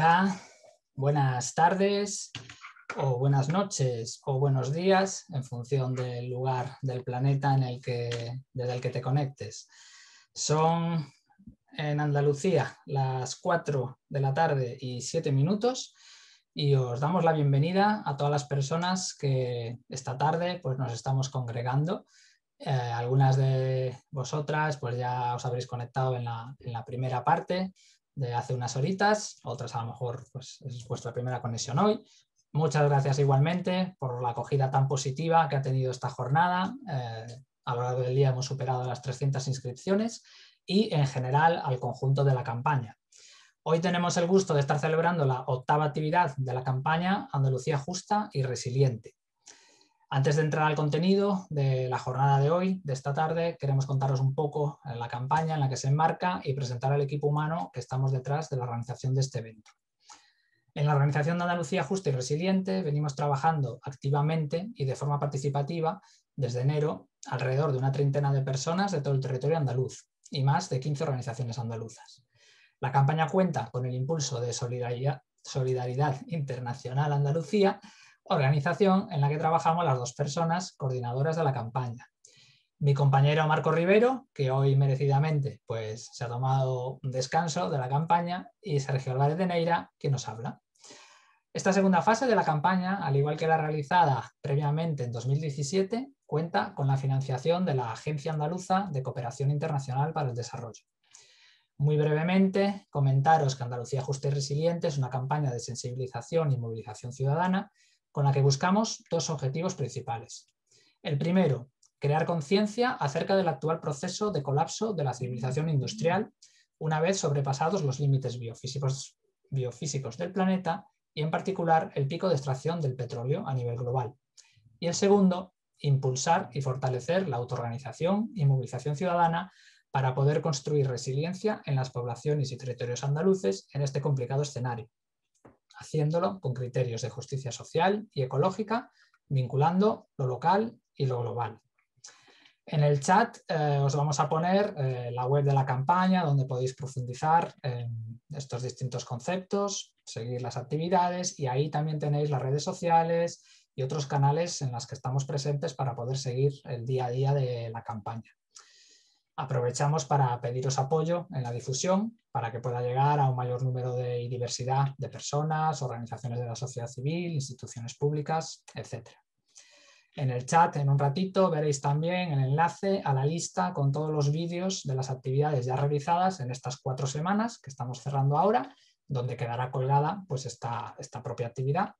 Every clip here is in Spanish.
Hola, buenas tardes o buenas noches o buenos días en función del lugar del planeta en el que, desde el que te conectes. Son en Andalucía las 4 de la tarde y 7 minutos y os damos la bienvenida a todas las personas que esta tarde pues, nos estamos congregando. Eh, algunas de vosotras pues, ya os habréis conectado en la, en la primera parte de hace unas horitas, otras a lo mejor pues, es vuestra primera conexión hoy. Muchas gracias igualmente por la acogida tan positiva que ha tenido esta jornada. Eh, a lo largo del día hemos superado las 300 inscripciones y en general al conjunto de la campaña. Hoy tenemos el gusto de estar celebrando la octava actividad de la campaña Andalucía Justa y Resiliente. Antes de entrar al contenido de la jornada de hoy, de esta tarde, queremos contaros un poco eh, la campaña en la que se enmarca y presentar al equipo humano que estamos detrás de la organización de este evento. En la Organización de Andalucía Justa y Resiliente venimos trabajando activamente y de forma participativa desde enero alrededor de una treintena de personas de todo el territorio andaluz y más de 15 organizaciones andaluzas. La campaña cuenta con el impulso de solidaridad, solidaridad Internacional Andalucía, organización en la que trabajamos las dos personas coordinadoras de la campaña. Mi compañero Marco Rivero, que hoy merecidamente pues, se ha tomado un descanso de la campaña, y Sergio Álvarez de Neira, que nos habla. Esta segunda fase de la campaña, al igual que la realizada previamente en 2017, cuenta con la financiación de la Agencia Andaluza de Cooperación Internacional para el Desarrollo. Muy brevemente, comentaros que Andalucía Justa y Resiliente es una campaña de sensibilización y movilización ciudadana con la que buscamos dos objetivos principales. El primero, crear conciencia acerca del actual proceso de colapso de la civilización industrial una vez sobrepasados los límites biofísicos, del planeta y en particular el pico de extracción del petróleo a nivel global. Y el segundo, impulsar y fortalecer la autoorganización y movilización ciudadana para poder construir resiliencia en las poblaciones y territorios andaluces en este complicado escenario, haciéndolo con criterios de justicia social y ecológica, vinculando lo local y lo global. En el chat eh, os vamos a poner eh, la web de la campaña donde podéis profundizar en estos distintos conceptos, seguir las actividades y ahí también tenéis las redes sociales y otros canales en las que estamos presentes para poder seguir el día a día de la campaña aprovechamos para pediros apoyo en la difusión para que pueda llegar a un mayor número de y diversidad de personas, organizaciones de la sociedad civil, instituciones públicas, etc. En el chat, en un ratito, veréis también el enlace a la lista con todos los vídeos de las actividades ya realizadas en estas cuatro semanas que estamos cerrando ahora, donde quedará colgada pues, esta propia actividad.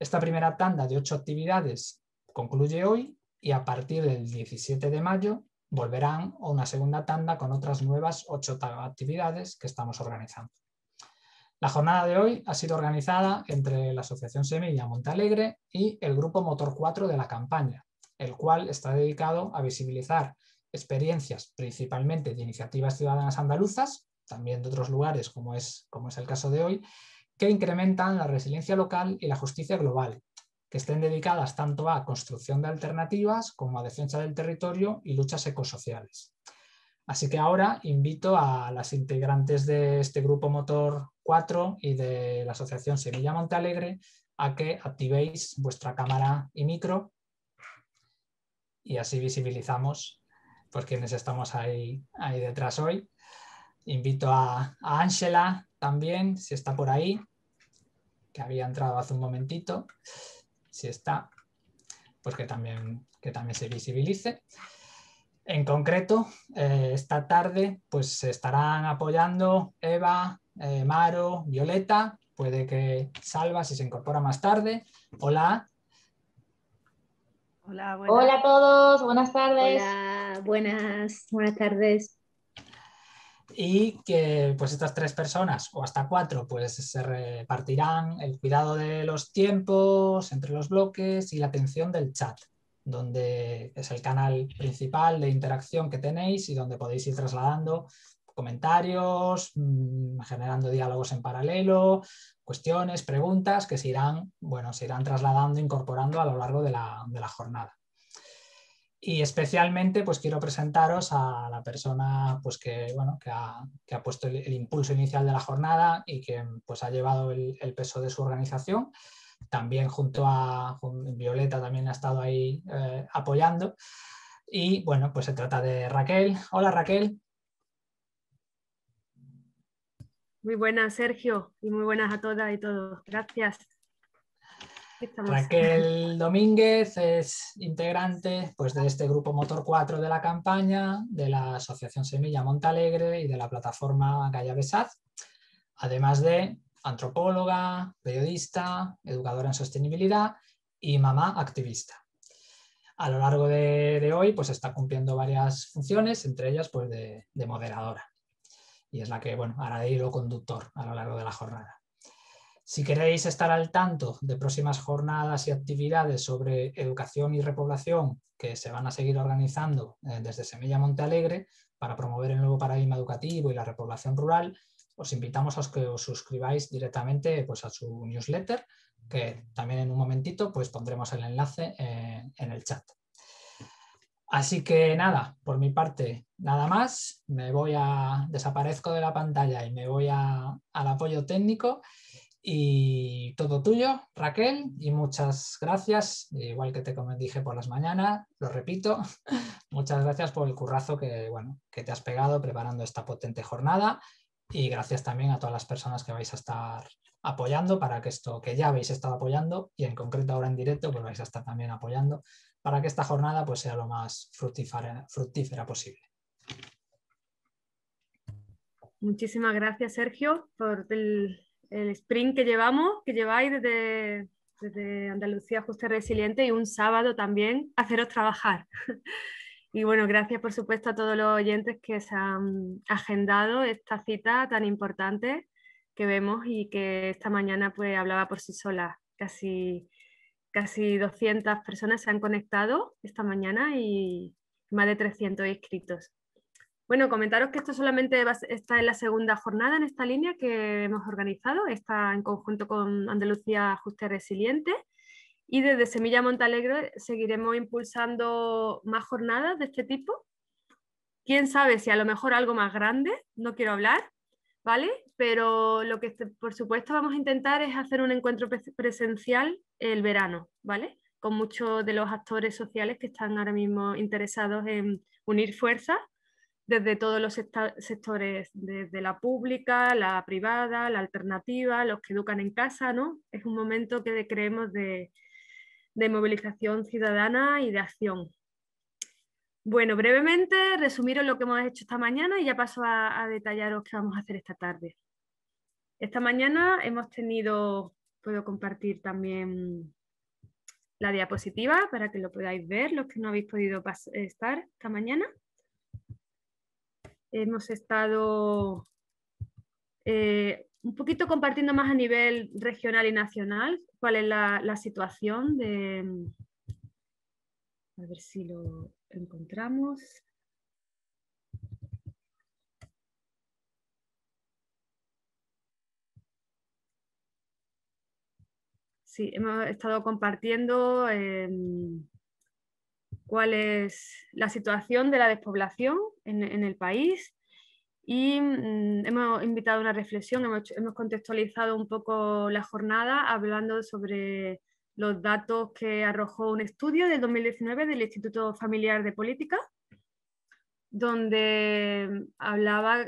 Esta primera tanda de ocho actividades concluye hoy y a partir del 17 de mayo volverán a una segunda tanda con otras nuevas ocho actividades que estamos organizando. La jornada de hoy ha sido organizada entre la Asociación Semilla Montalegre y el Grupo Motor 4 de la campaña, el cual está dedicado a visibilizar experiencias principalmente de iniciativas ciudadanas andaluzas, también de otros lugares como es, como es el caso de hoy, que incrementan la resiliencia local y la justicia global, que estén dedicadas tanto a construcción de alternativas como a defensa del territorio y luchas ecosociales. Así que ahora invito a las integrantes de este grupo Motor 4 y de la Asociación Sevilla Montalegre a que activéis vuestra cámara y micro y así visibilizamos por pues, quienes estamos ahí, ahí detrás hoy. Invito a Ángela también, si está por ahí, que había entrado hace un momentito si está, pues que también, que también se visibilice. En concreto, eh, esta tarde pues se estarán apoyando Eva, eh, Maro, Violeta, puede que Salva si se incorpora más tarde. Hola. Hola, a todos, buenas tardes. Hola, buenas, buenas tardes y que pues estas tres personas o hasta cuatro pues se repartirán el cuidado de los tiempos entre los bloques y la atención del chat, donde es el canal principal de interacción que tenéis y donde podéis ir trasladando comentarios, mm, generando diálogos en paralelo, cuestiones, preguntas que se irán, bueno, se irán trasladando, incorporando a lo largo de la, de la jornada. Y especialmente pues quiero presentaros a la persona pues, que, bueno, que, ha, puesto el, impulso inicial de la jornada y que pues, ha llevado el, peso de su organización. También junto a Violeta también ha estado ahí eh, apoyando. Y bueno, pues se trata de Raquel. Hola Raquel. Muy buenas Sergio y muy buenas a todas y todos. Gracias. Raquel Domínguez es integrante pues, de este grupo Motor 4 de la campaña, de la Asociación Semilla Montalegre y de la plataforma Gaya Besaz, además de antropóloga, periodista, educadora en sostenibilidad y mamá activista. A lo largo de, hoy pues, está cumpliendo varias funciones, entre ellas pues, de, moderadora, y es la que bueno, hará de hilo conductor a lo largo de la jornada. Si queréis estar al tanto de próximas jornadas y actividades sobre educación y repoblación que se van a seguir organizando eh, desde Semilla Alegre para promover el nuevo paradigma educativo y la repoblación rural, os invitamos a que os suscribáis directamente pues, a su newsletter, que también en un momentito pues, pondremos el enlace eh, en, el chat. Así que nada, por mi parte, nada más. Me voy a, desaparezco de la pantalla y me voy al apoyo técnico. Y todo tuyo, Raquel, y muchas gracias, eh, igual que te dije por las mañanas, lo repito, muchas gracias por el currazo que, bueno, que te has pegado preparando esta potente jornada y gracias también a todas las personas que vais a estar apoyando para que esto que ya habéis estado apoyando y en concreto ahora en directo pues vais a estar también apoyando para que esta jornada pues sea lo más fructífera, fructífera posible. Muchísimas gracias Sergio por el el sprint que llevamos, que lleváis desde, Andalucía Justa Resiliente y un sábado también haceros trabajar. Y bueno, gracias por supuesto a todos los oyentes que se han agendado esta cita tan importante que vemos y que esta mañana pues hablaba por sí sola. Casi, casi 200 personas se han conectado esta mañana y más de 300 inscritos. Bueno, comentaros que esto solamente está en la segunda jornada en esta línea que hemos organizado, está en conjunto con Andalucía Ajuste Resiliente y desde Semilla Montalegre seguiremos impulsando más jornadas de este tipo. Quién sabe si a lo mejor algo más grande, no quiero hablar, ¿vale? Pero lo que este, por supuesto vamos a intentar es hacer un encuentro presencial el verano, ¿vale? Con muchos de los actores sociales que están ahora mismo interesados en unir fuerzas desde todos los sectores, desde la pública, la privada, la alternativa, los que educan en casa, ¿no? Es un momento que creemos de, movilización ciudadana y de acción. Bueno, brevemente resumiros lo que hemos hecho esta mañana y ya paso a, a detallaros qué vamos a hacer esta tarde. Esta mañana hemos tenido, puedo compartir también la diapositiva para que lo podáis ver, los que no habéis podido estar esta mañana hemos estado eh, un poquito compartiendo más a nivel regional y nacional cuál es la, situación de... A ver si lo encontramos. Sí, hemos estado compartiendo em, cuál es la situación de la despoblación en, el país y mm, hemos invitado a una reflexión, hemos, hemos, contextualizado un poco la jornada hablando sobre los datos que arrojó un estudio del 2019 del Instituto Familiar de Política, donde hablaba,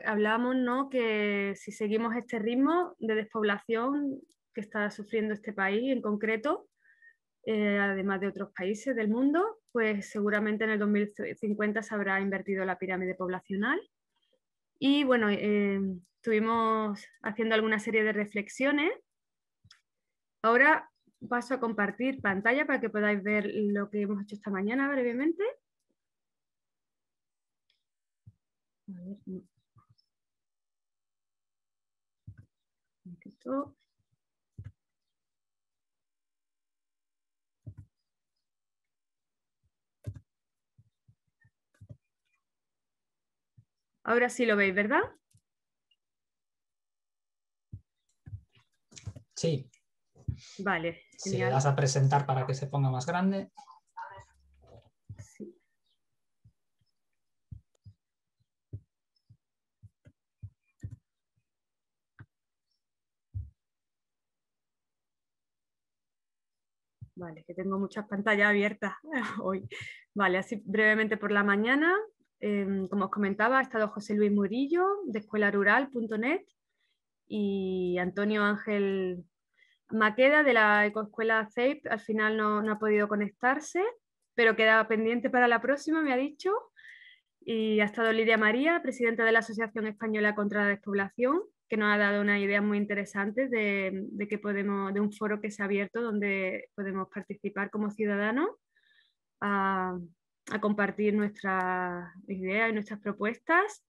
¿no? que si seguimos este ritmo de despoblación que está sufriendo este país en concreto, eh, además de otros países del mundo, pues seguramente en el 2050 se habrá invertido la pirámide poblacional. Y bueno, eh, estuvimos haciendo alguna serie de reflexiones. Ahora paso a compartir pantalla para que podáis ver lo que hemos hecho esta mañana brevemente. A ver, Ahora sí lo veis, ¿verdad? Sí. Vale. Si le das a presentar para que se ponga más grande. Vale, que tengo muchas pantallas abiertas hoy. Vale, así brevemente por la mañana Em, como os comentaba, ha estado José Luis Murillo de escuelarural.net y Antonio Ángel Maqueda de la Ecoescuela CEIP. Al final no, ha podido conectarse, pero queda pendiente para la próxima, me ha dicho. Y ha estado Lidia María, presidenta de la Asociación Española contra la Despoblación, que nos ha dado una idea muy interesante de, de, que podemos, de un foro que se ha abierto donde podemos participar como ciudadanos ah, a compartir nuestras ideas y nuestras propuestas.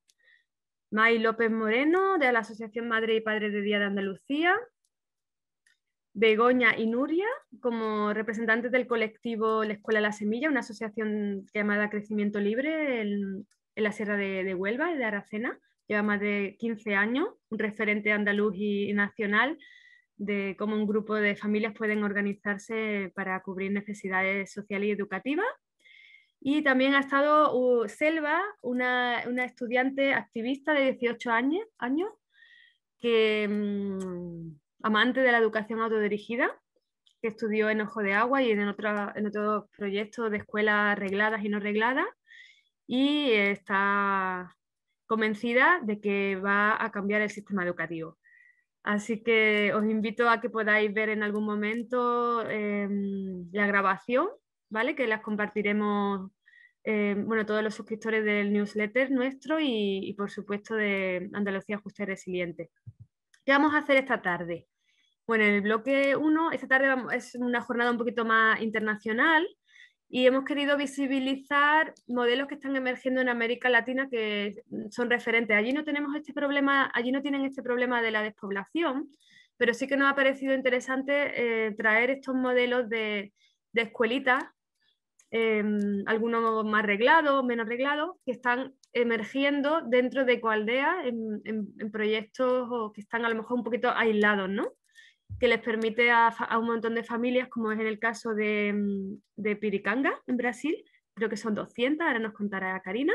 May López Moreno, de la Asociación Madre y Padre de Día de Andalucía. Begoña y Nuria, como representantes del colectivo La Escuela La Semilla, una asociación llamada Crecimiento Libre en, la Sierra de, de Huelva, de Aracena. Lleva más de 15 años, un referente andaluz y nacional de cómo un grupo de familias pueden organizarse para cubrir necesidades sociales y educativas. Y también ha estado uh, Selva, una, estudiante activista de 18 años, que, mm, amante de la educación autodirigida, que estudió en Ojo de Agua y en, otros proyectos de escuelas arregladas y no regladas. Y está convencida de que va a cambiar el sistema educativo. Así que os invito a que podáis ver en algún momento em, la grabación, ¿vale? Que las compartiremos eh, bueno, todos los suscriptores del newsletter nuestro y, por supuesto de Andalucía Justa y Resiliente. ¿Qué vamos a hacer esta tarde? Bueno, en el bloque 1, esta tarde es una jornada un poquito más internacional y hemos querido visibilizar modelos que están emergiendo en América Latina que son referentes. Allí no tenemos este problema, allí no tienen este problema de la despoblación, pero sí que nos ha parecido interesante eh, traer estos modelos de, de escuelitas Em, algunos más reglados, menos arreglados que están emergiendo dentro de Coaldea en, proyectos o proyectos que están a lo mejor un poquito aislados, ¿no? que les permite a, un montón de familias, como es en el caso de, em, Piricanga, en Brasil, creo que son 200, ahora nos contará Karina.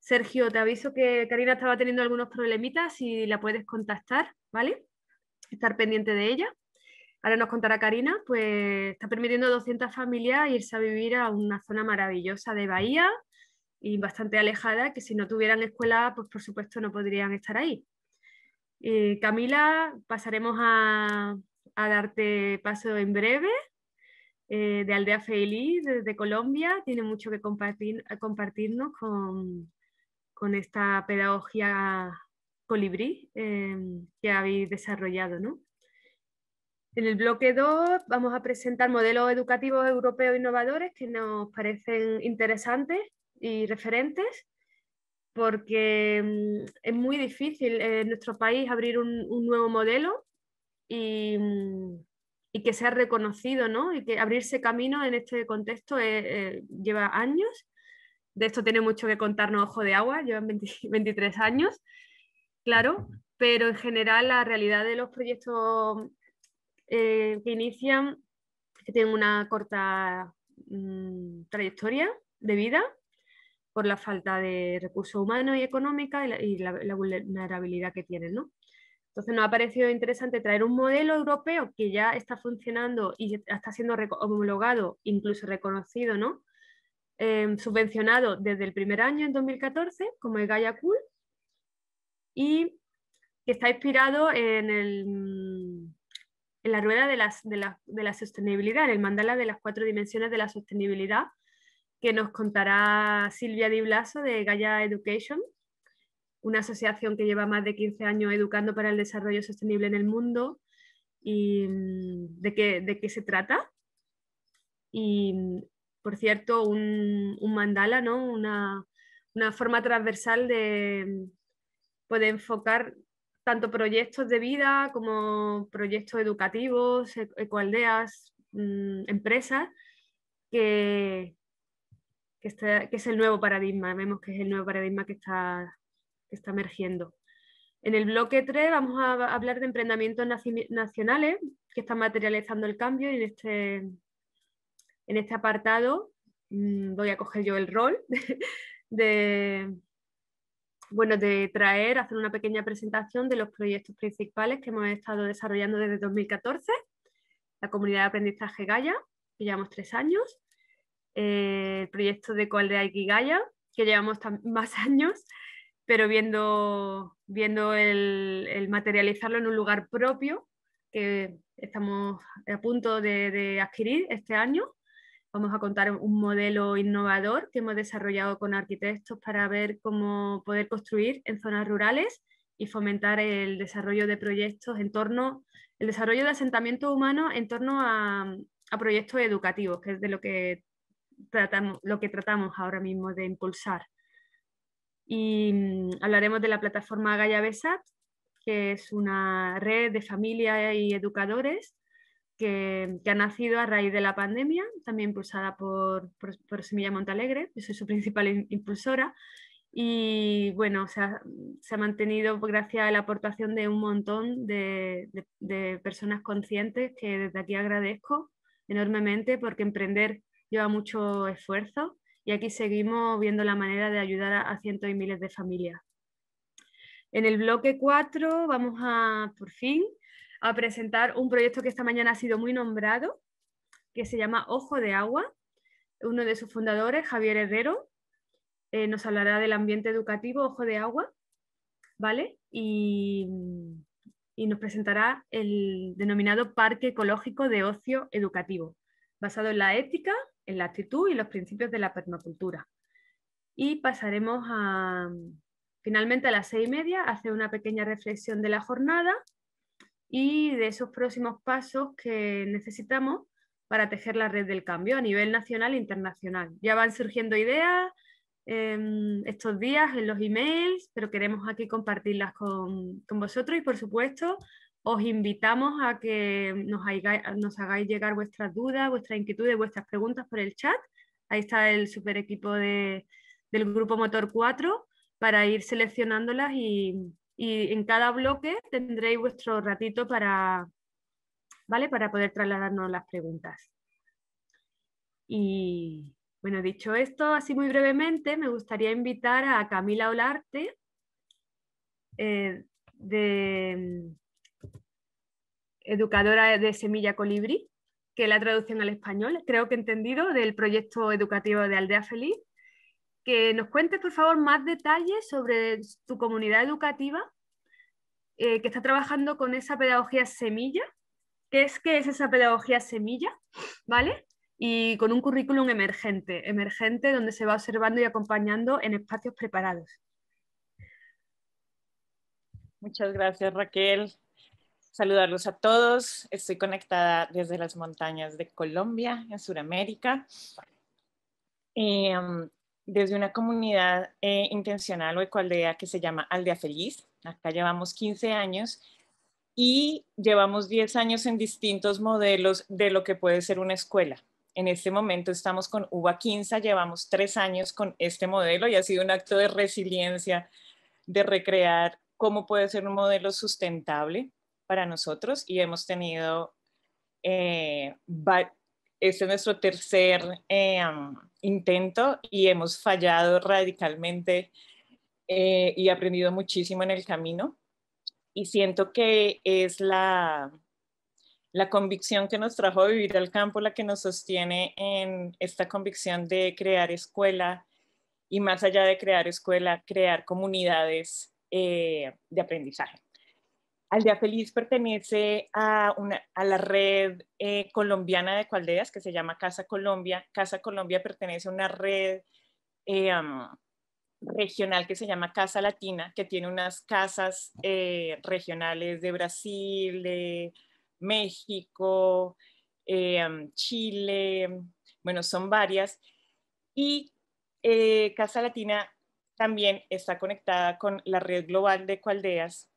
Sergio, te aviso que Karina estaba teniendo algunos problemitas, y la puedes contactar, ¿vale? Estar pendiente de ella ahora nos contará Karina, pues está permitiendo a 200 familias irse a vivir a una zona maravillosa de Bahía y bastante alejada, que si no tuvieran escuela, pues por supuesto no podrían estar ahí. Eh, Camila, pasaremos a, darte paso en breve eh, de Aldea Feliz, desde Colombia. Tiene mucho que compartir, compartirnos con, esta pedagogía colibrí eh, que habéis desarrollado, ¿no? En el bloque 2 vamos a presentar modelos educativos europeos innovadores que nos parecen interesantes y referentes porque mm, es muy difícil en nuestro país abrir un, nuevo modelo mm, y, que sea reconocido, ¿no? Y que abrirse camino en este contexto eh, eh, lleva años. De esto tiene mucho que contarnos Ojo de Agua, llevan 23 años, claro, pero en general la realidad de los proyectos eh, que inician, que tienen una corta mm, trayectoria de vida por la falta de recursos humanos y económica y la, vulnerabilidad que tienen. Entonces nos ha parecido interesante traer un modelo europeo que ya está funcionando y está siendo homologado, incluso reconocido, ¿no? Em, subvencionado desde el primer año, en 2014, como el Gaia Cool, y que está inspirado en el la rueda de, la, sostenibilidad, el mandala de las cuatro dimensiones de la sostenibilidad, que nos contará Silvia Di Blaso de Gaia Education, una asociación que lleva más de 15 años educando para el desarrollo sostenible en el mundo y mm, de qué, de qué se trata. Y, por cierto, un, mandala, ¿no? una, una forma transversal de mm, poder enfocar tanto proyectos de vida como proyectos educativos, e-, ecoaldeas, mm, empresas, que, que, es el nuevo paradigma, vemos que es el nuevo paradigma que está, está emergiendo. En el bloque 3 vamos a hablar de emprendimientos nacionales que están materializando el cambio en este, en este apartado mm, voy a coger yo el rol de, bueno, de traer, hacer una pequeña presentación de los proyectos principales que hemos estado desarrollando desde 2014, la comunidad de aprendizaje Gaia, que llevamos tres años, eh, el proyecto de Coaldea y Gaya, que llevamos más años, pero viendo, el, materializarlo en un lugar propio que estamos a punto de adquirir este año vamos a contar un modelo innovador que hemos desarrollado con arquitectos para ver cómo poder construir en zonas rurales y fomentar el desarrollo de proyectos en torno, el desarrollo de asentamientos humanos en torno a, proyectos educativos, que es de lo que tratamos, lo que tratamos ahora mismo de impulsar. Y mm, hablaremos de la plataforma Gaia Besat, que es una red de familias y educadores que, ha nacido a raíz de la pandemia, también impulsada por, Semilla Montalegre, yo soy su principal impulsora. Y bueno, se ha, mantenido gracias a la aportación de un montón de, personas conscientes que desde aquí agradezco enormemente porque emprender lleva mucho esfuerzo y aquí seguimos viendo la manera de ayudar a, a cientos y miles de familias. En el bloque 4 vamos a, por fin, a presentar un proyecto que esta mañana ha sido muy nombrado, que se llama Ojo de Agua. Uno de sus fundadores, Javier Herrero, eh, nos hablará del ambiente educativo Ojo de Agua, ¿vale? Y, y nos presentará el denominado Parque Ecológico de Ocio Educativo, basado en la ética, en la actitud y los principios de la permacultura. Y pasaremos a, finalmente a las seis y media, hacer una pequeña reflexión de la jornada y de esos próximos pasos que necesitamos para tejer la red del cambio a nivel nacional e internacional. Ya van surgiendo ideas em, estos días en los emails, pero queremos aquí compartirlas con, vosotros y por supuesto os invitamos a que nos hagáis, nos hagáis llegar vuestras dudas, vuestras inquietudes, vuestras preguntas por el chat. Ahí está el super equipo del grupo Motor 4 para ir seleccionándolas y, y en cada bloque tendréis vuestro ratito para, ¿vale? para poder trasladarnos las preguntas. Y bueno, dicho esto, así muy brevemente, me gustaría invitar a Camila Olarte eh, educadora de Semilla Colibrí, que la traducción al español, creo que he entendido, del proyecto educativo de Aldea Feliz que nos cuentes, por favor, más detalles sobre tu comunidad educativa eh, que está trabajando con esa pedagogía semilla. ¿Qué es, qué es esa pedagogía semilla? ¿Vale? Y con un currículum emergente, emergente donde se va observando y acompañando en espacios preparados. Muchas gracias, Raquel. Saludarlos a todos. Estoy conectada desde las montañas de Colombia, en Sudamérica. Eh, desde una comunidad eh, intencional o ecoaldea que se llama Aldea Feliz. Acá llevamos 15 años y llevamos 10 años en distintos modelos de lo que puede ser una escuela. En este momento estamos con Uva 15, llevamos 3 años con este modelo y ha sido un acto de resiliencia, de recrear cómo puede ser un modelo sustentable para nosotros y hemos tenido, eh, este es nuestro tercer... Eh, intento y hemos fallado radicalmente eh, y aprendido muchísimo en el camino. Y siento que es la, la convicción que nos trajo a vivir al campo la que nos sostiene en esta convicción de crear escuela y más allá de crear escuela, crear comunidades eh, de aprendizaje. Aldea Feliz pertenece a, una, la red eh, colombiana de cualdeas que se llama Casa Colombia. Casa Colombia pertenece a una red eh, regional que se llama Casa Latina, que tiene unas casas eh, regionales de Brasil, México, Chile, bueno, son varias. Y Casa Latina también está conectada con la red global de cualdeas,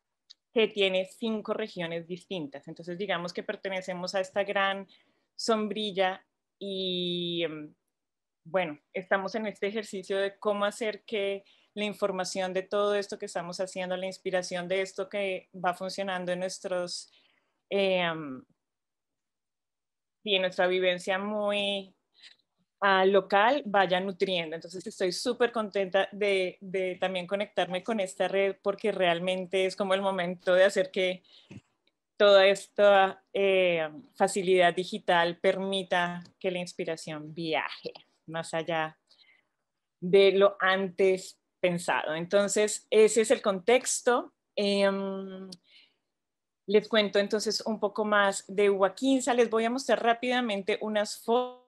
que tiene cinco regiones distintas. Entonces, digamos que pertenecemos a esta gran sombrilla y, em, bueno, estamos en este ejercicio de cómo hacer que la información de todo esto que estamos haciendo, la inspiración de esto que va funcionando en nuestros... Em, y en nuestra vivencia muy local vaya nutriendo. Entonces estoy súper contenta de, también conectarme con esta red porque realmente es como el momento de hacer que toda esta eh, facilidad digital permita que la inspiración viaje más allá de lo antes pensado. Entonces, ese es el contexto. Em, les cuento entonces un poco más de Huaquinza. Les voy a mostrar rápidamente unas fotos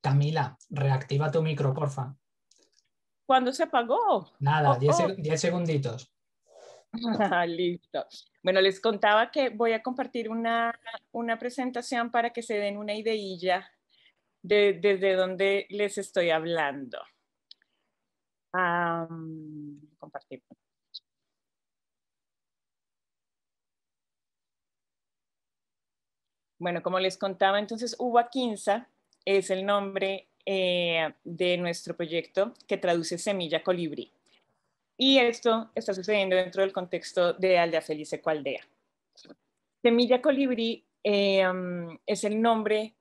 Camila, reactiva tu micro, porfa. ¿Cuándo se apagó? Nada, 10 segunditos. Ah, listo. Bueno, les contaba que voy a compartir una, presentación para que se den una ideilla de, desde dónde les estoy hablando. compartir. Bueno, como les contaba, entonces hubo a 15 es el nombre eh, de nuestro proyecto que traduce Semilla Colibrí. Y esto está sucediendo dentro del contexto de Aldea Felice Ecualdea. Semilla Colibrí eh, um, es el nombre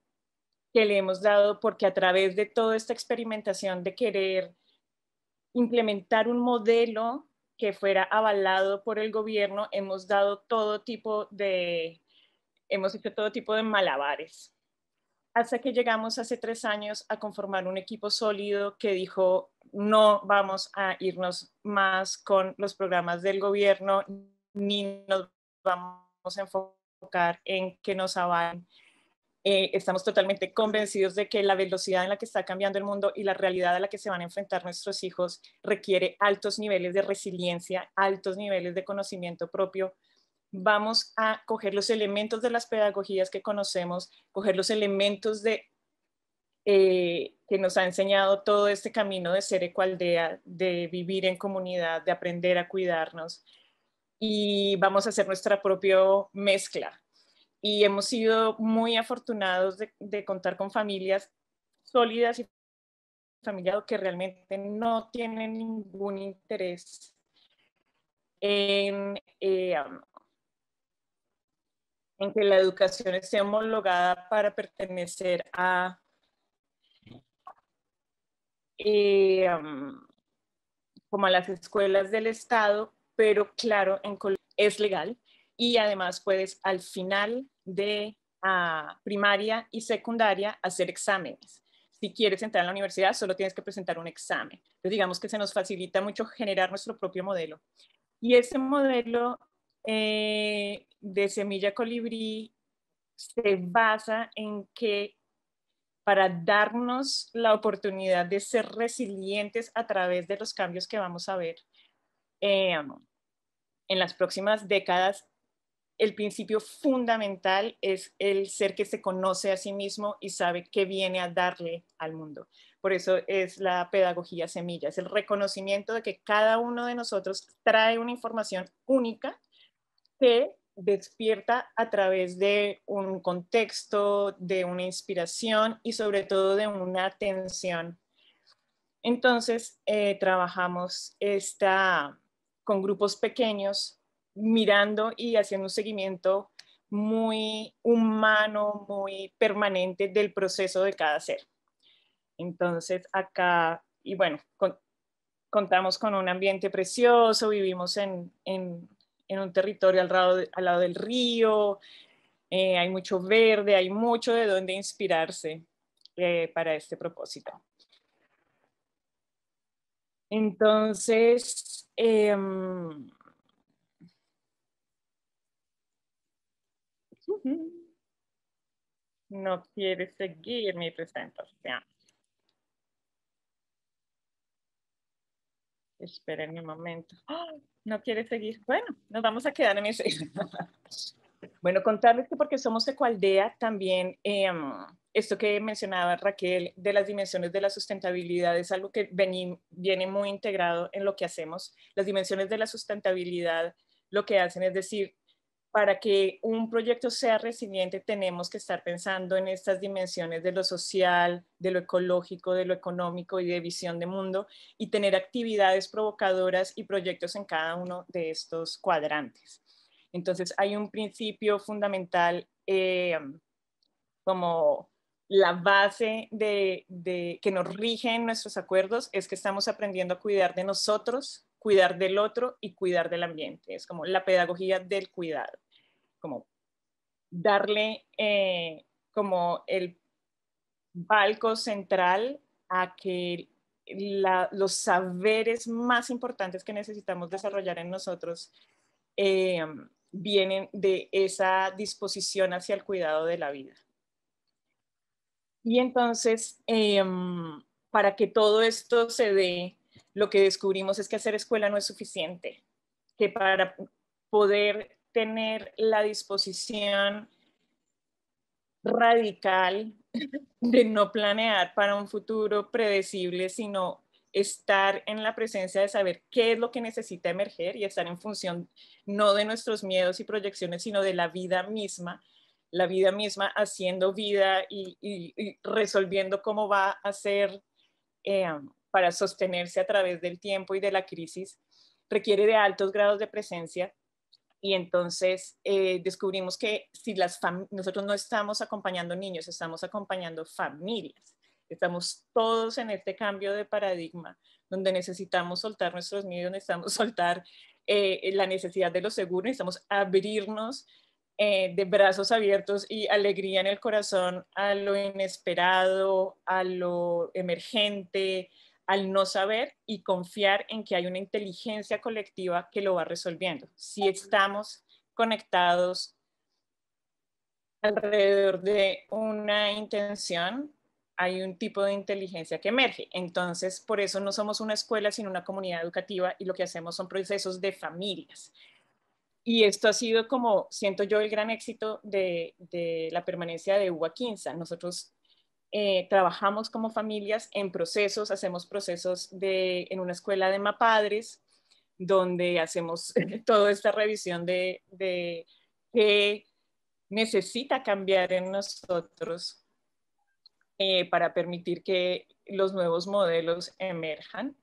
que le hemos dado porque a través de toda esta experimentación de querer implementar un modelo que fuera avalado por el gobierno, hemos dado todo tipo de, hemos hecho todo tipo de malabares hasta que llegamos hace tres años a conformar un equipo sólido que dijo, no vamos a irnos más con los programas del gobierno, ni nos vamos a enfocar en que nos avalen. Eh, estamos totalmente convencidos de que la velocidad en la que está cambiando el mundo y la realidad a la que se van a enfrentar nuestros hijos requiere altos niveles de resiliencia, altos niveles de conocimiento propio, vamos a coger los elementos de las pedagogías que conocemos, coger los elementos de, eh, que nos ha enseñado todo este camino de ser ecoaldea, de vivir en comunidad, de aprender a cuidarnos, y vamos a hacer nuestra propia mezcla. Y hemos sido muy afortunados de, contar con familias sólidas y familiares que realmente no tienen ningún interés en eh, en que la educación esté homologada para pertenecer a... Eh, um, como a las escuelas del Estado, pero claro, es legal y además puedes al final de ah, primaria y secundaria hacer exámenes. Si quieres entrar a la universidad, solo tienes que presentar un examen. Entonces, digamos que se nos facilita mucho generar nuestro propio modelo. Y ese modelo eh, de Semilla Colibrí se basa en que para darnos la oportunidad de ser resilientes a través de los cambios que vamos a ver eh, en las próximas décadas, el principio fundamental es el ser que se conoce a sí mismo y sabe qué viene a darle al mundo. Por eso es la pedagogía semilla, es el reconocimiento de que cada uno de nosotros trae una información única que despierta a través de un contexto, de una inspiración y sobre todo de una atención. Entonces, eh, trabajamos esta, con grupos pequeños, mirando y haciendo un seguimiento muy humano, muy permanente del proceso de cada ser. Entonces, acá, y bueno, contamos con un ambiente precioso, vivimos en en un territorio al lado, del río, eh, hay mucho verde, hay mucho de donde inspirarse eh, para este propósito. Entonces, em, no quiere seguir mi presentación. Esperen un momento. ¡Ah! No quiere seguir. Bueno, nos vamos a quedar en ese. bueno, contarles que porque somos Ecoaldea, también em, esto que mencionaba Raquel de las dimensiones de la sustentabilidad es algo que viene muy integrado en lo que hacemos. Las dimensiones de la sustentabilidad lo que hacen es decir, para que un proyecto sea resiliente tenemos que estar pensando en estas dimensiones de lo social, de lo ecológico, de lo económico y de visión de mundo y tener actividades provocadoras y proyectos en cada uno de estos cuadrantes. Entonces hay un principio fundamental eh, como la base de, que nos rigen nuestros acuerdos es que estamos aprendiendo a cuidar de nosotros, cuidar del otro y cuidar del ambiente. Es como la pedagogía del cuidado como darle eh, como el palco central a que los saberes más importantes que necesitamos desarrollar en nosotros eh, vienen de esa disposición hacia el cuidado de la vida. Y entonces, eh, para que todo esto se dé, lo que descubrimos es que hacer escuela no es suficiente, que para poder tener la disposición radical de no planear para un futuro predecible, sino estar en la presencia de saber qué es lo que necesita emerger y estar en función no de nuestros miedos y proyecciones, sino de la vida misma, la vida misma haciendo vida y, resolviendo cómo va a ser eh, para sostenerse a través del tiempo y de la crisis, requiere de altos grados de presencia y entonces eh, descubrimos que si las nosotros no estamos acompañando niños, estamos acompañando familias. Estamos todos en este cambio de paradigma, donde necesitamos soltar nuestros miedos, necesitamos soltar eh, eh, la necesidad de lo seguro, necesitamos abrirnos de brazos abiertos y alegría en el corazón a lo inesperado, a lo emergente, al no saber y confiar en que hay una inteligencia colectiva que lo va resolviendo. Si estamos conectados alrededor de una intención, hay un tipo de inteligencia que emerge. Entonces, por eso no somos una escuela, sino una comunidad educativa y lo que hacemos son procesos de familias. Y esto ha sido como, siento yo, el gran éxito de, la permanencia de UBA 15. Nosotros eh, trabajamos como familias en procesos, hacemos procesos de, en una escuela de mapadres, donde hacemos toda esta revisión de, qué necesita cambiar en nosotros eh, para permitir que los nuevos modelos emerjan.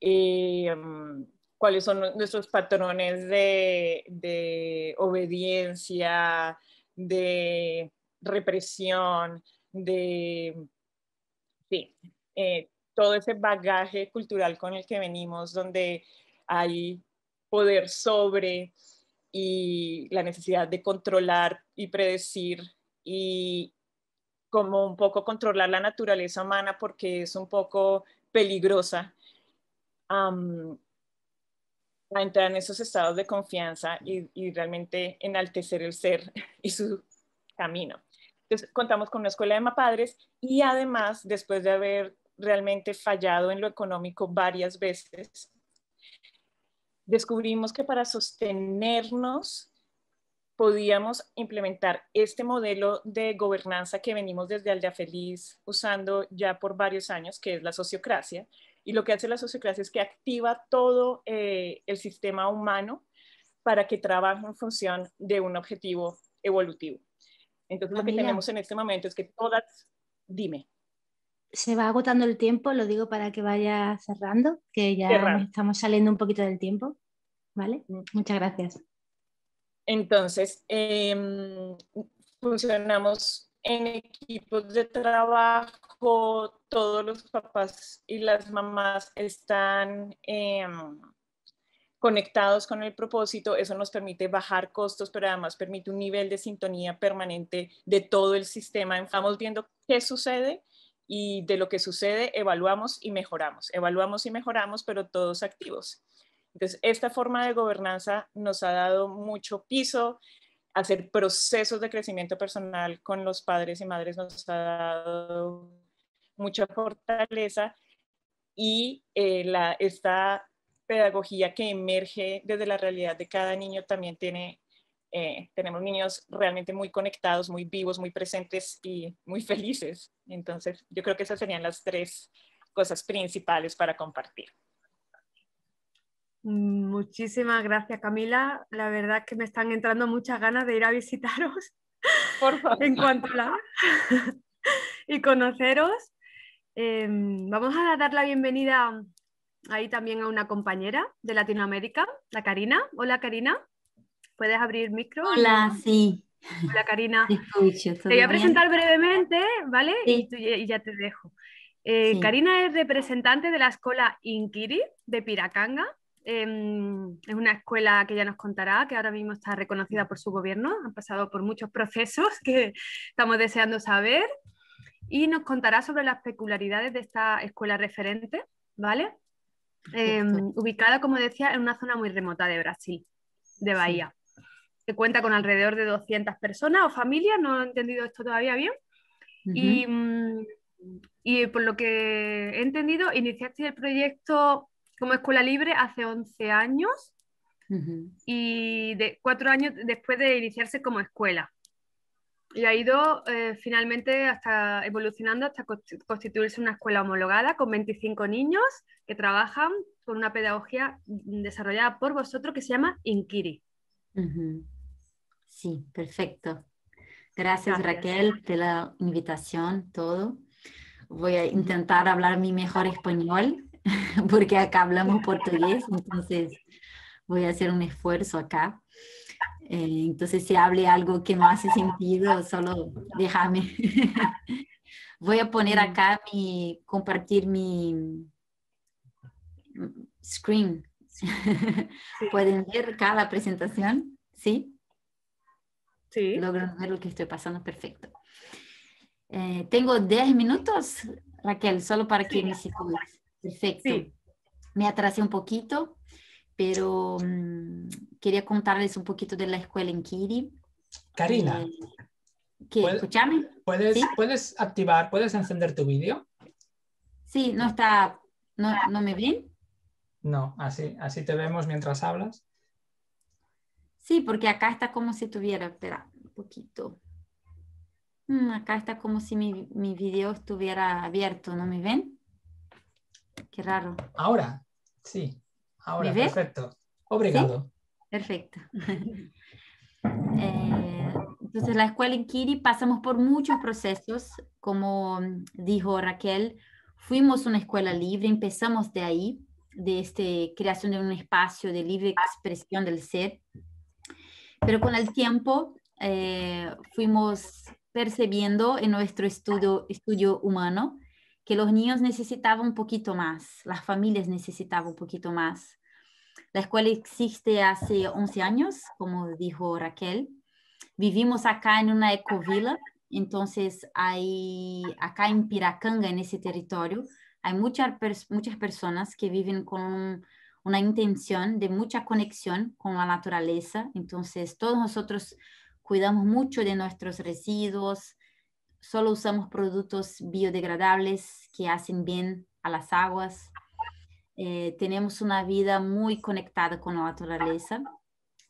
Eh, mm, cuáles son nuestros patrones de obediencia, de represión, de sí, eh, todo ese bagaje cultural con el que venimos, donde hay poder sobre y la necesidad de controlar y predecir y como un poco controlar la naturaleza humana porque es un poco peligrosa. entrar en esos estados de confianza y realmente enaltecer el ser y su camino contamos con una escuela de mapadres y además, después de haber realmente fallado en lo económico varias veces, descubrimos que para sostenernos podíamos implementar este modelo de gobernanza que venimos desde Aldea Feliz usando ya por varios años, que es la sociocracia. Y lo que hace la sociocracia es que activa todo eh, el sistema humano para que trabaje en función de un objetivo evolutivo. Entonces ah, lo que tenemos en este momento es que todas, dime. Se va agotando el tiempo, lo digo para que vaya cerrando, que ya estamos saliendo un poquito del tiempo. ¿Vale? Mm. Muchas gracias. Entonces, em, funcionamos en equipos de trabajo, todos los papás y las mamás están... Eh, conectados con el propósito, eso nos permite bajar costos, pero además permite un nivel de sintonía permanente de todo el sistema. Estamos viendo qué sucede y de lo que sucede evaluamos y mejoramos, evaluamos y mejoramos, pero todos activos. Entonces, esta forma de gobernanza nos ha dado mucho piso, hacer procesos de crecimiento personal con los padres y madres nos ha dado mucha fortaleza y eh, la, esta pedagogía que emerge desde la realidad de cada niño también tiene, eh, tenemos niños realmente muy conectados, muy vivos, muy presentes y muy felices. Entonces, yo creo que esas serían las tres cosas principales para compartir. Muchísimas gracias, Camila. La verdad que me están entrando muchas ganas de ir a visitaros. Por favor. en cuanto la... y conoceros. Em, vamos a dar la bienvenida ahí también a una compañera de Latinoamérica, la Karina. Hola Karina, ¿puedes abrir micro? Hola, sí. Hola Karina. Te, voy a presentar brevemente, ¿vale? Y, ya te dejo. Eh, Karina es representante de la escuela Inquiri de Piracanga. Em, es una escuela que ya nos contará, que ahora mismo está reconocida por su gobierno. Han pasado por muchos procesos que estamos deseando saber. Y nos contará sobre las peculiaridades de esta escuela referente, ¿vale? Em, ubicada, como decía, en una zona muy remota de Brasil, de Bahía, que cuenta con alrededor de 200 personas o familias, no he entendido esto todavía bien. y, por lo que he entendido, iniciaste el proyecto como Escuela Libre hace 11 años. y de cuatro años después de iniciarse como escuela y ha ido eh, finalmente hasta evolucionando hasta constituirse una escuela homologada con 25 niños que trabajan con una pedagogía desarrollada por vosotros que se llama inquiri Sí, perfecto. Gracias, Gracias, Raquel de la invitación, todo. Voy a intentar hablar mi mejor español porque acá hablamos portugués, entonces voy a hacer un esfuerzo acá. Eh, entonces, si hable algo que no hace sentido, solo déjame. Voy a poner mm. acá mi, compartir mi screen. ¿Pueden ver cada presentación? ¿Sí? Sí. Logran ver lo que estoy pasando, perfecto. Eh, tengo 10 minutos, Raquel, solo para que me sitúes. Perfecto. Me atrasé un poquito pero mm, quería contarles un poquito de la escuela en Kiri. Karina. Eh, ¿puedes, ¿puedes, activar, puedes encender tu vídeo? Sí, no está, no, me ven. No, así, así te vemos mientras hablas. Sí, porque acá está como si tuviera, espera, un poquito. Mm, acá está como si mi, mi video estuviera abierto, ¿no me ven? Qué raro. Ahora, sí. Ahora, perfecto. Obrigado. Perfecto. Eh, entonces, la escuela en Kiri pasamos por muchos procesos, como dijo Raquel, fuimos una escuela libre, empezamos de ahí, de este, creación de un espacio de libre expresión del ser, pero con el tiempo eh, fuimos percibiendo en nuestro estudio, estudio humano que los niños necesitaban un poquito más, las familias necesitaban un poquito más. La escuela existe hace 11 años, como dijo Raquel. Vivimos acá en una ecovila, entonces hay acá en Piracanga, en ese territorio, hay muchas, muchas personas que viven con una intención de mucha conexión con la naturaleza. Entonces todos nosotros cuidamos mucho de nuestros residuos, solo usamos productos biodegradables que hacen bien a las aguas. Eh, tenemos una vida muy conectada con la naturaleza.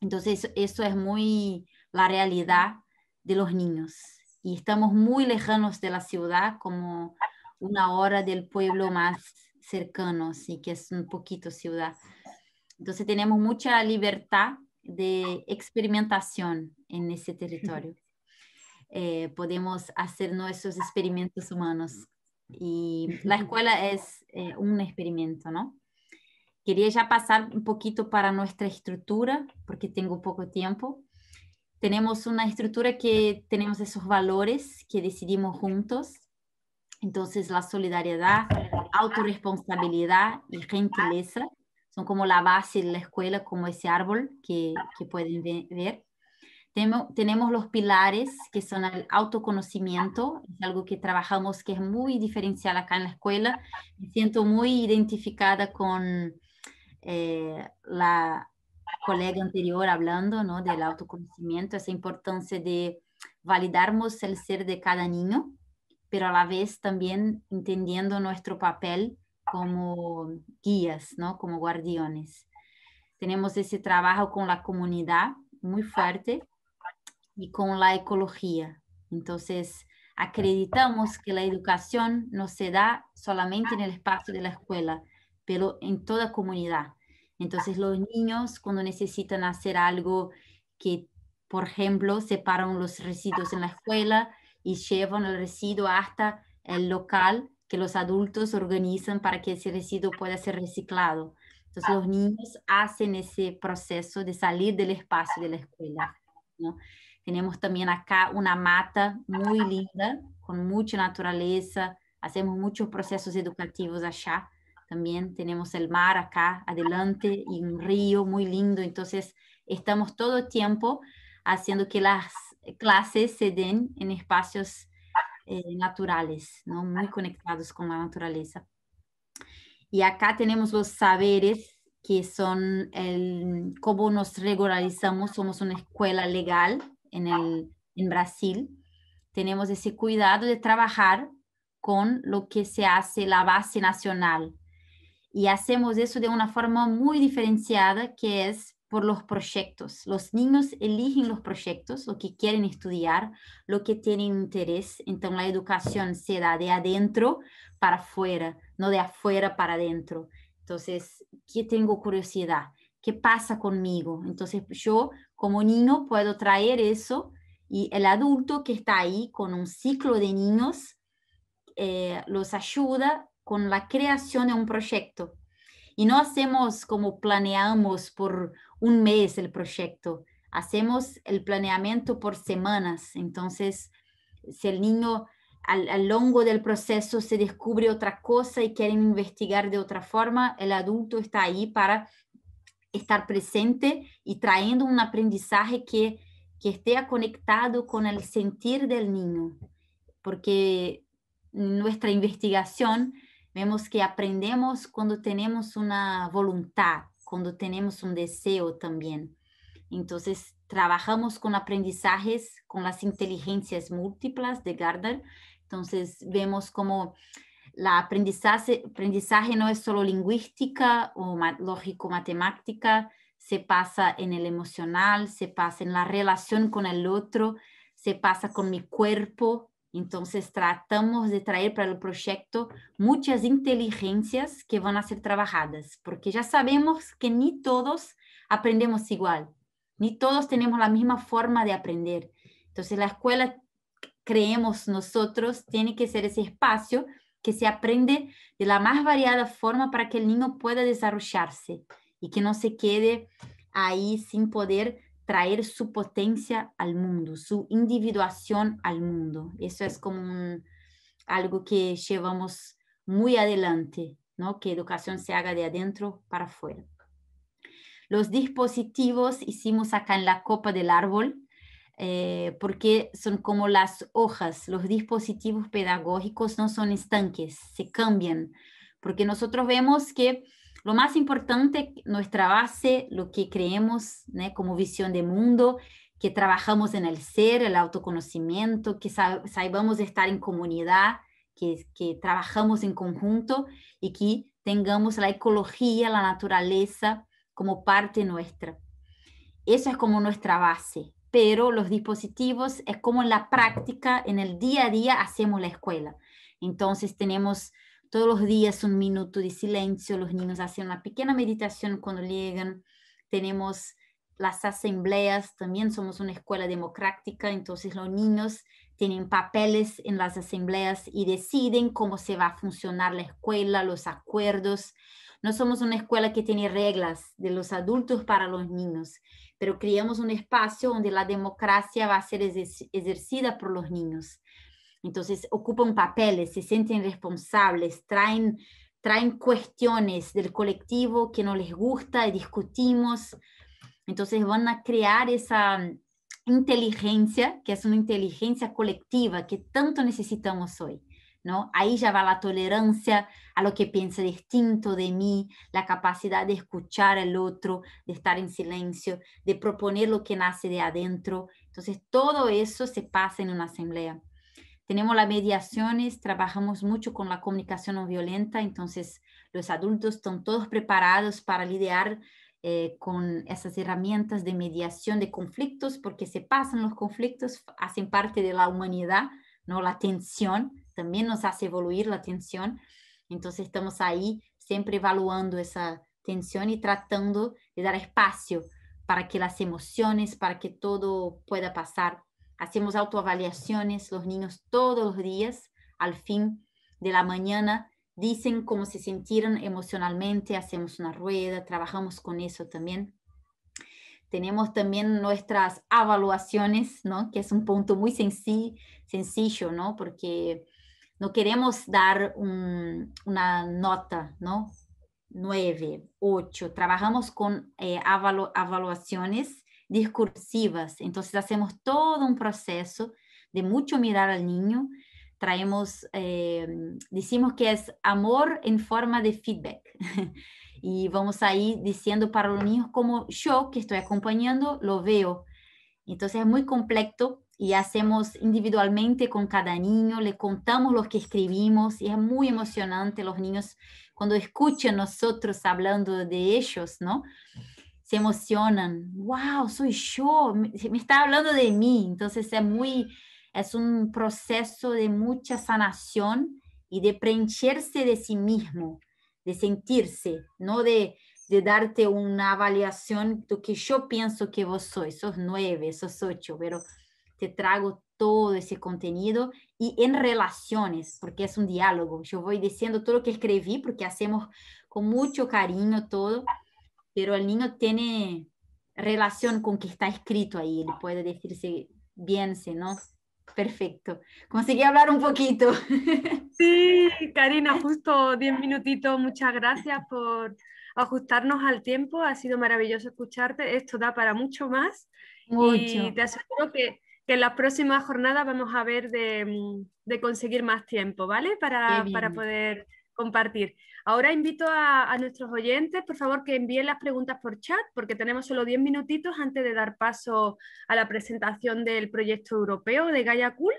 Entonces, eso es muy la realidad de los niños. Y estamos muy lejanos de la ciudad, como una hora del pueblo más cercano, así que es un poquito ciudad. Entonces, tenemos mucha libertad de experimentación en ese territorio. Eh, podemos hacer nuestros experimentos humanos. Y la escuela es eh, un experimento, ¿no? Quería ya pasar un poquito para nuestra estructura, porque tengo poco tiempo. Tenemos una estructura que tenemos esos valores que decidimos juntos. Entonces, la solidaridad, autorresponsabilidad y gentileza son como la base de la escuela, como ese árbol que, que pueden ver tenemos los pilares que son el autoconocimiento, es algo que trabajamos que es muy diferencial acá en la escuela. Me siento muy identificada con eh, la colega anterior hablando ¿no? del autoconocimiento, esa importancia de validarnos el ser de cada niño, pero a la vez también entendiendo nuestro papel como guías, como guardianes. Tenemos ese trabajo con la comunidad muy fuerte y con la ecología. Entonces, acreditamos que la educación no se da solamente en el espacio de la escuela, pero en toda comunidad. Entonces, los niños cuando necesitan hacer algo que, por ejemplo, separan los residuos en la escuela y llevan el residuo hasta el local que los adultos organizan para que ese residuo pueda ser reciclado. Entonces, los niños hacen ese proceso de salir del espacio de la escuela. ¿no? Tenemos también acá una mata muy linda, con mucha naturaleza. Hacemos muchos procesos educativos allá. También tenemos el mar acá adelante y un río muy lindo. Entonces estamos todo el tiempo haciendo que las clases se den en espacios eh, naturales, ¿no? muy conectados con la naturaleza. Y acá tenemos los saberes que son el, cómo nos regularizamos, somos una escuela legal en, Brasil, tenemos ese cuidado de trabajar con lo que se hace la base nacional. Y hacemos eso de una forma muy diferenciada, que es por los proyectos. Los niños eligen los proyectos, lo que quieren estudiar, lo que tienen interés. Entonces la educación se da de adentro para afuera, no de afuera para adentro. Entonces, ¿qué tengo curiosidad? ¿Qué pasa conmigo? Entonces yo como niño puedo traer eso y el adulto que está ahí con un ciclo de niños eh, los ayuda con la creación de un proyecto. Y no hacemos como planeamos por un mes el proyecto, hacemos el planeamiento por semanas. Entonces, si el niño a lo largo del proceso se descubre otra cosa y quieren investigar de otra forma, el adulto está ahí para estar presente y trayendo un aprendizaje que, que esté conectado con el sentir del niño, porque nuestra investigación vemos que aprendemos cuando tenemos una voluntad, cuando tenemos un deseo también. Entonces, trabajamos con aprendizajes, con las inteligencias múltiples de Gardner. Entonces, vemos como la aprendizaje, aprendizaje no es solo lingüística o lógico-matemática, se pasa en el emocional, se pasa en la relación con el otro, se pasa con mi cuerpo. Entonces tratamos de traer para el proyecto muchas inteligencias que van a ser trabajadas, porque ya sabemos que ni todos aprendemos igual, ni todos tenemos la misma forma de aprender. Entonces la escuela, creemos nosotros, tiene que ser ese espacio que se aprende de la más variada forma para que el niño pueda desarrollarse y que no se quede ahí sin poder traer su potencia al mundo, su individuación al mundo. Eso es como algo que llevamos muy adelante, ¿no? que educación se haga de adentro para afuera. Los dispositivos hicimos acá en la copa del árbol, eh, porque son como las hojas, los dispositivos pedagógicos no son estanques, se cambian, porque nosotros vemos que lo más importante, nuestra base, lo que creemos como visión de mundo, que trabajamos en el ser, el autoconocimiento, que sabemos estar en comunidad, que trabajamos en conjunto y que tengamos la ecología, la naturaleza como parte nuestra. Eso es como nuestra base, pero los dispositivos es como en la práctica, en el día a día hacemos la escuela. Entonces tenemos todos los días un minuto de silencio, los niños hacen una pequeña meditación cuando llegan, tenemos las asambleas, también somos una escuela democrática, entonces los niños tienen papeles en las asambleas y deciden cómo se va a funcionar la escuela, los acuerdos, no somos una escuela que tiene reglas de los adultos para los niños, pero creamos un espacio donde la democracia va a ser ejercida por los niños. Entonces ocupan papeles, se sienten responsables, traen, traen cuestiones del colectivo que no les gusta y discutimos. Entonces van a crear esa mm, inteligencia, que es una inteligencia colectiva que tanto necesitamos hoy. ¿no? Ahí ya va la tolerancia a lo que piensa distinto de mí, la capacidad de escuchar al otro, de estar en silencio, de proponer lo que nace de adentro. Entonces, todo eso se pasa en una asamblea. Tenemos las mediaciones, trabajamos mucho con la comunicación no violenta, entonces los adultos están todos preparados para lidiar eh, con esas herramientas de mediación de conflictos, porque se pasan los conflictos, hacen parte de la humanidad, ¿no? La tensión, también nos hace evoluir la tensión. Entonces estamos ahí siempre evaluando esa tensión y tratando de dar espacio para que las emociones, para que todo pueda pasar. Hacemos autoavaliaciones, los niños todos los días, al fin de la mañana, dicen cómo se sintieron emocionalmente, hacemos una rueda, trabajamos con eso también. Tenemos también nuestras evaluaciones, ¿no? que es un punto muy sencillo, sencillo ¿no? porque no queremos dar una nota, ¿no? Nueve, ocho. Trabajamos con eh, evaluaciones discursivas. Entonces hacemos todo un proceso de mucho mirar al niño. Traemos, eh, decimos que es amor en forma de feedback. y vamos a ir diciendo para los niños como yo que estoy acompañando lo veo. Entonces es muy complejo y hacemos individualmente con cada niño, le contamos lo que escribimos y es muy emocionante los niños cuando escuchan nosotros hablando de ellos, ¿no? Se emocionan, wow, soy yo, me, está hablando de mí, entonces es muy, es un proceso de mucha sanación y de preencherse de sí mismo, de sentirse, no de de darte una avaliación de lo que yo pienso que vos sois, sos nueve, sos ocho, pero trago todo ese contenido y en relaciones, porque es un diálogo. Yo voy diciendo todo lo que escribí porque hacemos con mucho cariño todo, pero el niño tiene relación con que está escrito ahí, él puede decirse bien, ¿no? Perfecto. Conseguí hablar un poquito. Sí, Karina, justo 10 minutitos. Muchas gracias por ajustarnos al tiempo. Ha sido maravilloso escucharte. Esto da para mucho más. Y te aseguro que que en la próxima jornada vamos a ver de, mm, conseguir más tiempo, ¿vale? Para, poder compartir. Ahora invito a, nuestros oyentes, por favor, que envíen las preguntas por chat, porque tenemos solo 10 minutitos antes de dar paso a la presentación del proyecto europeo de Gaia Cool.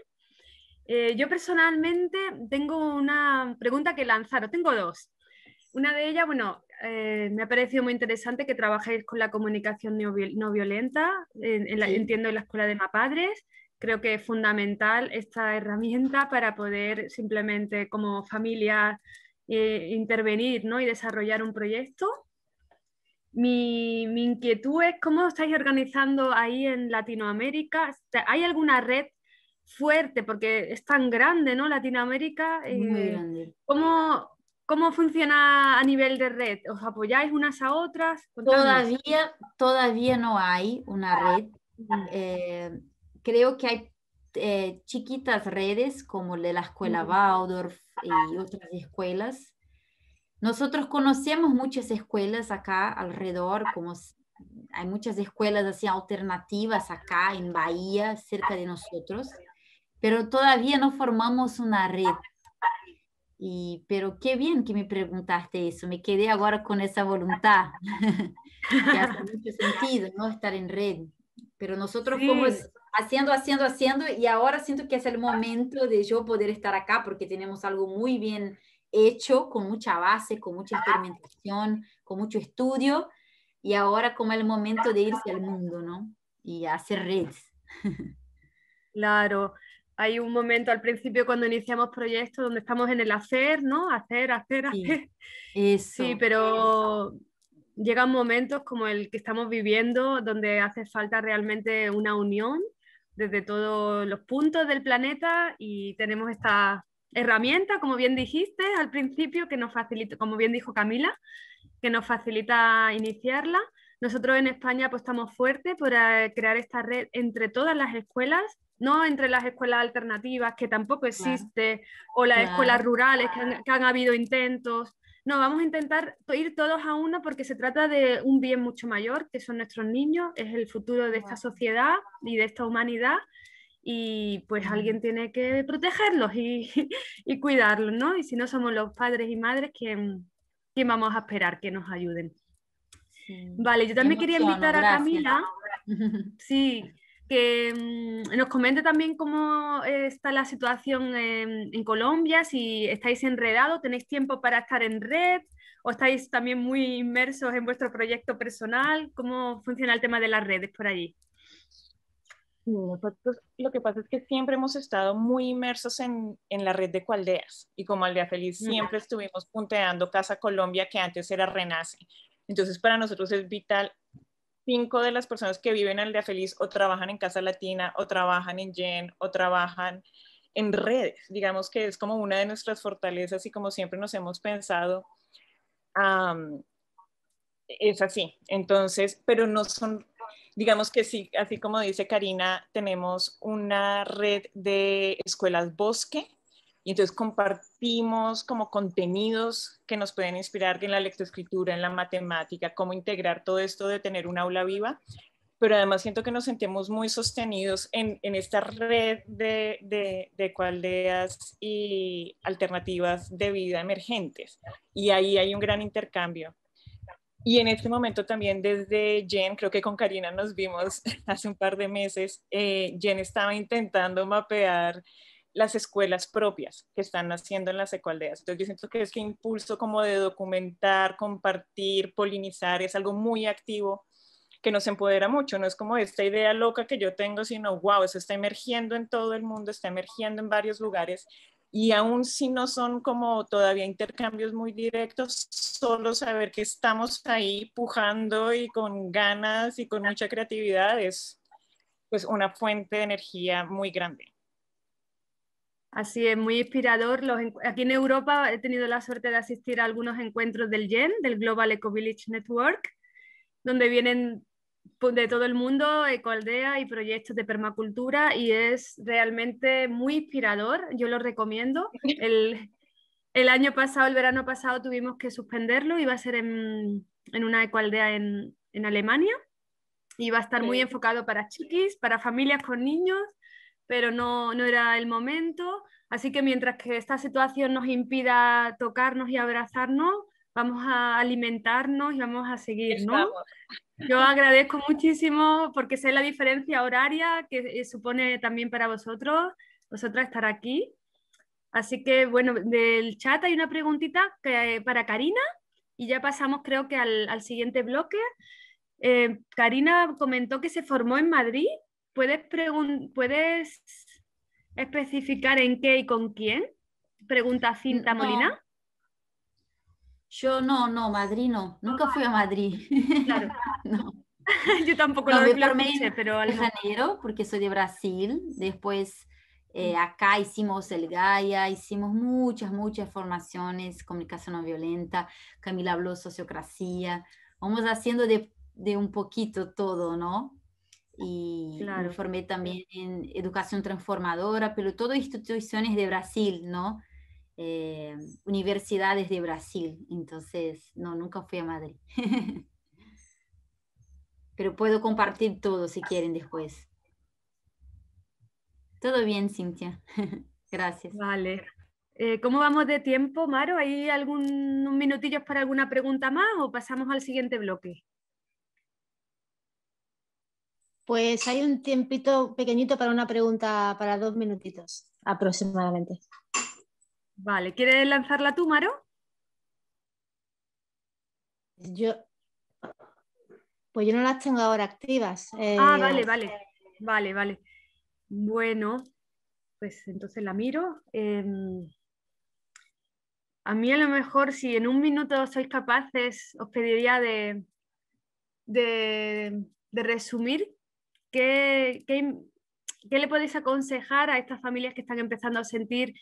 Eh, yo personalmente tengo una pregunta que o tengo dos. Una de ellas, bueno, eh, me ha parecido muy interesante que trabajéis con la comunicación no, violenta, en, la, entiendo en la escuela de Mapadres. Creo que es fundamental esta herramienta para poder simplemente como familia eh, intervenir y desarrollar un proyecto. Mi, inquietud es cómo estáis organizando ahí en Latinoamérica. ¿Hay alguna red fuerte? Porque es tan grande, ¿no? Latinoamérica. Muy eh, grande. ¿Cómo, ¿Cómo funciona a nivel de red? ¿Os apoyáis unas a otras? Todavía, todavía no hay una ah. red. Mm. Eh, creo que hay eh, chiquitas redes como de la escuela mm. Waldorf y otras escuelas. Nosotros conocemos muchas escuelas acá alrededor, como hay muchas escuelas así alternativas acá en Bahía, cerca de nosotros, pero todavía no formamos una red y, pero qué bien que me preguntaste eso, me quedé ahora con esa voluntad, que hace mucho sentido, ¿no? Estar en red. Pero nosotros como haciendo, haciendo, haciendo, y ahora siento que es el momento de yo poder estar acá porque tenemos algo muy bien hecho, con mucha base, con mucha experimentación, con mucho estudio, y ahora como el momento de irse al mundo, ¿no? Y hacer redes. Claro, hay un momento al principio cuando iniciamos proyectos donde estamos en el hacer, ¿no? Hacer, hacer, hacer. Sí, pero llegan momentos como el que estamos viviendo donde hace falta realmente una unión desde todos los puntos del planeta y tenemos esta herramienta, como bien dijiste al principio, que nos facilita, como bien dijo Camila, que nos facilita iniciarla. Nosotros en España apostamos fuerte por eh, crear esta red entre todas las escuelas ¿no? Entre las escuelas alternativas, que tampoco existe, o las escuelas rurales, que han, habido intentos. No, vamos a intentar ir todos a uno porque se trata de un bien mucho mayor, que son nuestros niños, es el futuro de esta sociedad y de esta humanidad, y pues alguien tiene que protegerlos y, cuidarlos, ¿no? Y si no somos los padres y madres, ¿quién, vamos a esperar que nos ayuden? Vale, yo también quería invitar a Camila. Sí, que mm, nos comente también cómo está la situación en, Colombia, si estáis enredados, tenéis tiempo para estar en red o estáis también muy inmersos en vuestro proyecto personal, cómo funciona el tema de las redes por allí. Nosotros lo que pasa es que siempre hemos estado muy inmersos en, la red de cualdeas, y como Aldea Feliz siempre estuvimos punteando Casa Colombia que antes era Renace. Entonces para nosotros es vital cinco de las personas que viven en Aldea Feliz o trabajan en Casa Latina o trabajan en Yen, o trabajan en redes. Digamos que es como una de nuestras fortalezas y como siempre nos hemos pensado, es así. Entonces, pero no son, digamos que sí, así como dice Karina, tenemos una red de escuelas bosque y entonces compartimos como contenidos que nos pueden inspirar en la lectoescritura, en la matemática, cómo integrar todo esto de tener un aula viva. Pero además siento que nos sentimos muy sostenidos en, esta red de, de, y alternativas de vida emergentes. Y ahí hay un gran intercambio. Y en este momento también desde Jen, creo que con Karina nos vimos hace un par de meses, eh, Jen estaba intentando mapear las escuelas propias que están haciendo en las ecoaldeas. Entonces yo siento que este impulso como de documentar, compartir, polinizar es algo muy activo que nos empodera mucho, no es como esta idea loca que yo tengo, sino, wow, eso está emergiendo en todo el mundo, está emergiendo en varios lugares y aún si no son como todavía intercambios muy directos, solo saber que estamos ahí pujando y con ganas y con mucha creatividad es pues una fuente de energía muy grande. Así es, muy inspirador. aquí en Europa he tenido la suerte de asistir a algunos encuentros del GEN, del Global Eco Village Network, donde vienen pues, de todo el mundo, ecoaldea y proyectos de permacultura y es realmente muy inspirador, yo lo recomiendo. El, año pasado, el verano pasado tuvimos que suspenderlo, iba a ser en, una ecoaldea en, en Alemania y va a estar muy enfocado para chiquis, para familias con niños pero no, no era el momento. Así que mientras que esta situación nos impida tocarnos y abrazarnos, vamos a alimentarnos y vamos a seguir, ¿no? Yo agradezco muchísimo porque sé la diferencia horaria que eh, supone también para vosotros, vosotras estar aquí. Así que bueno, del chat hay una preguntita que, para Karina y ya pasamos creo que al, siguiente bloque. Eh, Karina comentó que se formó en Madrid ¿puedes, especificar en qué y con quién? Pregunta Cinta Molina. Yo no, no, Madrid no. Nunca fui a Madrid. Yo tampoco lo, lo escuché, pero... En Janeiro, porque soy de Brasil. Después eh, mm. acá hicimos el Gaia, hicimos muchas, muchas formaciones, comunicación no violenta. Camila habló sociocracia. Vamos haciendo de, de un poquito todo, ¿no? y claro. formé también en educación transformadora, pero todo instituciones de Brasil, ¿no? Eh, universidades de Brasil, entonces, no, nunca fui a Madrid. pero puedo compartir todo si quieren después. Todo bien, Cintia. Gracias. Vale. Eh, ¿Cómo vamos de tiempo, Maro? ¿Hay algún minutillos para alguna pregunta más o pasamos al siguiente bloque? Pues hay un tiempito pequeñito para una pregunta, para dos minutitos aproximadamente. Vale, ¿quieres lanzarla tú, Maro? Yo, pues yo no las tengo ahora activas. ah, vale, eh. vale, vale, vale. Bueno, pues entonces la miro. Em, a mí a lo mejor si en un minuto sois capaces, os pediría de, de, de resumir ¿qué, le podéis aconsejar a estas familias que están empezando a sentir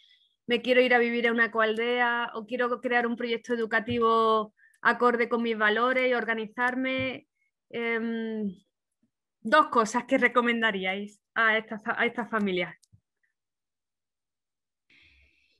me quiero ir a vivir a una coaldea o quiero crear un proyecto educativo acorde con mis valores y organizarme? Em, dos cosas que recomendaríais a a estas familias.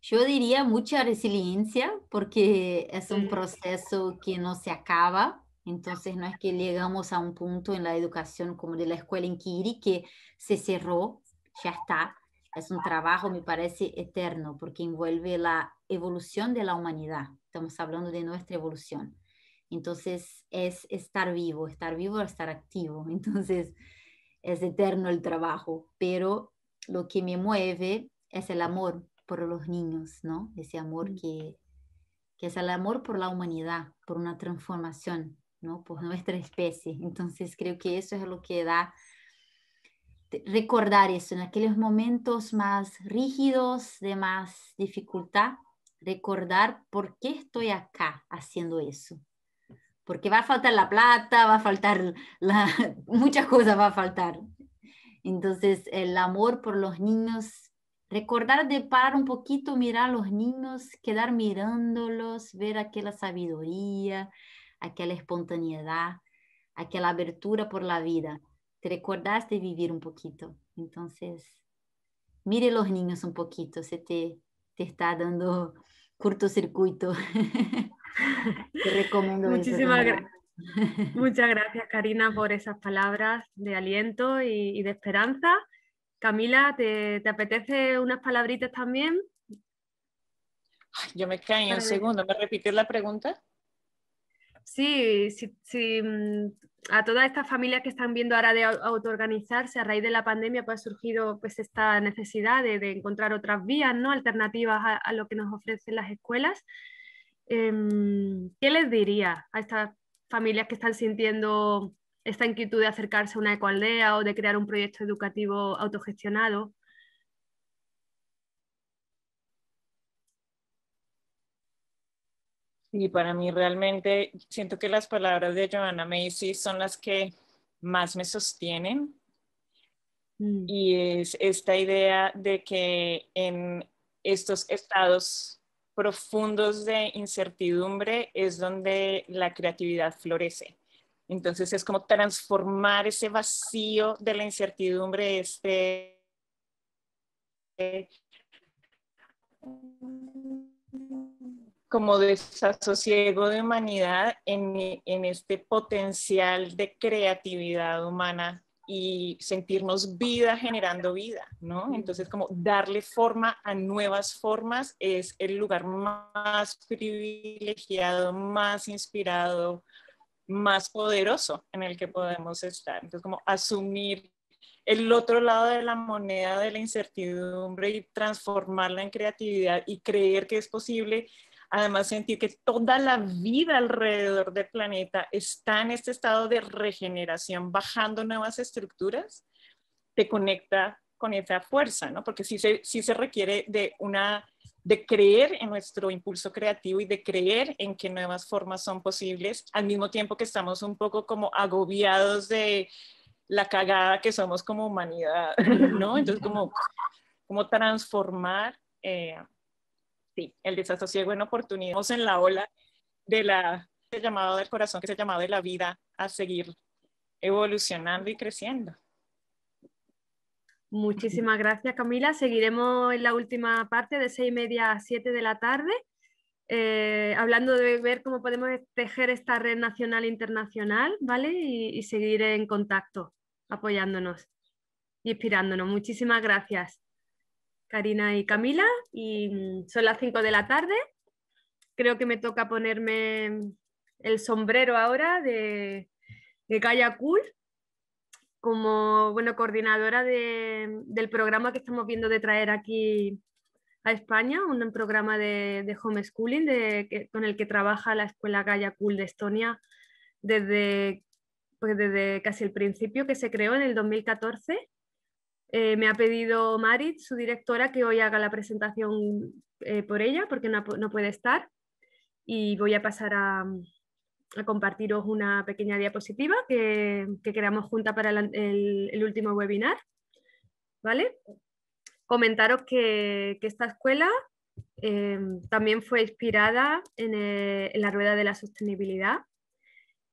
Yo diría mucha resiliencia porque es un proceso que no se acaba entonces no es que llegamos a un punto en la educación como de la escuela en Kiri que se cerró, ya está. Es un trabajo, me parece, eterno, porque envuelve la evolución de la humanidad. Estamos hablando de nuestra evolución. Entonces es estar vivo, estar vivo, estar activo. Entonces es eterno el trabajo, pero lo que me mueve es el amor por los niños, ¿no? Ese amor mm. que, que es el amor por la humanidad, por una transformación ¿no? Por nuestra especie. Entonces creo que eso es lo que da recordar eso, en aquellos momentos más rígidos, de más dificultad, recordar por qué estoy acá haciendo eso. Porque va a faltar la plata, va a faltar muchas cosas, va a faltar. Entonces, el amor por los niños, recordar de parar un poquito, mirar a los niños, quedar mirándolos, ver aquella sabiduría, aquella espontaneidad, aquella abertura por la vida. Te recordaste vivir un poquito. Entonces, mire los niños un poquito, se te, te está dando cortocircuito. te recomiendo. Muchísimas gracias. Muchas gracias, Karina, por esas palabras de aliento y, de esperanza. Camila, ¿te, apetece unas palabritas también? Yo me caí en segundo. ¿Me repites la pregunta? Sí, sí, sí, mm, a todas estas familias que están viendo ahora de autoorganizarse a raíz de la pandemia, pues ha surgido pues esta necesidad de, encontrar otras vías, ¿no? Alternativas a, lo que nos ofrecen las escuelas. Em, ¿Qué les diría a estas familias que están sintiendo esta inquietud de acercarse a una ecoaldea o de crear un proyecto educativo autogestionado? Y para mí realmente siento que las palabras de Joanna Macy son las que más me sostienen. Mm. Y es esta idea de que en estos estados profundos de incertidumbre es donde la creatividad florece. Entonces es como transformar ese vacío de la incertidumbre, este como desasosiego de humanidad en, en este potencial de creatividad humana y sentirnos vida generando vida, ¿no? Mm. Entonces, como darle forma a nuevas formas es el lugar más privilegiado, más inspirado, más poderoso en el que podemos estar. Entonces, como asumir el otro lado de la moneda de la incertidumbre y transformarla en creatividad y creer que es posible Además, sentir que toda la vida alrededor del planeta está en este estado de regeneración, bajando nuevas estructuras, te conecta con esa fuerza, ¿no? Porque sí se, se requiere de una de creer en nuestro impulso creativo y de creer en que nuevas formas son posibles, al mismo tiempo que estamos un poco como agobiados de la cagada que somos como humanidad, ¿no? Entonces, como, como transformar eh, Sí, el desasosiego en oportunidades, en la ola de la llamado del corazón, que se el llamado de la vida a seguir evolucionando y creciendo. Muchísimas gracias, Camila. Seguiremos en la última parte de seis y media a siete de la tarde, eh, hablando de ver cómo podemos tejer esta red nacional e internacional, ¿vale? Y, y seguir en contacto, apoyándonos y inspirándonos. Muchísimas gracias. Karina y Camila, y mm, son las 5 de la tarde. Creo que me toca ponerme mm, el sombrero ahora de, Gaya Cool como bueno, coordinadora mm, del programa que estamos viendo de traer aquí a España, un programa de, homeschooling con el que trabaja la escuela Gaya Cool de Estonia desde, pues, desde casi el principio que se creó en el 2014 eh, me ha pedido Marit, su directora, que hoy haga la presentación eh, por ella, porque no, puede estar. Y voy a pasar a, compartiros una pequeña diapositiva que, que creamos junta para el, último webinar. ¿Vale? Comentaros que, esta escuela eh, también fue inspirada en la rueda de la sostenibilidad,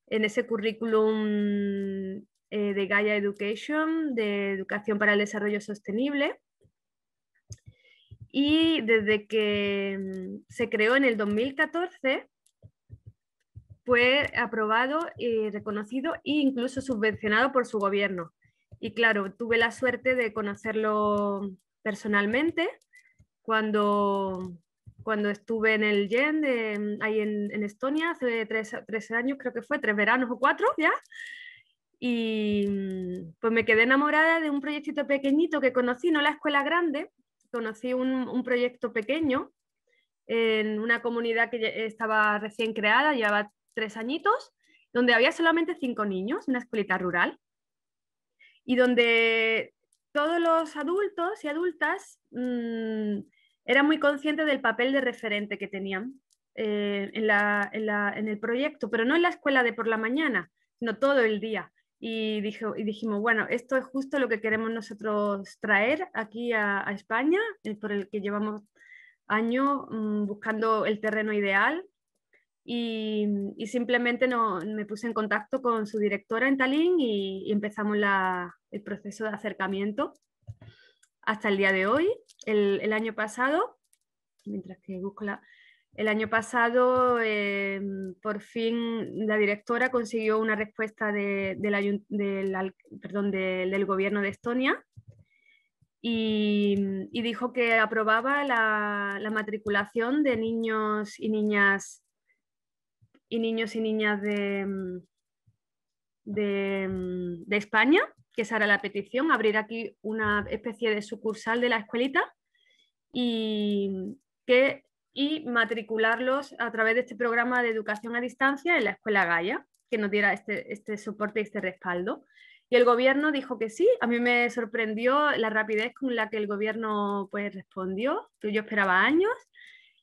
en ese currículum eh, de Gaia Education, de Educación para el Desarrollo Sostenible. Y desde que mm, se creó en el 2014, fue aprobado y reconocido e incluso subvencionado por su gobierno. Y claro, tuve la suerte de conocerlo personalmente cuando, cuando estuve en el YEN, mm, ahí en, Estonia, hace tres, tres años creo que fue, tres veranos o cuatro ya. Y mm, pues me quedé enamorada de un proyectito pequeñito que conocí, no la escuela grande, conocí un, proyecto pequeño en una comunidad que estaba recién creada, llevaba tres añitos, donde había solamente cinco niños, una escuelita rural, y donde todos los adultos y adultas mm, eran muy conscientes del papel de referente que tenían eh, en, en el proyecto, pero no en la escuela de por la mañana, sino todo el día y, dijimos, bueno, esto es justo lo que queremos nosotros traer aquí a, España, eh, por el que llevamos años mm, buscando el terreno ideal y, simplemente me puse en contacto con su directora en Tallinn y, empezamos el proceso de acercamiento hasta el día de hoy. El, el año pasado, mientras que busco la, el año pasado, em, por fin, la directora consiguió una respuesta del, gobierno de Estonia y, dijo que aprobaba la, matriculación de niños y niñas y niños y niñas de, em, em, de España, que se hará la petición, abrir aquí una especie de sucursal de la escuelita y que y matricularlos a través de este programa de educación a distancia en la Escuela Gaia, que nos diera este, este, soporte y este respaldo. Y el gobierno dijo que sí. A mí me sorprendió la rapidez con la que el gobierno pues, respondió. Yo esperaba años.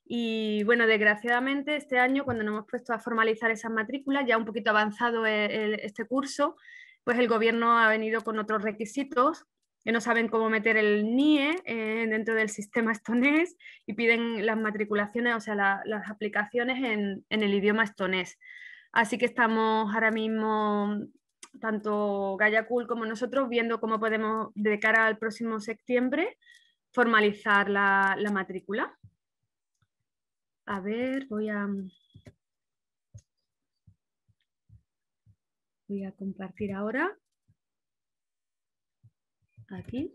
Y bueno, desgraciadamente este año, cuando nos hemos puesto a formalizar esas matrículas, ya un poquito avanzado e, e, este curso, pues el gobierno ha venido con otros requisitos que no saben cómo meter el NIE eh, dentro del sistema estonés y piden las matriculaciones, o sea, las aplicaciones en, el idioma estonés. Así que estamos ahora mismo, tanto cool como nosotros, viendo cómo podemos, de cara al próximo septiembre, formalizar la, la matrícula. A ver, voy a... Voy a compartir ahora aquí.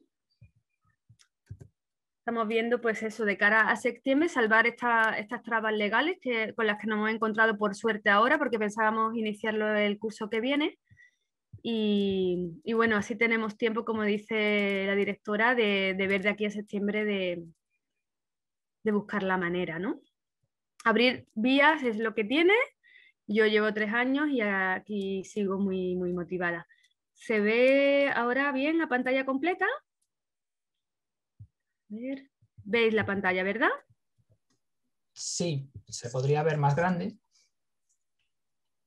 Estamos viendo pues eso, de cara a septiembre, salvar estas trabas legales que, con las que nos hemos encontrado por suerte ahora, porque pensábamos iniciarlo el curso que viene. Y, bueno, así tenemos tiempo, como dice la directora, de, de ver de aquí a septiembre de, de buscar la manera, ¿no? Abrir vías es lo que tiene, yo llevo tres años y aquí sigo muy, muy motivada. ¿Se ve ahora bien la pantalla completa? ¿Veis la pantalla, verdad? Sí, se podría ver más grande.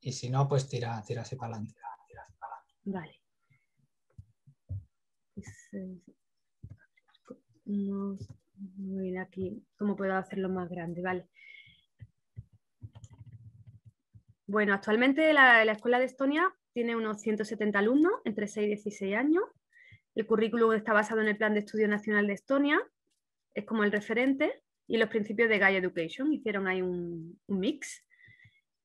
Y si no, pues tira, tira hacia para adelante. Vale. aquí cómo puedo hacerlo más grande, vale. Bueno, actualmente la Escuela de Estonia tiene unos 170 alumnos entre 6 y 16 años. El currículum está basado en el Plan de Estudio Nacional de Estonia, es como el referente, y los principios de Gaia Education. Hicieron ahí un, un mix.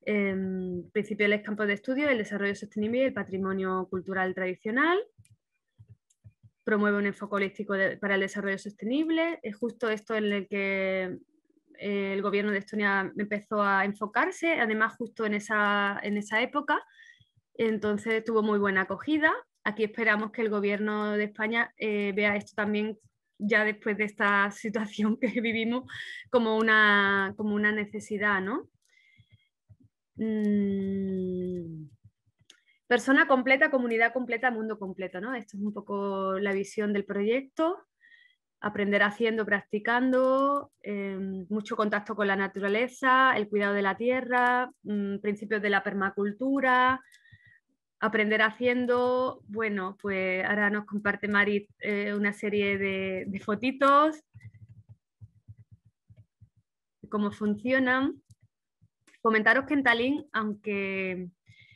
Eh, em, principales campos de estudio, el desarrollo sostenible y el patrimonio cultural tradicional. Promueve un enfoque holístico para el desarrollo sostenible. Es justo esto en el que eh, el gobierno de Estonia empezó a enfocarse, además justo en esa, en esa época entonces tuvo muy buena acogida. Aquí esperamos que el gobierno de España eh, vea esto también ya después de esta situación que vivimos como una, necesidad, ¿no? Mm. Persona completa, comunidad completa, mundo completo, ¿no? Esto es un poco la visión del proyecto. Aprender haciendo, practicando, em, mucho contacto con la naturaleza, el cuidado de la tierra, mm, principios de la permacultura, aprender haciendo, bueno, pues ahora nos comparte Marit eh, una serie de, fotitos, cómo funcionan. Comentaros que en Talín, aunque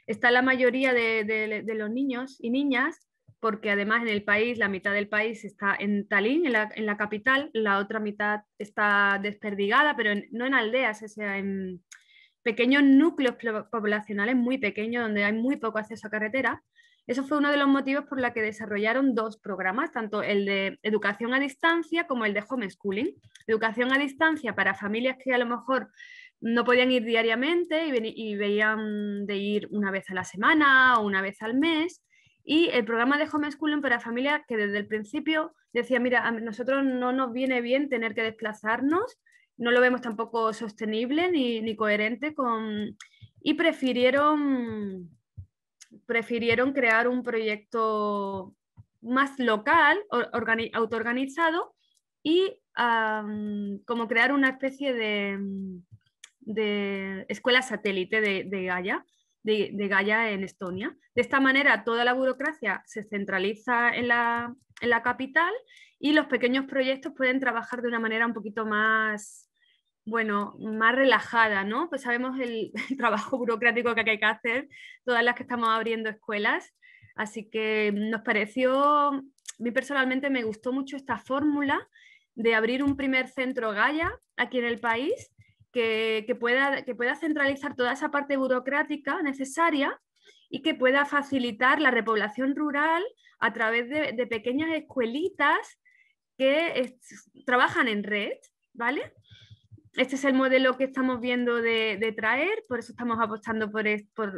está la mayoría de, los niños y niñas, porque además en el país, la mitad del país está en Talín, en la, capital, la otra mitad está desperdigada, pero no en aldeas, en, pequeños núcleos poblacionales muy pequeños donde hay muy poco acceso a carretera. Eso fue uno de los motivos por la que desarrollaron dos programas, tanto el de educación a distancia como el de homeschooling. Educación a distancia para familias que a lo mejor no podían ir diariamente y, veían de ir una vez a la semana o una vez al mes. Y el programa de homeschooling para familias que desde el principio decía, mira, a nosotros no nos viene bien tener que desplazarnos no lo vemos tampoco sostenible ni, coherente con... Y prefirieron, prefirieron crear un proyecto más local, autoorganizado y como crear una especie de, de escuela satélite de, de Gaia, de, Gaia en Estonia. De esta manera toda la burocracia se centraliza en la capital y los pequeños proyectos pueden trabajar de una manera un poquito más bueno, más relajada, ¿no? Pues sabemos el, trabajo burocrático que hay que hacer, todas las que estamos abriendo escuelas. Así que nos pareció, a mí personalmente me gustó mucho esta fórmula de abrir un primer centro Gaia aquí en el país que, pueda, que pueda centralizar toda esa parte burocrática necesaria y que pueda facilitar la repoblación rural a través de, pequeñas escuelitas que trabajan en red, ¿vale? este es el modelo que estamos viendo de, traer, por eso estamos apostando por,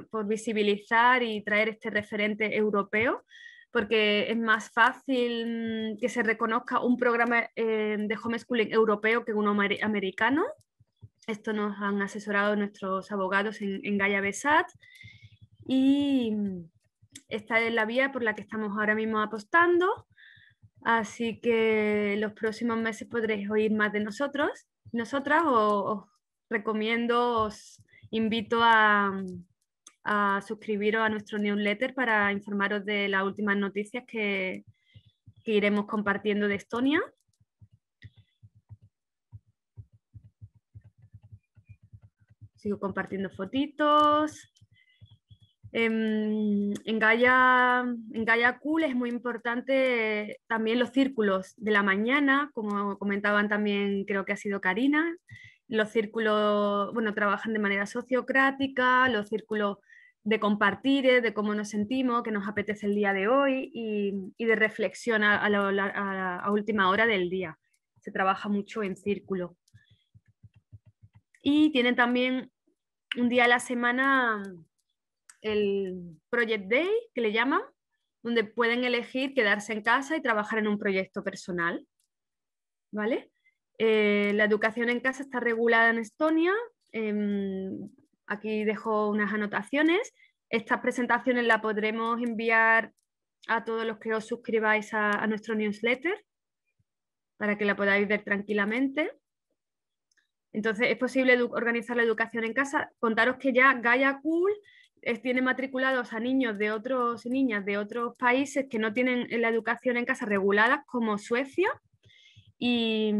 por, visibilizar y traer este referente europeo, porque es más fácil mm, que se reconozca un programa eh, de homeschooling europeo que uno americano. Esto nos han asesorado nuestros abogados en, en Gaia Besat. Y mm, esta es la vía por la que estamos ahora mismo apostando. Así que los próximos meses podréis oír más de nosotros nosotras os, recomiendo, os invito a, suscribiros a nuestro newsletter para informaros de las últimas noticias que iremos compartiendo de Estonia. Sigo compartiendo fotitos. Em, en, en, Gaia, Cool es muy importante también los círculos de la mañana, como comentaban también, creo que ha sido Karina. Los círculos, bueno, trabajan de manera sociocrática, los círculos de compartir, eh, de cómo nos sentimos, qué nos apetece el día de hoy y, de reflexión a, la, última hora del día. Se trabaja mucho en círculo. Y tienen también un día a la semana el Project Day, que le llaman, donde pueden elegir quedarse en casa y trabajar en un proyecto personal. ¿Vale? Eh, la educación en casa está regulada en Estonia. Em, aquí dejo unas anotaciones. Estas presentaciones las podremos enviar a todos los que os suscribáis a nuestro newsletter para que la podáis ver tranquilamente. Entonces, es posible organizar la educación en casa. Contaros que ya Gaia Cool es, matriculados a niños de otros y niñas de otros países que no tienen la educación en casa regulada, como Suecia, y,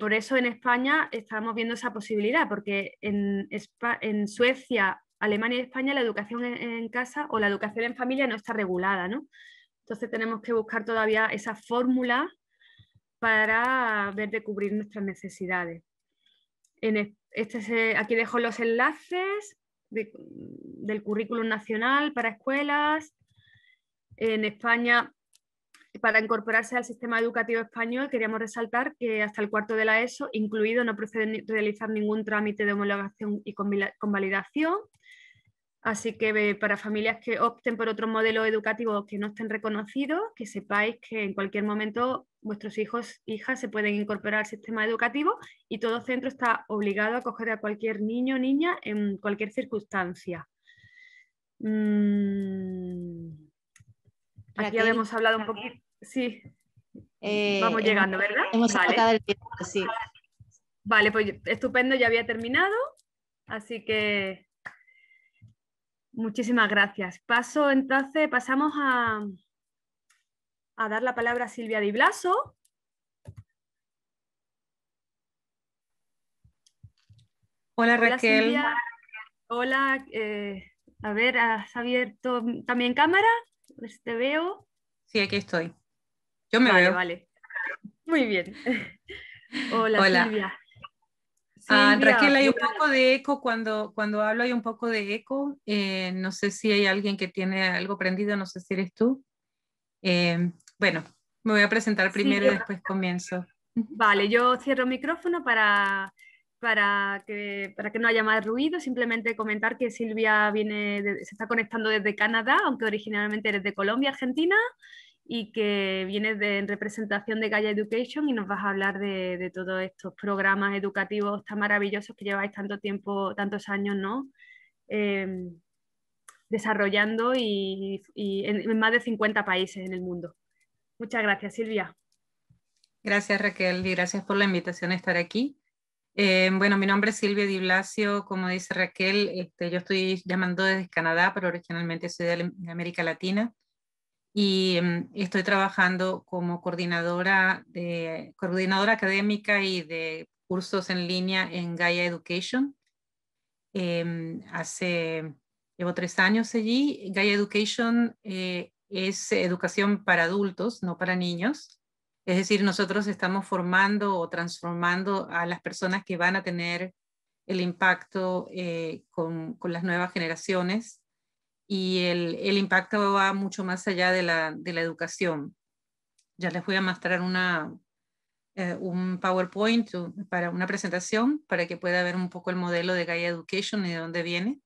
por eso en España estamos viendo esa posibilidad, porque en, Suecia, Alemania y España la educación en, casa o la educación en familia no está regulada, ¿no? Entonces tenemos que buscar todavía esa fórmula para ver de cubrir nuestras necesidades. En este, aquí dejo los enlaces del currículum nacional para escuelas. En España, para incorporarse al sistema educativo español, queríamos resaltar que hasta el cuarto de la ESO, incluido, no procede realizar ningún trámite de homologación y convalidación. Así que eh, para familias que opten por otro modelo educativo que no estén reconocidos, que sepáis que en cualquier momento vuestros hijos, hijas se pueden incorporar al sistema educativo y todo centro está obligado a acoger a cualquier niño o niña en cualquier circunstancia. Mm, aquí habíamos hablado un poquito. Sí. Eh, Vamos llegando, ¿verdad? Hemos vale. el tiempo, sí. Vale, pues estupendo, ya había terminado. Así que muchísimas gracias. Paso entonces, pasamos a, a dar la palabra a Silvia Di Hola Raquel. Hola, eh, a ver, ah, ¿has abierto también cámara? te veo. Sí, aquí estoy. Yo me veo. Vale, Muy bien. Hola, ah, Silvia. Raquel, hay un poco de eco cuando, cuando hablo, hay un poco de eco. Eh, no sé si hay alguien que tiene algo prendido, no sé si eres tú. Eh, bueno, me voy a presentar primero y después comienzo. Vale, yo cierro el micrófono para, que, no haya más ruido. Simplemente comentar que Silvia viene se está conectando desde Canadá, aunque originalmente eres de Colombia, Argentina, y que vienes en representación de Gaia Education y nos vas a hablar de, todos estos programas educativos tan maravillosos que lleváis tanto tiempo, tantos años, ¿no? Em, desarrollando y, en más de 50 países en el mundo. Muchas gracias, Silvia. Gracias, Raquel, y gracias por la invitación a estar aquí. Eh, bueno, mi nombre es Silvia Di Blasio, como dice Raquel, este, yo estoy llamando desde Canadá, pero originalmente soy de, América Latina y em, estoy trabajando como coordinadora, de, coordinadora académica y de cursos en línea en Gaia Education. Em, hace, llevo tres años allí. Gaia Education eh, es educación para adultos, no para niños. Es decir, nosotros estamos formando o transformando a las personas que van a tener el impacto eh, con, las nuevas generaciones y el, impacto va mucho más allá de la, educación. Ya les voy a mostrar una, eh, un PowerPoint para una presentación para que pueda ver un poco el modelo de Gaia Education y de dónde viene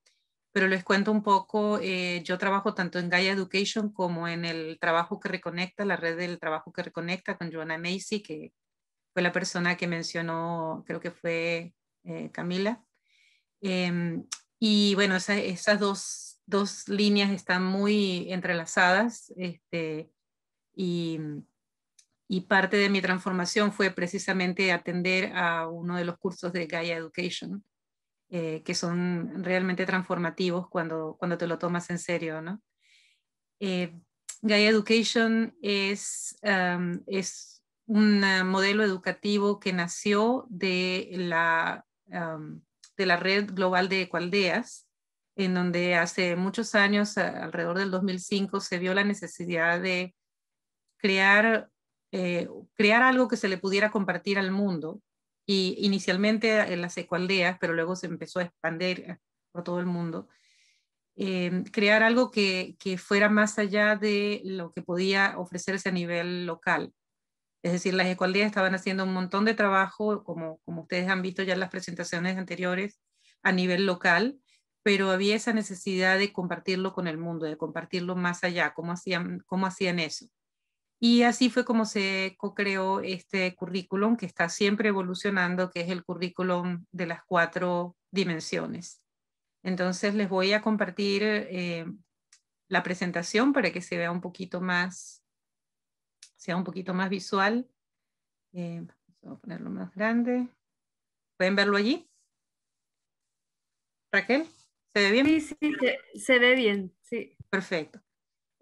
pero les cuento un poco, eh, yo trabajo tanto en Gaia Education como en el trabajo que reconecta, la red del trabajo que reconecta con Joanna Macy, que fue la persona que mencionó, creo que fue eh, Camila. Em, y bueno, esas dos, dos, líneas están muy entrelazadas este, y, y parte de mi transformación fue precisamente atender a uno de los cursos de Gaia Education eh, que son realmente transformativos cuando, cuando te lo tomas en serio, ¿no? Eh, Gaia Education es, es un modelo educativo que nació de la, de la red global de Ecualdeas, en donde hace muchos años, alrededor del 2005, se vio la necesidad de crear, eh, crear algo que se le pudiera compartir al mundo y inicialmente en eh, las ecoaldeas, pero luego se empezó a expandir eh, por todo el mundo. Eh, crear algo que, fuera más allá de lo que podía ofrecerse a nivel local. Es decir, las ecoaldeas e estaban haciendo un montón de trabajo, como, como ustedes han visto ya en las presentaciones anteriores, a nivel local, pero había esa necesidad de compartirlo con el mundo, de compartirlo más allá, cómo hacían, cómo hacían eso. Y así fue como se co-creó este currículum que está siempre evolucionando, que es el currículum de las cuatro dimensiones. Entonces les voy a compartir eh, la presentación para que se vea un poquito más, sea un poquito más visual. Eh, vamos a ponerlo más grande. ¿Pueden verlo allí? Raquel, ¿se ve bien? Sí, sí, se, se ve bien, sí. Perfecto.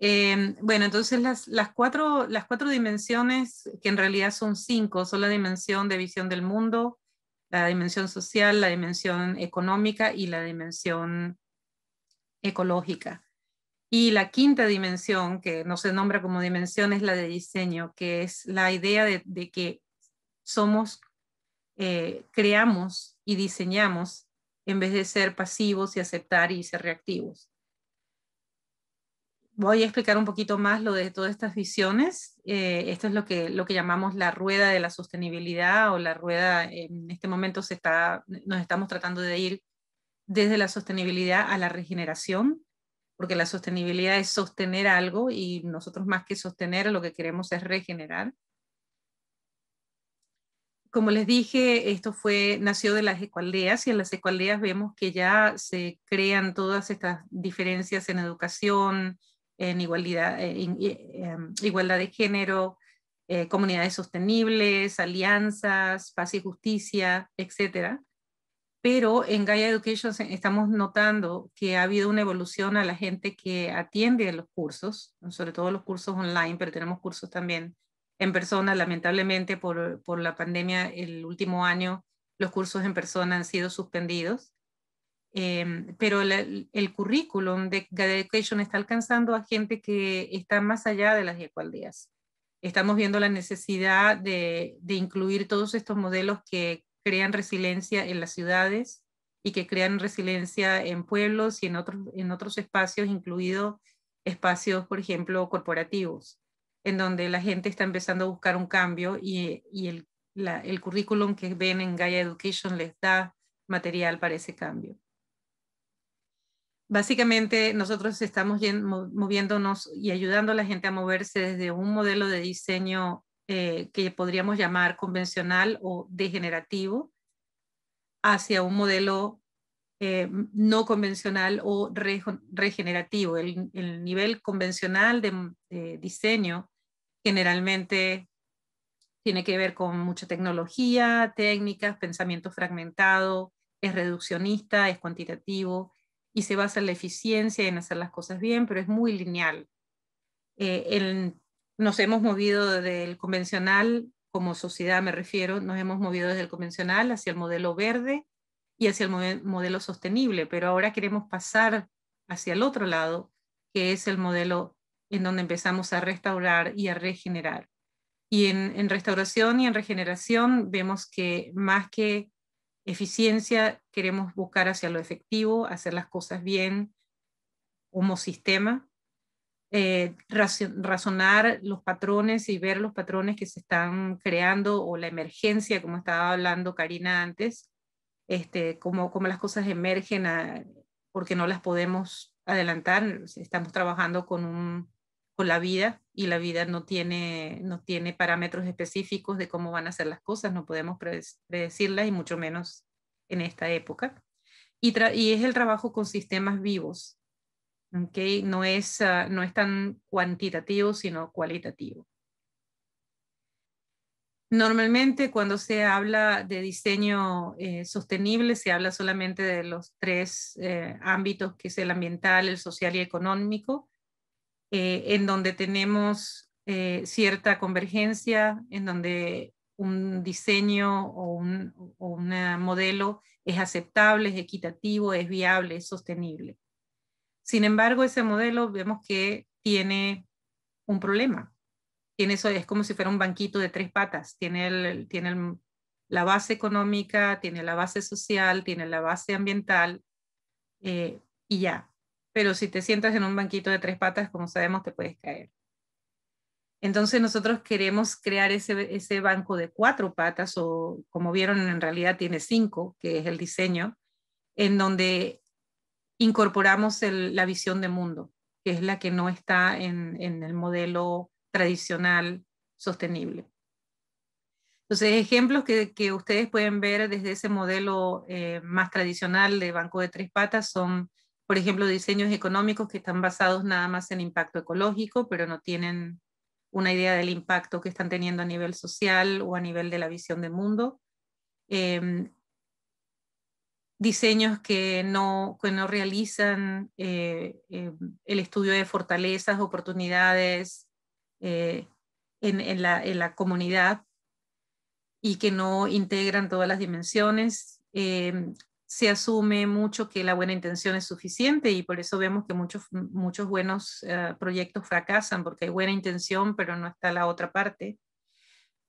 Em, bueno, entonces las, cuatro, dimensiones, que en realidad son cinco, son la dimensión de visión del mundo, la dimensión social, la dimensión económica y la dimensión ecológica. Y la quinta dimensión, que no se nombra como dimensión, es la de diseño, que es la idea de, que somos, eh, creamos y diseñamos en vez de ser pasivos y aceptar y ser reactivos voy a explicar un poquito más lo de todas estas visiones. Eh, esto es lo que, lo que llamamos la rueda de la sostenibilidad o la rueda, en este momento se está, nos estamos tratando de ir desde la sostenibilidad a la regeneración, porque la sostenibilidad es sostener algo y nosotros más que sostener lo que queremos es regenerar. Como les dije, esto fue, nació de las ecualdeas y en las ecualdeas vemos que ya se crean todas estas diferencias en educación, en igualdad, eh, em, igualdad de género, eh, comunidades sostenibles, alianzas, paz y justicia, etc. Pero en Gaia Education estamos notando que ha habido una evolución a la gente que atiende los cursos, sobre todo los cursos online, pero tenemos cursos también en persona. Lamentablemente por, por la pandemia el último año los cursos en persona han sido suspendidos Em, pero el currículum de Gaia Education está alcanzando a gente que está más allá de las ecualdías. Estamos viendo la necesidad de, incluir todos estos modelos que crean resiliencia en las ciudades y que crean resiliencia en pueblos y en otros, espacios, incluidos espacios, por ejemplo, corporativos, en donde la gente está empezando a buscar un cambio y, el, el currículum que ven en Gaia Education les da material para ese cambio. Básicamente nosotros estamos moviéndonos y ayudando a la gente a moverse desde un modelo de diseño eh, que podríamos llamar convencional o degenerativo hacia un modelo eh, no convencional o regenerativo. El, nivel convencional de, de diseño generalmente tiene que ver con mucha tecnología, técnicas, pensamiento fragmentado, es reduccionista, es cuantitativo y se basa en la eficiencia, en hacer las cosas bien, pero es muy lineal. Eh, nos hemos movido del convencional, como sociedad me refiero, nos hemos movido desde el convencional hacia el modelo verde y hacia el modelo sostenible, pero ahora queremos pasar hacia el otro lado, que es el modelo en donde empezamos a restaurar y a regenerar. Y en, en restauración y en regeneración vemos que más que Eficiencia, queremos buscar hacia lo efectivo, hacer las cosas bien como sistema, eh, razonar los patrones y ver los patrones que se están creando o la emergencia, como estaba hablando Karina antes, este, cómo, como las cosas emergen a, ah, porque no las podemos adelantar. Estamos trabajando con un la vida y la vida no tiene, no tiene parámetros específicos de cómo van a ser las cosas, no podemos predecirlas y mucho menos en esta época. Y, es el trabajo con sistemas vivos, ¿okay? no, es, ah, no es tan cuantitativo sino cualitativo. Normalmente cuando se habla de diseño eh, sostenible se habla solamente de los tres eh, ámbitos que es el ambiental, el social y económico, eh, en donde tenemos eh, cierta convergencia, en donde un diseño o un modelo es aceptable, es equitativo, es viable, es sostenible. Sin embargo, ese modelo vemos que tiene un problema. Tiene eso, es como si fuera un banquito de tres patas. Tiene, el, la base económica, tiene la base social, tiene la base ambiental eh, y ya pero si te sientas en un banquito de tres patas, como sabemos, te puedes caer. Entonces nosotros queremos crear ese, banco de cuatro patas o como vieron en realidad tiene cinco, que es el diseño, en donde incorporamos la visión de mundo, que es la que no está en, el modelo tradicional sostenible. Entonces, ejemplos que, ustedes pueden ver desde ese modelo eh, más tradicional de banco de tres patas son por ejemplo, diseños económicos que están basados nada más en impacto ecológico, pero no tienen una idea del impacto que están teniendo a nivel social o a nivel de la visión del mundo. Em, diseños que no, no realizan eh, em, el estudio de fortalezas, oportunidades eh, en, la, en, la, comunidad y que no integran todas las dimensiones. Em, se asume mucho que la buena intención es suficiente y por eso vemos que muchos, muchos buenos eh, proyectos fracasan porque hay buena intención pero no está la otra parte.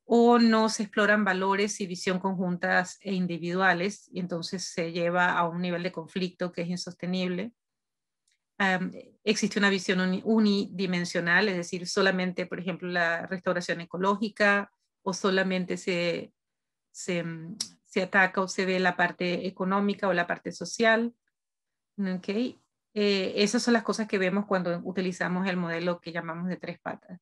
O no se exploran valores y visión conjuntas e individuales y entonces se lleva a un nivel de conflicto que es insostenible. existe una visión unidimensional, es decir, solamente, por ejemplo, la restauración ecológica o solamente se se ataca o se ve la parte económica o la parte social. Okay. Eh, esas son las cosas que vemos cuando utilizamos el modelo que llamamos de tres patas.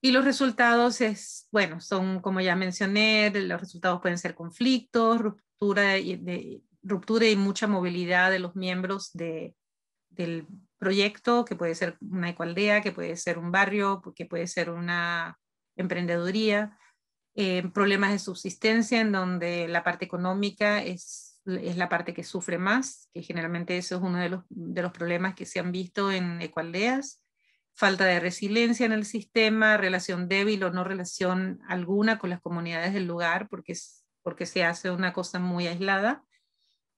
Y los resultados es, bueno, son como ya mencioné, los resultados pueden ser conflictos, ruptura y, de, ruptura y mucha movilidad de los miembros del proyecto, que puede ser una ecoaldea, que puede ser un barrio, que puede ser una emprendeduría. Eh, problemas de subsistencia en donde la parte económica es, la parte que sufre más, que generalmente eso es uno de los, problemas que se han visto en ecualdeas, falta de resiliencia en el sistema, relación débil o no relación alguna con las comunidades del lugar, porque, porque se hace una cosa muy aislada,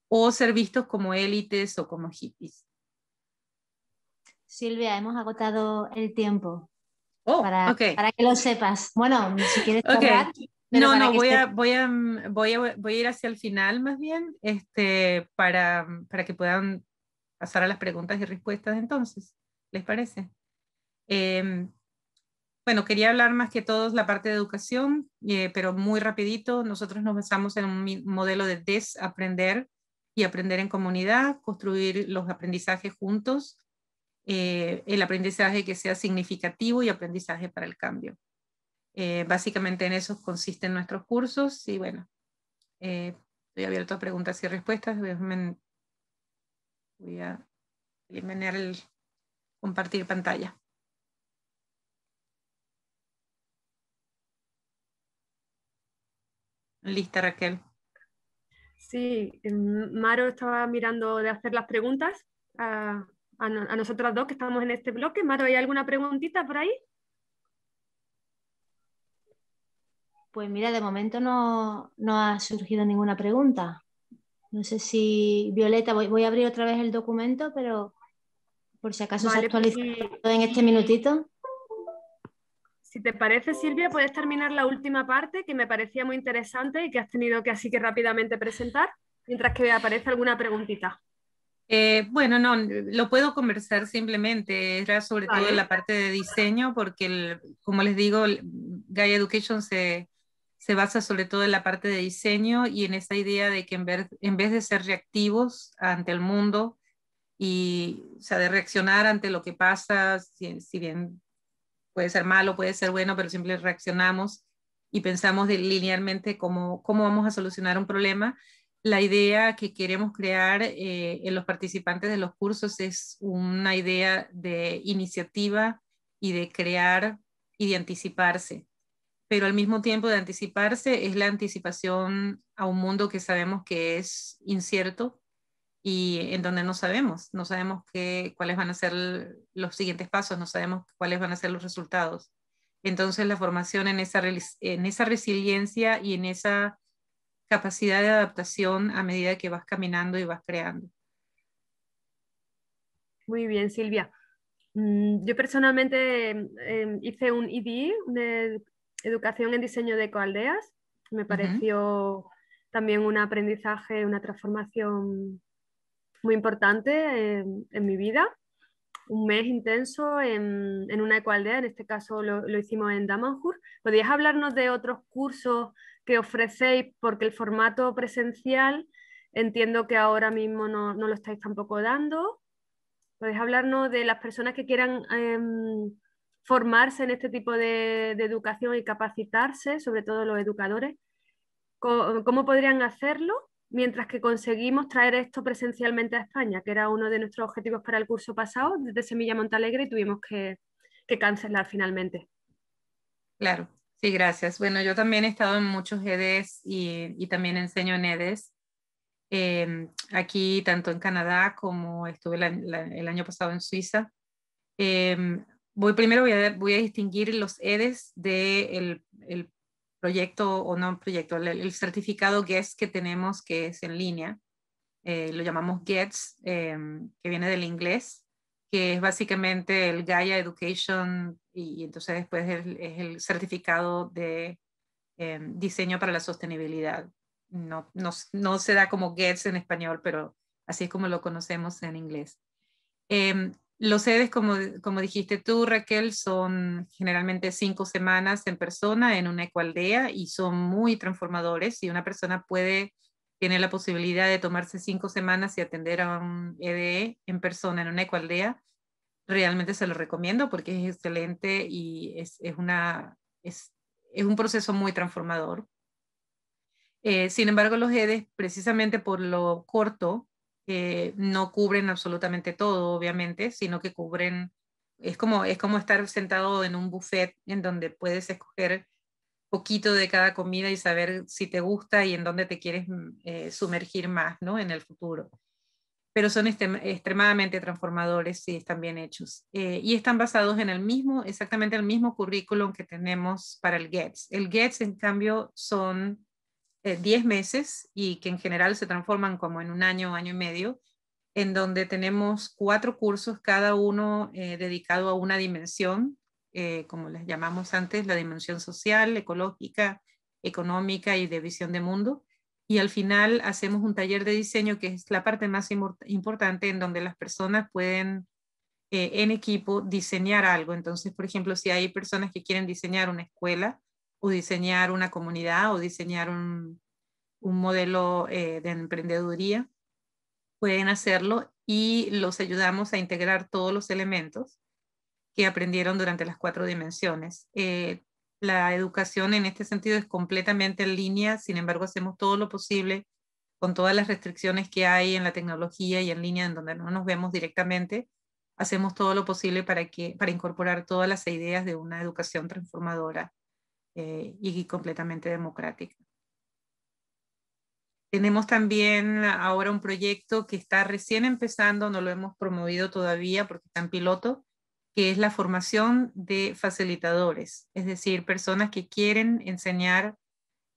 o ser vistos como élites o como hippies. Silvia, hemos agotado el tiempo. Oh, para, que lo sepas. Bueno, si quieres No, no, voy, a, voy, a, voy, a, ir hacia el final más bien, este, para, que puedan pasar a las preguntas y respuestas entonces. ¿Les parece? Em, bueno, quería hablar más que todo la parte de educación, eh, pero muy rapidito, nosotros nos basamos en un modelo de desaprender y aprender en comunidad, construir los aprendizajes juntos eh, el aprendizaje que sea significativo y aprendizaje para el cambio. Eh, básicamente en eso consisten nuestros cursos y bueno, eh, estoy abierto a preguntas y respuestas. Voy a, eliminar el compartir pantalla. Lista, Raquel. Sí, em, Maro estaba mirando de hacer las preguntas. a ah, a, nosotras dos que estamos en este bloque. Maro, ¿hay alguna preguntita por ahí? Pues mira, de momento no, no, ha surgido ninguna pregunta. No sé si, Violeta, voy, a abrir otra vez el documento, pero por si acaso se pues actualiza en este minutito. Si te parece, Silvia, puedes terminar la última parte que me parecía muy interesante y que has tenido que así que rápidamente presentar, mientras que aparece alguna preguntita. Eh, bueno, no, lo puedo conversar simplemente, era sobre todo en la parte de diseño, porque como les digo, Gaia Education se, basa sobre todo en la parte de diseño y en esa idea de que en vez, de ser reactivos ante el mundo y, sea, de reaccionar ante lo que pasa, si, bien puede ser malo, puede ser bueno, pero siempre reaccionamos y pensamos linealmente cómo, cómo vamos a solucionar un problema, la idea que queremos crear eh, en los participantes de los cursos es una idea de iniciativa y de crear y de anticiparse. Pero al mismo tiempo de anticiparse es la anticipación a un mundo que sabemos que es incierto y en donde no sabemos, no sabemos qué, cuáles van a ser los siguientes pasos, no sabemos cuáles van a ser los resultados. Entonces la formación en esa, en esa resiliencia y en esa capacidad de adaptación a medida que vas caminando y vas creando. Muy bien, Silvia. Mm, yo personalmente em, hice un ID e de Educación en Diseño de Ecoaldeas. Me pareció también un aprendizaje, una transformación muy importante em, en, mi vida. Un mes intenso en, una ecoaldea, en este caso lo, lo hicimos en Damanhur. ¿Podrías hablarnos de otros cursos que ofrecéis, porque el formato presencial entiendo que ahora mismo no, lo estáis tampoco dando. ¿Podéis hablarnos de las personas que quieran em, formarse en este tipo de, educación y capacitarse, sobre todo los educadores? ¿Cómo, podrían hacerlo mientras que conseguimos traer esto presencialmente a España, que era uno de nuestros objetivos para el curso pasado desde Semilla Montalegre y tuvimos que cancelar finalmente? Claro. Sí, gracias. Bueno, yo también he estado en muchos EDES y, también enseño en EDES. Em, aquí, tanto en Canadá como estuve el año pasado en Suiza. Em, voy, primero voy a, distinguir los EDES del de el proyecto o no proyecto, el, certificado GETS que tenemos que es en línea. Eh, lo llamamos GETS, em, que viene del inglés que es básicamente el Gaia Education y, entonces después es el certificado de em, diseño para la sostenibilidad. No, no, se da como GETS en español, pero así es como lo conocemos en inglés. Em, los sedes, como, como dijiste tú, Raquel, son generalmente cinco semanas en persona en una ecualdea y son muy transformadores y una persona puede tiene la posibilidad de tomarse cinco semanas y atender a un EDE e en persona en una ecualdea, realmente se lo recomiendo porque es excelente y es, una, es, un proceso muy transformador. Eh, sin embargo, los EDES, precisamente por lo corto, eh, no cubren absolutamente todo, obviamente, sino que cubren, es como, es como estar sentado en un buffet en donde puedes escoger poquito de cada comida y saber si te gusta y en dónde te quieres mm, eh, sumergir más ¿no? en el futuro. Pero son extremadamente transformadores y están bien hechos. Eh, y están basados en el mismo, exactamente el mismo currículum que tenemos para el GETS. El GETS, en cambio, son 10 eh, meses y que en general se transforman como en un año, año y medio, en donde tenemos cuatro cursos, cada uno dedicado a una dimensión eh, como les llamamos antes, la dimensión social, ecológica, económica y de visión de mundo. Y al final hacemos un taller de diseño que es la parte más importante en donde las personas pueden eh, en equipo diseñar algo. Entonces, por ejemplo, si hay personas que quieren diseñar una escuela o diseñar una comunidad o diseñar un, modelo eh, de emprendeduría, pueden hacerlo y los ayudamos a integrar todos los elementos que aprendieron durante las cuatro dimensiones. Eh, la educación en este sentido es completamente en línea, sin embargo hacemos todo lo posible con todas las restricciones que hay en la tecnología y en línea en donde no nos vemos directamente, hacemos todo lo posible para, que, para incorporar todas las ideas de una educación transformadora eh, y completamente democrática. Tenemos también ahora un proyecto que está recién empezando, no lo hemos promovido todavía porque está en piloto, que es la formación de facilitadores, es decir, personas que quieren enseñar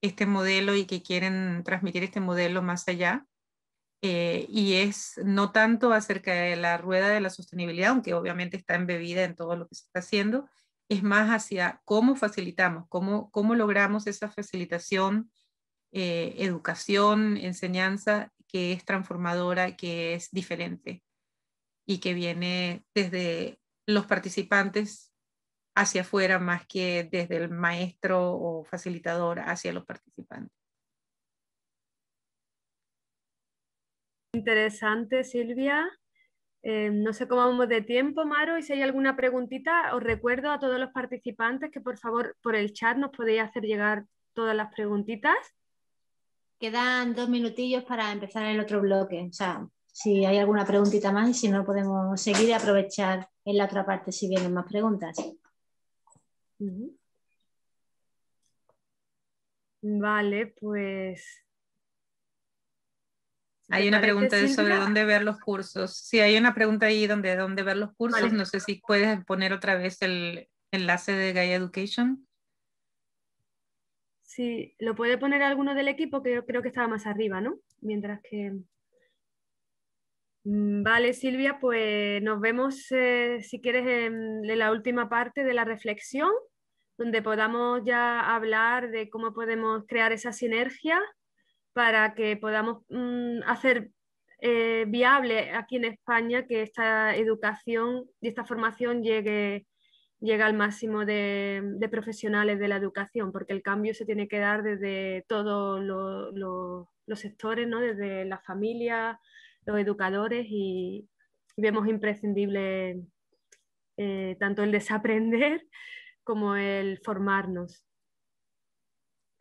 este modelo y que quieren transmitir este modelo más allá. Eh, y es no tanto acerca de la rueda de la sostenibilidad, aunque obviamente está embebida en todo lo que se está haciendo, es más hacia cómo facilitamos, cómo, cómo logramos esa facilitación, eh, educación, enseñanza que es transformadora, que es diferente y que viene desde los participantes hacia afuera más que desde el maestro o facilitador hacia los participantes. Interesante, Silvia. Eh, no sé cómo vamos de tiempo, Maro, y si hay alguna preguntita, os recuerdo a todos los participantes que por favor por el chat nos podéis hacer llegar todas las preguntitas. Quedan dos minutillos para empezar el otro bloque, si hay alguna preguntita más y si no podemos seguir y aprovechar en la otra parte si vienen más preguntas. Vale, pues... Hay una pregunta sobre dónde ver los cursos. Sí, hay una pregunta ahí donde dónde ver los cursos. No sé si puedes poner otra vez el enlace de Gaia Education. Sí, lo puede poner alguno del equipo que yo creo que estaba más arriba, ¿no? Mientras que... Mm, vale, Silvia, pues nos vemos, eh, si quieres, en, la última parte de la reflexión, donde podamos ya hablar de cómo podemos crear esa sinergia para que podamos mm, hacer eh, viable aquí en España que esta educación y esta formación llegue, al máximo de, profesionales de la educación, porque el cambio se tiene que dar desde todos los sectores, ¿no? desde la familia, los educadores y, vemos imprescindible eh, tanto el desaprender como el formarnos.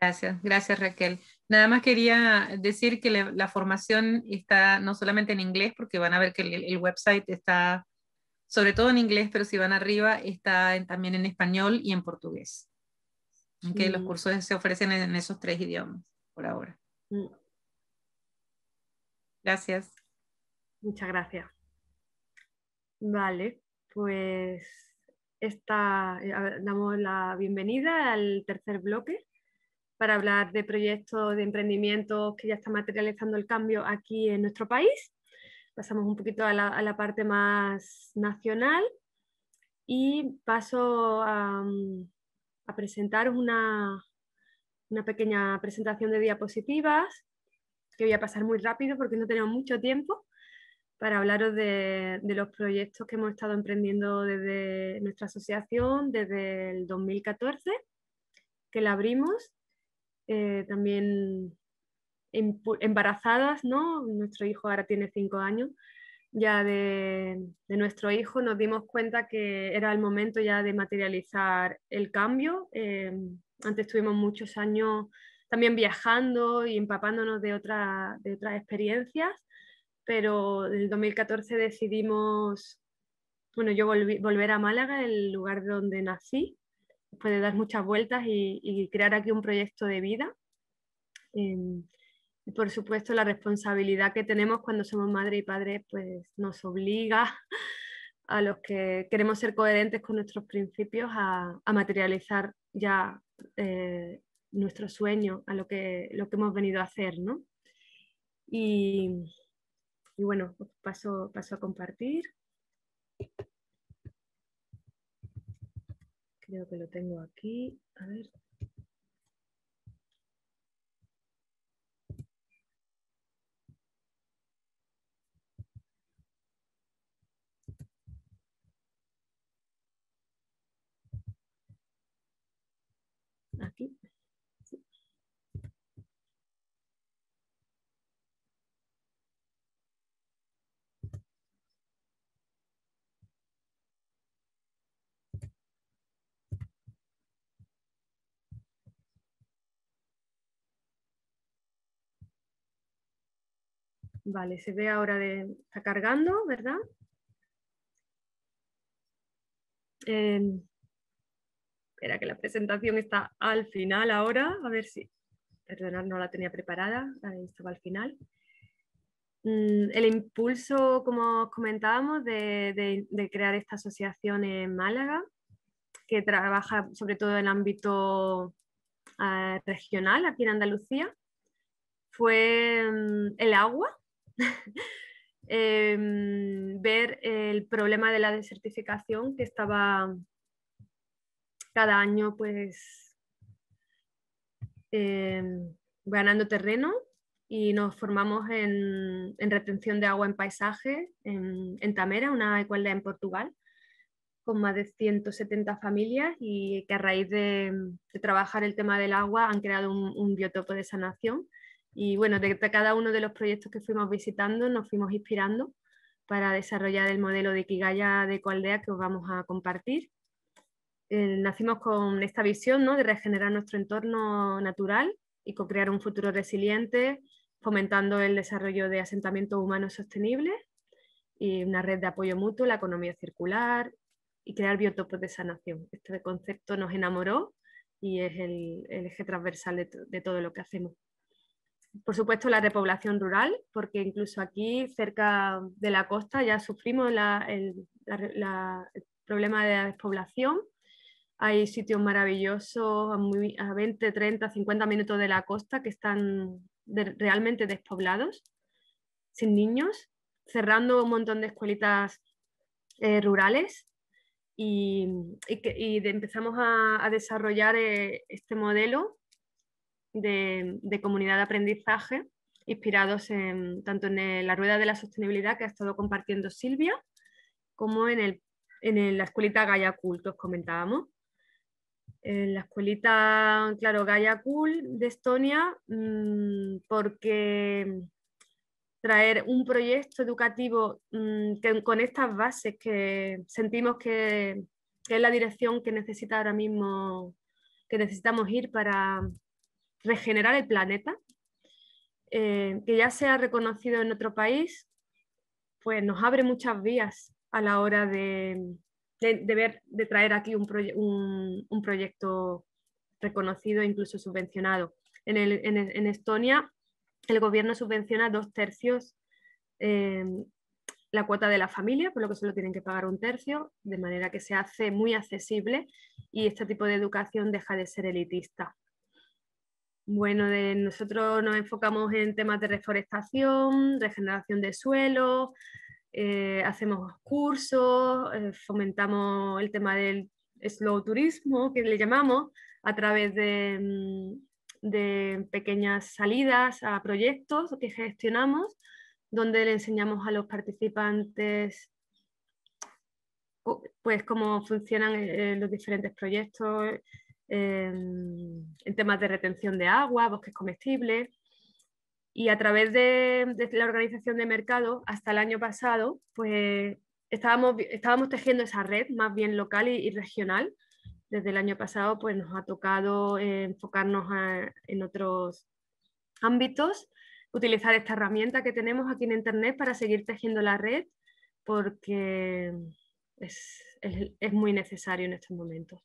Gracias, gracias Raquel. Nada más quería decir que la, formación está no solamente en inglés, porque van a ver que el, website está sobre todo en inglés, pero si van arriba está también en español y en portugués. Que Los mm. cursos se ofrecen en, esos tres idiomas por ahora. Mm. Gracias. Muchas gracias. Vale, pues eh, damos la bienvenida al tercer bloque para hablar de proyectos de emprendimiento que ya está materializando el cambio aquí en nuestro país. Pasamos un poquito a la, parte más nacional y paso a, mm, presentar una, una pequeña presentación de diapositivas que voy a pasar muy rápido porque no tenemos mucho tiempo para hablaros de, los proyectos que hemos estado emprendiendo desde nuestra asociación, desde el 2014, que la abrimos. Eh, también embarazadas, ¿no? Nuestro hijo ahora tiene cinco años. Ya de, nuestro hijo nos dimos cuenta que era el momento ya de materializar el cambio. Eh, antes estuvimos muchos años también viajando y empapándonos de, de otras experiencias pero en el 2014 decidimos, bueno, yo volver a Málaga, el lugar donde nací, después de dar muchas vueltas y, crear aquí un proyecto de vida. Em, por supuesto, la responsabilidad que tenemos cuando somos madre y padre, pues nos obliga a los que queremos ser coherentes con nuestros principios a, materializar ya eh, nuestro sueño, a lo que, lo que hemos venido a hacer, Y, y bueno, paso, paso a compartir. Creo que lo tengo aquí. A ver. Aquí. Vale, se ve ahora de... Está cargando, ¿verdad? Em, espera que la presentación está al final ahora, a ver si... Perdonad, no la tenía preparada, estaba al final. Mm, el impulso, como comentábamos, de, crear esta asociación en Málaga, que trabaja sobre todo en el ámbito eh, regional aquí en Andalucía, fue mm, el agua, Em, ver el problema de la desertificación que estaba cada año pues em, ganando terreno y nos formamos en, retención de agua en paisaje en, Tamera, una igualdad en Portugal, con más de 170 familias y que a raíz de, trabajar el tema del agua han creado un biotopo de sanación y bueno, de, cada uno de los proyectos que fuimos visitando nos fuimos inspirando para desarrollar el modelo de Kigaya de Coaldea que os vamos a compartir. Eh, nacimos con esta visión ¿no? de regenerar nuestro entorno natural y co-crear un futuro resiliente, fomentando el desarrollo de asentamientos humanos sostenibles y una red de apoyo mutuo, la economía circular y crear biotopos de sanación. Este concepto nos enamoró y es el, eje transversal de todo lo que hacemos por supuesto, la repoblación rural, porque incluso aquí, cerca de la costa, ya sufrimos el, problema de la despoblación. Hay sitios maravillosos a, 20, 30, 50 minutos de la costa que están realmente despoblados, sin niños, cerrando un montón de escuelitas eh, rurales y, empezamos a, desarrollar eh, este modelo de, comunidad de aprendizaje inspirados en, tanto en la rueda de la sostenibilidad que ha estado compartiendo Silvia como en, la escuelita Gaia Cool os comentábamos. En la escuelita, claro, Gaia Cool de Estonia, mm, porque traer un proyecto educativo mm, con estas bases que sentimos que es la dirección que necesita ahora mismo, que necesitamos ir para, regenerar el planeta, eh, que ya sea reconocido en otro país, pues nos abre muchas vías a la hora de, de, traer aquí un, proyecto reconocido e incluso subvencionado. En, Estonia el gobierno subvenciona dos tercios eh, la cuota de la familia, por lo que solo tienen que pagar un tercio, de manera que se hace muy accesible y este tipo de educación deja de ser elitista. Bueno, nosotros nos enfocamos en temas de reforestación, regeneración de suelo, eh, hacemos cursos, eh, fomentamos el tema del slow turismo, que le llamamos, a través mm, de, pequeñas salidas a proyectos que gestionamos, donde le enseñamos a los participantes pues cómo funcionan eh, los diferentes proyectos, en temas de retención de agua, bosques comestibles. Y a través de, la organización de mercado hasta el año pasado, pues estábamos, estábamos tejiendo esa red más bien local y, regional. Desde el año pasado, pues nos ha tocado eh, enfocarnos en otros ámbitos, utilizar esta herramienta que tenemos aquí en Internet para seguir tejiendo la red, porque es muy necesario en estos momentos.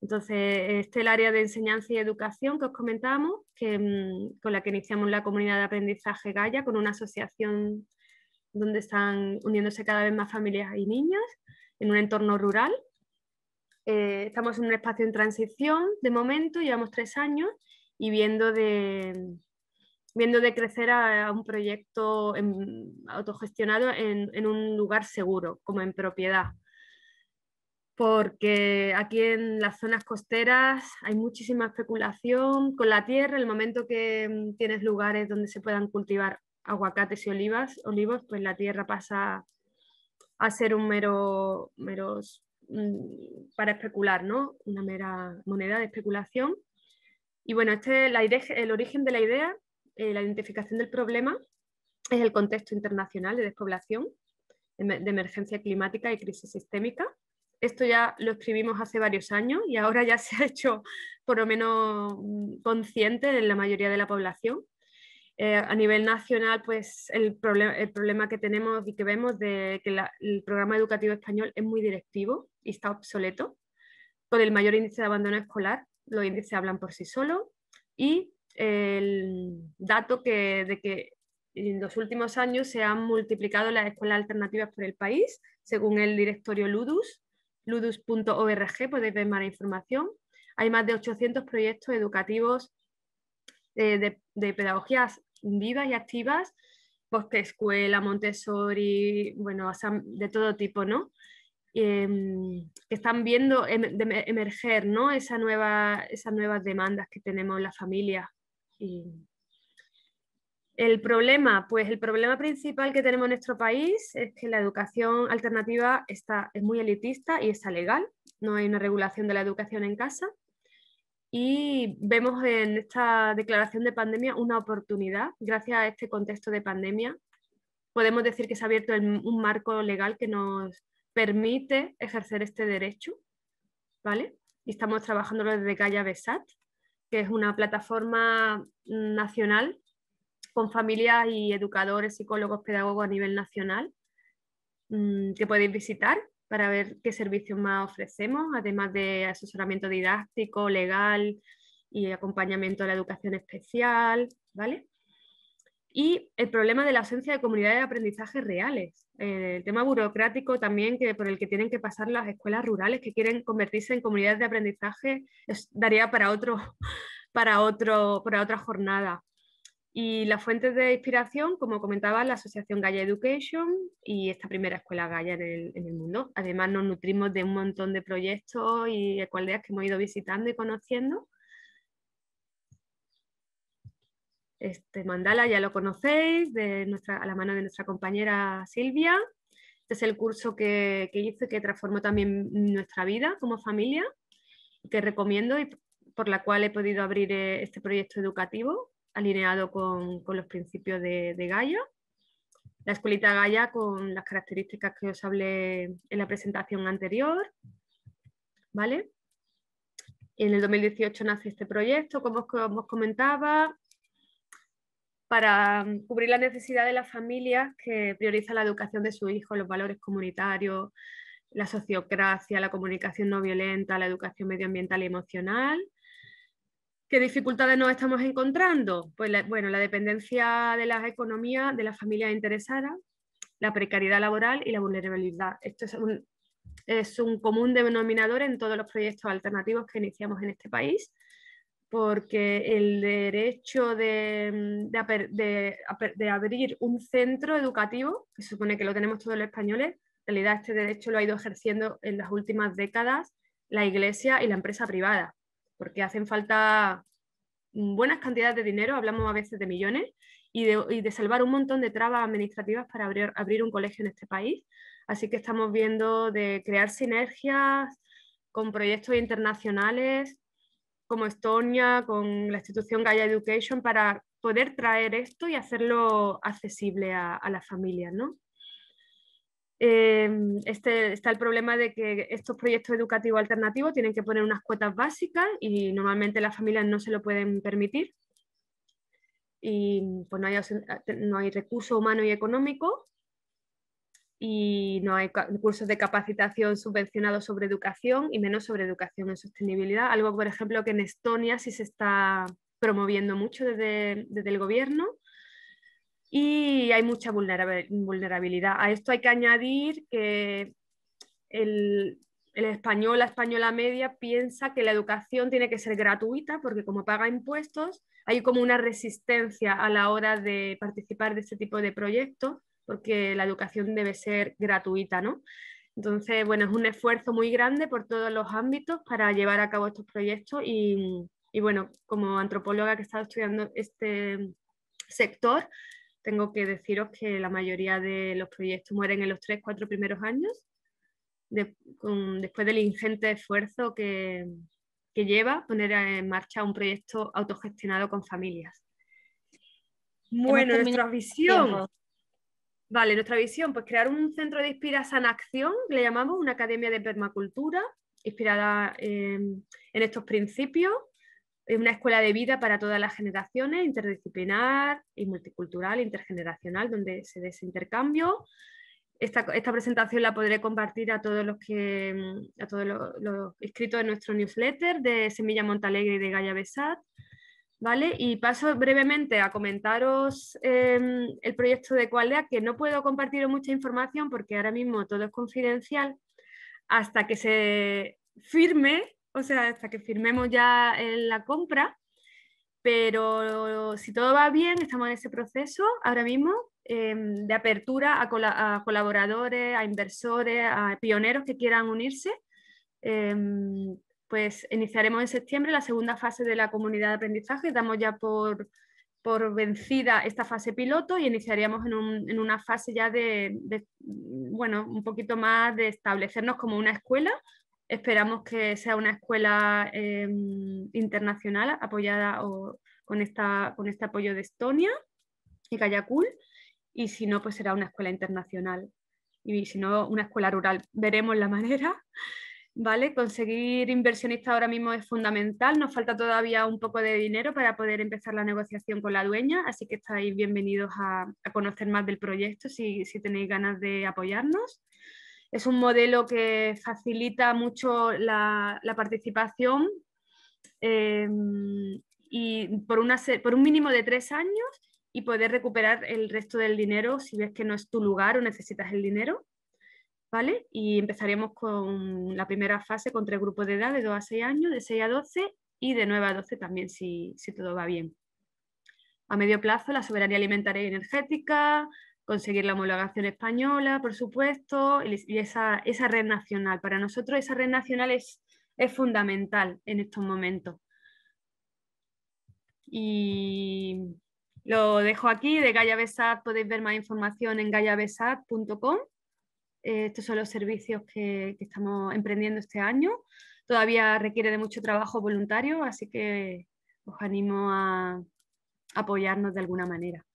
Entonces, este es el área de enseñanza y educación que os comentábamos, mm, con la que iniciamos la comunidad de aprendizaje Gaya, con una asociación donde están uniéndose cada vez más familias y niñas en un entorno rural. Eh, estamos en un espacio en transición de momento, llevamos tres años y viendo de, crecer a, un proyecto autogestionado en, en, un lugar seguro, como en propiedad porque aquí en las zonas costeras hay muchísima especulación con la tierra. El momento que mm, tienes lugares donde se puedan cultivar aguacates y olivas, olivos, pues la tierra pasa a ser un mero, mm, para especular, ¿no? Una mera moneda de especulación. Y bueno, este la el origen de la idea, eh, la identificación del problema, es el contexto internacional de despoblación, em, de emergencia climática y crisis sistémica esto ya lo escribimos hace varios años y ahora ya se ha hecho por lo menos consciente en la mayoría de la población. Eh, a nivel nacional, pues el, problema que tenemos y que vemos de que el programa educativo español es muy directivo y está obsoleto, con el mayor índice de abandono escolar, los índices hablan por sí solos, y el dato de que en los últimos años se han multiplicado las escuelas alternativas por el país, según el directorio Ludus, ludus.org, podéis ver más información. Hay más de 800 proyectos educativos eh, de, de, pedagogías vivas y activas, bosque escuela, Montessori, bueno, de todo tipo, ¿no? Em, que están viendo em, emerger ¿no? Esa nueva, esas nuevas demandas que tenemos en la familia. El problema, pues el problema principal que tenemos en nuestro país es que la educación alternativa está, es muy elitista y está legal, no hay una regulación de la educación en casa. Y vemos en esta declaración de pandemia una oportunidad, gracias a este contexto de pandemia, podemos decir que se ha abierto un marco legal que nos permite ejercer este derecho, ¿vale? Y estamos trabajando desde Calla Besat, que es una plataforma nacional con familias y educadores, psicólogos, pedagogos a nivel nacional mm, que podéis visitar para ver qué servicios más ofrecemos, además de asesoramiento didáctico, legal y acompañamiento a la educación especial, ¿vale? Y el problema de la ausencia de comunidades de aprendizaje reales, eh, el tema burocrático también que, por el que tienen que pasar las escuelas rurales que quieren convertirse en comunidades de aprendizaje, daría para otro, para otro, para otra jornada. Y las fuentes de inspiración, como comentaba, la Asociación Gaia Education y esta primera escuela Gaia en el, mundo. Además, nos nutrimos de un montón de proyectos y escuelas que hemos ido visitando y conociendo. Este mandala ya lo conocéis, de nuestra, a la mano de nuestra compañera Silvia. Este es el curso que, que hice que transformó también nuestra vida como familia, que recomiendo y por la cual he podido abrir eh, este proyecto educativo alineado con, con los principios de, de, Gaia. La escuelita Gaia con las características que os hablé en la presentación anterior. ¿Vale? En el 2018 nace este proyecto, como os comentaba, para cubrir la necesidad de las familias que priorizan la educación de sus hijos, los valores comunitarios, la sociocracia, la comunicación no violenta, la educación medioambiental y emocional. ¿Qué dificultades nos estamos encontrando? Pues bueno, la dependencia de las economías de las familias interesadas, la precariedad laboral y la vulnerabilidad. Esto es un, es un común denominador en todos los proyectos alternativos que iniciamos en este país, porque el derecho de, de, abrir un centro educativo, que supone que lo tenemos todos los españoles, en realidad este derecho lo ha ido ejerciendo en las últimas décadas la Iglesia y la empresa privada porque hacen falta buenas cantidades de dinero, hablamos a veces de millones, y de, salvar un montón de trabas administrativas para abrir, un colegio en este país. Así que estamos viendo de crear sinergias con proyectos internacionales como Estonia, con la institución Gaia Education, para poder traer esto y hacerlo accesible a, a las familias, ¿no? Em, este, está el problema de que estos proyectos educativos alternativos tienen que poner unas cuotas básicas y normalmente las familias no se lo pueden permitir. Y pues no hay, no hay recurso humano y económico y no hay cursos de capacitación subvencionados sobre educación y menos sobre educación en sostenibilidad, algo por ejemplo que en Estonia sí se está promoviendo mucho desde el gobierno y hay mucha vulnerabilidad. A esto hay que añadir que el, español, la española media, piensa que la educación tiene que ser gratuita porque como paga impuestos, hay como una resistencia a la hora de participar de este tipo de proyectos porque la educación debe ser gratuita, ¿no? Entonces, bueno, es un esfuerzo muy grande por todos los ámbitos para llevar a cabo estos proyectos y, y bueno, como antropóloga que he estado estudiando este sector, tengo que deciros que la mayoría de los proyectos mueren en los tres, cuatro primeros años, después del ingente esfuerzo que, lleva poner en marcha un proyecto autogestionado con familias. Bueno, nuestra visión. Vale, nuestra visión, pues crear un centro de inspiración en acción, le llamamos una academia de permacultura, inspirada en estos principios, es una escuela de vida para todas las generaciones, interdisciplinar y multicultural, intergeneracional, donde se dé intercambio. Esta, presentación la podré compartir a todos los que mm, a todos los, inscritos en nuestro newsletter de Semilla Montalegre y de Gaya Besat. ¿Vale? Y paso brevemente a comentaros em, el proyecto de Cualdea, que no puedo compartir mucha información porque ahora mismo todo es confidencial hasta que se firme o sea, hasta que firmemos ya eh, la compra, pero si todo va bien, estamos en ese proceso ahora mismo em, de apertura a, colaboradores, a inversores, a pioneros que quieran unirse. Em, pues iniciaremos en septiembre la segunda fase de la comunidad de aprendizaje, damos ya por, vencida esta fase piloto y iniciaríamos en, una fase ya de, de, bueno, un poquito más de establecernos como una escuela Esperamos que sea una escuela em, internacional apoyada o, con, con este apoyo de Estonia y Kayakul, y si no, pues será una escuela internacional y si no, una escuela rural. Veremos la manera. ¿Vale? Conseguir inversionistas ahora mismo es fundamental. Nos falta todavía un poco de dinero para poder empezar la negociación con la dueña, así que estáis bienvenidos a, conocer más del proyecto si tenéis ganas de apoyarnos es un modelo que facilita mucho la, participación eh, y por, una, por un mínimo de tres años y poder recuperar el resto del dinero si ves que no es tu lugar o necesitas el dinero. ¿Vale? Y empezaríamos con la primera fase con tres grupos de edad, de 2 a 6 años, de 6 a 12 y de 9 a 12 también, si, si todo va bien. A medio plazo, la soberanía alimentaria y energética, conseguir la homologación española, por supuesto, y esa, red nacional. Para nosotros esa red nacional es, fundamental en estos momentos. Y lo dejo aquí, de Gallabesat podéis ver más información en gallabesat.com eh, estos son los servicios que, estamos emprendiendo este año. Todavía requiere de mucho trabajo voluntario, así que os animo a apoyarnos de alguna manera.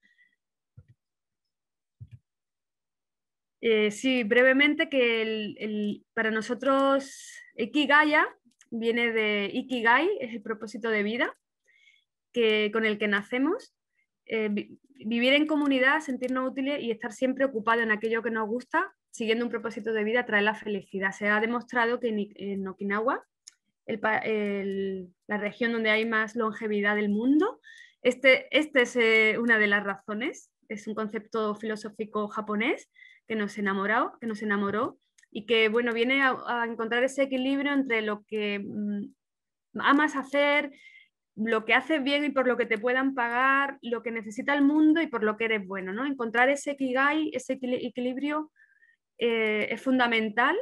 Eh, sí, brevemente que para nosotros Ikigaya viene de Ikigai, es el propósito de vida que, con el que nacemos. Eh, vivir en comunidad, sentirnos útiles y estar siempre ocupado en aquello que nos gusta, siguiendo un propósito de vida, trae la felicidad. Se ha demostrado que en, Okinawa, la región donde hay más longevidad del mundo, esta este es eh, una de las razones es un concepto filosófico japonés que nos enamoró, que nos enamoró y que bueno, viene a, encontrar ese equilibrio entre lo que mm, amas hacer, lo que haces bien y por lo que te puedan pagar, lo que necesita el mundo y por lo que eres bueno, ¿no? Encontrar ese kigai, ese equilibrio eh, es fundamental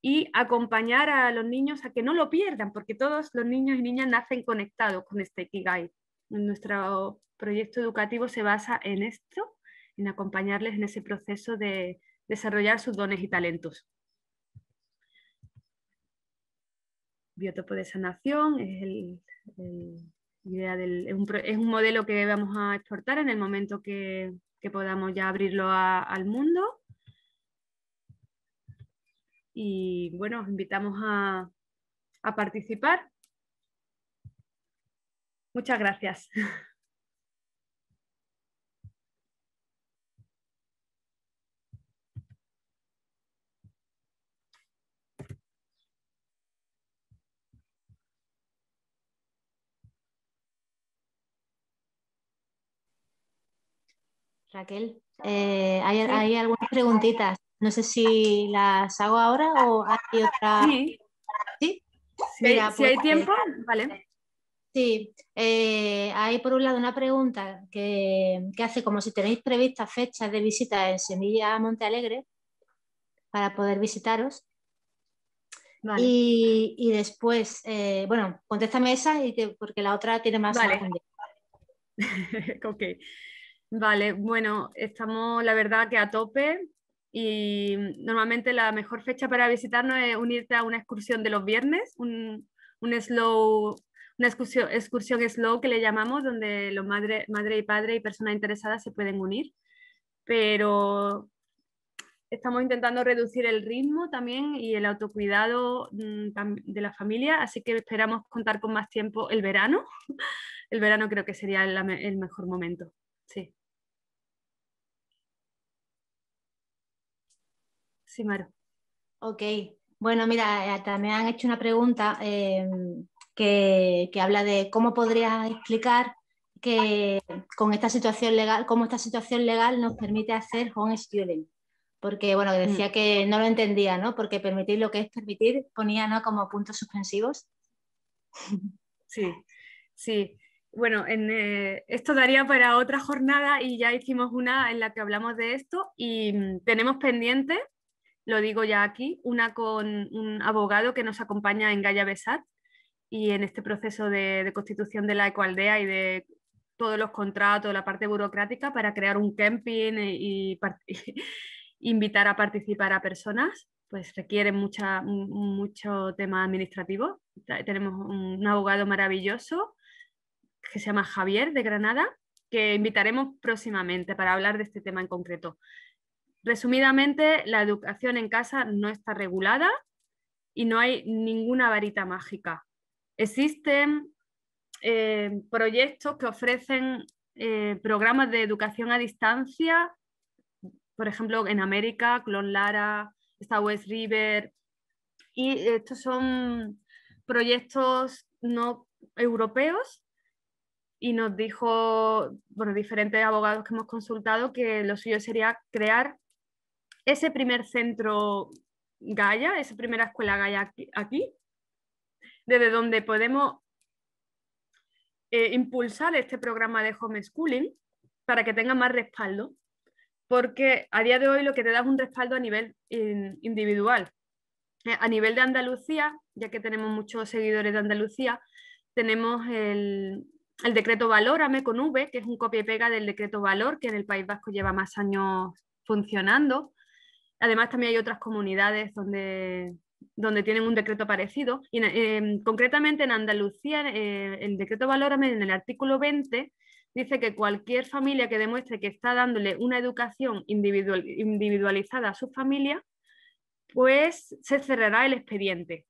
y acompañar a los niños a que no lo pierdan, porque todos los niños y niñas nacen conectados con este kigai. Nuestro proyecto educativo se basa en esto, en acompañarles en ese proceso de desarrollar sus dones y talentos. Biotopo de sanación es, el, idea del, es, un, modelo que vamos a exportar en el momento que, podamos ya abrirlo al mundo. Y bueno, os invitamos a, a participar Muchas gracias. Raquel, eh, hay, algunas preguntitas. No sé si las hago ahora o hay otra. Sí. ¿Sí? si hay pues, tiempo, eh, vale. Sí, eh, hay por un lado una pregunta que, hace como si tenéis previstas fechas de visita en Semilla Monte Alegre para poder visitaros. Y, después, eh, bueno, contéstame esa y porque la otra tiene más. Vale. ok. Vale, bueno, estamos la verdad que a tope y normalmente la mejor fecha para visitarnos es unirte a una excursión de los viernes, un, un slow una excursión, excursión slow que le llamamos, donde los madre, madre y padre y personas interesadas se pueden unir, pero estamos intentando reducir el ritmo también y el autocuidado mm, de la familia, así que esperamos contar con más tiempo el verano. El verano creo que sería el mejor momento. Sí. Sí, Maro. Ok. Bueno, mira, eh, también han hecho una pregunta. Em, que, habla de cómo podría explicar que con esta situación legal, cómo esta situación legal nos permite hacer home schooling. Porque, bueno, mm. decía que no lo entendía, ¿no? Porque permitir lo que es permitir ponía, ¿no? Como puntos suspensivos. Sí, sí. Bueno, eh, esto daría para otra jornada y ya hicimos una en la que hablamos de esto y mm, tenemos pendiente, lo digo ya aquí, una con un abogado que nos acompaña en Gaya Besat, y en este proceso de, constitución de la ecoaldea y de todos los contratos, la parte burocrática para crear un camping e invitar a participar a personas, pues requiere mucha, mucho tema administrativo. Tenemos un abogado maravilloso que se llama Javier de Granada, que invitaremos próximamente para hablar de este tema en concreto. Resumidamente, la educación en casa no está regulada y no hay ninguna varita mágica. Existen eh, proyectos que ofrecen eh, programas de educación a distancia, por ejemplo, en América, Clon Lara, está West River, y estos son proyectos no europeos y nos dijo, bueno, diferentes abogados que hemos consultado, que lo suyo sería crear ese primer centro Gaia, esa primera escuela Gaya aquí desde donde podemos eh, impulsar este programa de homeschooling para que tenga más respaldo, porque a día de hoy lo que te da es un respaldo a nivel individual. Eh, a nivel de Andalucía, ya que tenemos muchos seguidores de Andalucía, tenemos el, el decreto Valórame con V, que es un copia y pega del decreto Valor, que en el País Vasco lleva más años funcionando. Además, también hay otras comunidades donde donde tienen un decreto parecido. Y, em, concretamente en Andalucía, eh, el decreto Valórame en el artículo 20 dice que cualquier familia que demuestre que está dándole una educación individualizada a su familia, pues se cerrará el expediente.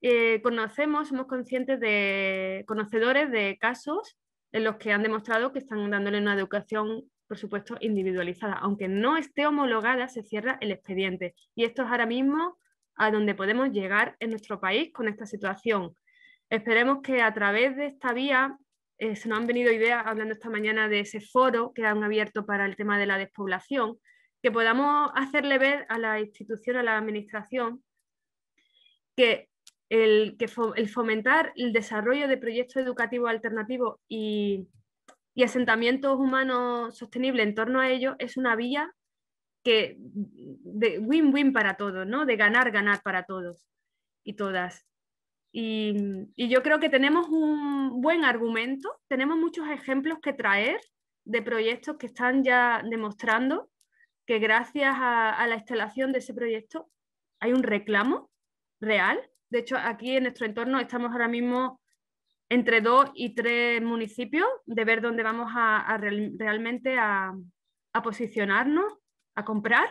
Eh, conocemos, somos conscientes de, conocedores de casos en los que han demostrado que están dándole una educación por supuesto, individualizada. Aunque no esté homologada, se cierra el expediente. Y esto es ahora mismo a donde podemos llegar en nuestro país con esta situación. Esperemos que a través de esta vía eh, se nos han venido ideas hablando esta mañana de ese foro que han abierto para el tema de la despoblación, que podamos hacerle ver a la institución, a la administración, que el, que el fomentar el desarrollo de proyectos educativos alternativos y y asentamientos humanos sostenibles en torno a ellos es una vía que de win-win para todos, ¿no? De ganar, ganar para todos y todas. Y, yo creo que tenemos un buen argumento, tenemos muchos ejemplos que traer de proyectos que están ya demostrando que gracias a, a la instalación de ese proyecto hay un reclamo real. De hecho, aquí en nuestro entorno estamos ahora mismo entre dos y tres municipios, de ver dónde vamos a, realmente a, posicionarnos, a comprar.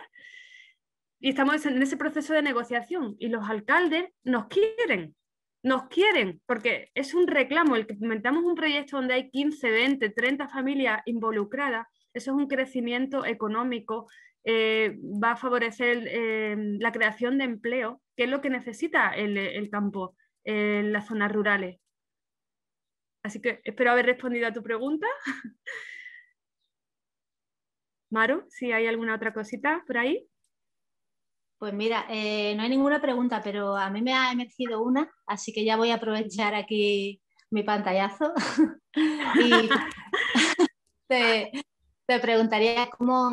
Y estamos en ese proceso de negociación y los alcaldes nos quieren, nos quieren, porque es un reclamo. El que inventamos un proyecto donde hay 15, 20, 30 familias involucradas, eso es un crecimiento económico, eh, va a favorecer eh, la creación de empleo, que es lo que necesita el, campo, eh, en las zonas rurales Así que espero haber respondido a tu pregunta. Maru, si hay alguna otra cosita por ahí. Pues mira, eh, no hay ninguna pregunta, pero a mí me ha emergido una, así que ya voy a aprovechar aquí mi pantallazo. y te, preguntaría cómo,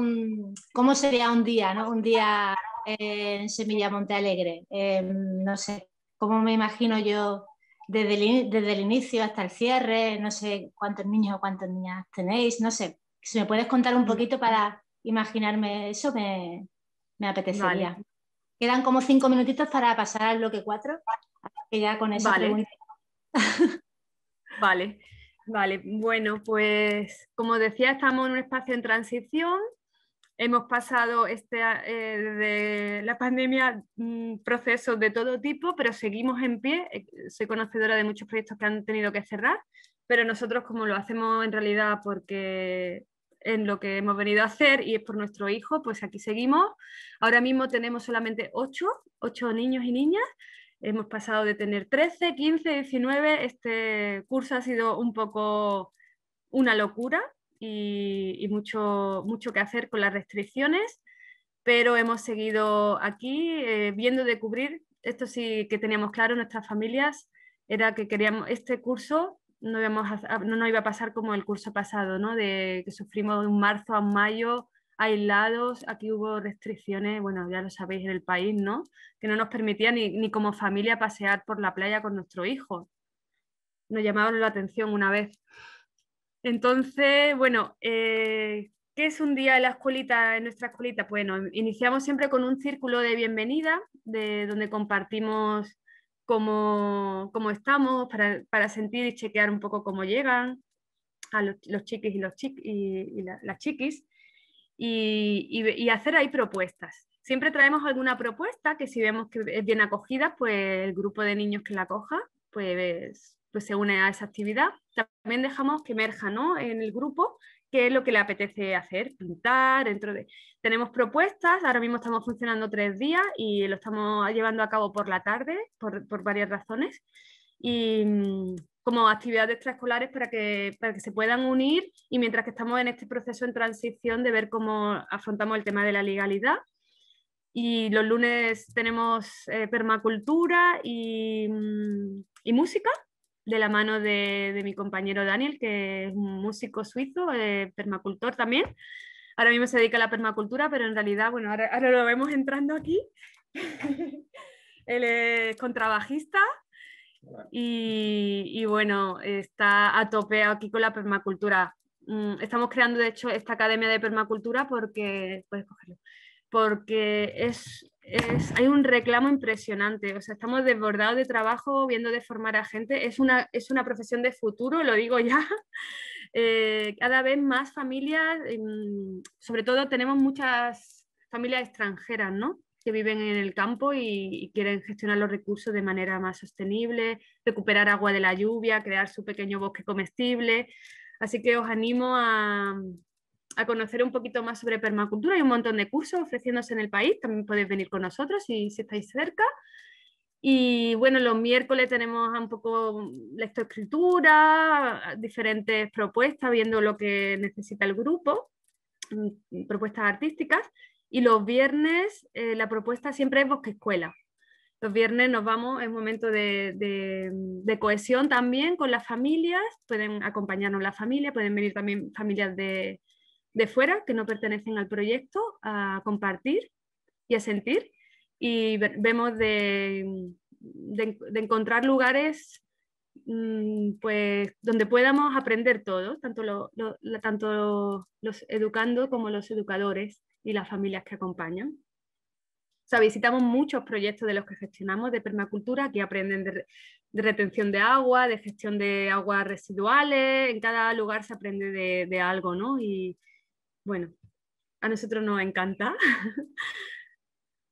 cómo sería un día, ¿no? Un día en Semilla Monte Alegre. Em, no sé, ¿cómo me imagino yo desde el, desde el inicio hasta el cierre, no sé cuántos niños o cuántas niñas tenéis, no sé. Si me puedes contar un mm. poquito para imaginarme eso, me, me apetecería. Quedan como cinco minutitos para pasar al bloque cuatro, que ya con eso. vale, vale. Bueno, pues como decía, estamos en un espacio en transición Hemos pasado este, eh, de la pandemia mm, procesos de todo tipo, pero seguimos en pie. Eh, soy conocedora de muchos proyectos que han tenido que cerrar, pero nosotros como lo hacemos en realidad porque en lo que hemos venido a hacer y es por nuestro hijo, pues aquí seguimos. Ahora mismo tenemos solamente ocho, ocho niños y niñas. Hemos pasado de tener 13, 15, 19. Este curso ha sido un poco una locura, y, mucho, mucho que hacer con las restricciones, pero hemos seguido aquí eh, viendo de cubrir, esto sí que teníamos claro nuestras familias, era que queríamos este curso no, nos iba a pasar como el curso pasado, ¿no? de que sufrimos de un marzo a un mayo aislados, aquí hubo restricciones, bueno, ya lo sabéis, en el país, ¿no? Que no nos permitía ni, ni como familia pasear por la playa con nuestro hijo. Nos llamaron la atención una vez. Entonces, bueno, eh, ¿Qué es un día en la escuelita, en nuestra escuelita? Bueno, iniciamos siempre con un círculo de bienvenida, de donde compartimos cómo, estamos, para, para, sentir y chequear un poco cómo llegan a los, chiquis y, los y, las chiquis, y, hacer ahí propuestas. Siempre traemos alguna propuesta que si vemos que es bien acogida, pues el grupo de niños que la coja, pues pues, se une a esa actividad. También dejamos que emerja ¿no? en el grupo qué es lo que le apetece hacer, pintar, dentro de... Tenemos propuestas, ahora mismo estamos funcionando tres días y lo estamos llevando a cabo por la tarde, por, por varias razones, y mm, como actividades extraescolares para que, se puedan unir y mientras que estamos en este proceso en transición de ver cómo afrontamos el tema de la legalidad. Y los lunes tenemos eh, permacultura y mm, música, de la mano de, mi compañero Daniel, que es un músico suizo, eh, permacultor también. Ahora mismo se dedica a la permacultura, pero en realidad, bueno, ahora, lo vemos entrando aquí. Él es contrabajista y, bueno, está a tope aquí con la permacultura. Mm, estamos creando, de hecho, esta academia de permacultura porque, porque es hay un reclamo impresionante, o sea, estamos desbordados de trabajo, viendo de formar a gente, es una, es una profesión de futuro, lo digo ya. Eh, cada vez más familias, em, sobre todo tenemos muchas familias extranjeras, que viven en el campo y, quieren gestionar los recursos de manera más sostenible, recuperar agua de la lluvia, crear su pequeño bosque comestible. Así que os animo a, a conocer un poquito más sobre permacultura. Hay un montón de cursos ofreciéndose en el país, también podéis venir con nosotros si, estáis cerca. Y bueno, los miércoles tenemos un poco lectoescritura, diferentes propuestas, viendo lo que necesita el grupo, mm, propuestas artísticas. Y los viernes eh, la propuesta siempre es Bosque Escuela. Los viernes nos vamos, en momento de, de, cohesión también con las familias, pueden acompañarnos la familia, pueden venir también familias de, de fuera que no pertenecen al proyecto a compartir y a sentir y vemos de, encontrar lugares mm, pues donde podamos aprender todos, tanto, tanto los educando como los educadores y las familias que acompañan. O sea, visitamos muchos proyectos de los que gestionamos de permacultura que aprenden de, retención de agua, de gestión de aguas residuales, en cada lugar se aprende de, de algo, ¿no? Y, bueno, a nosotros nos encanta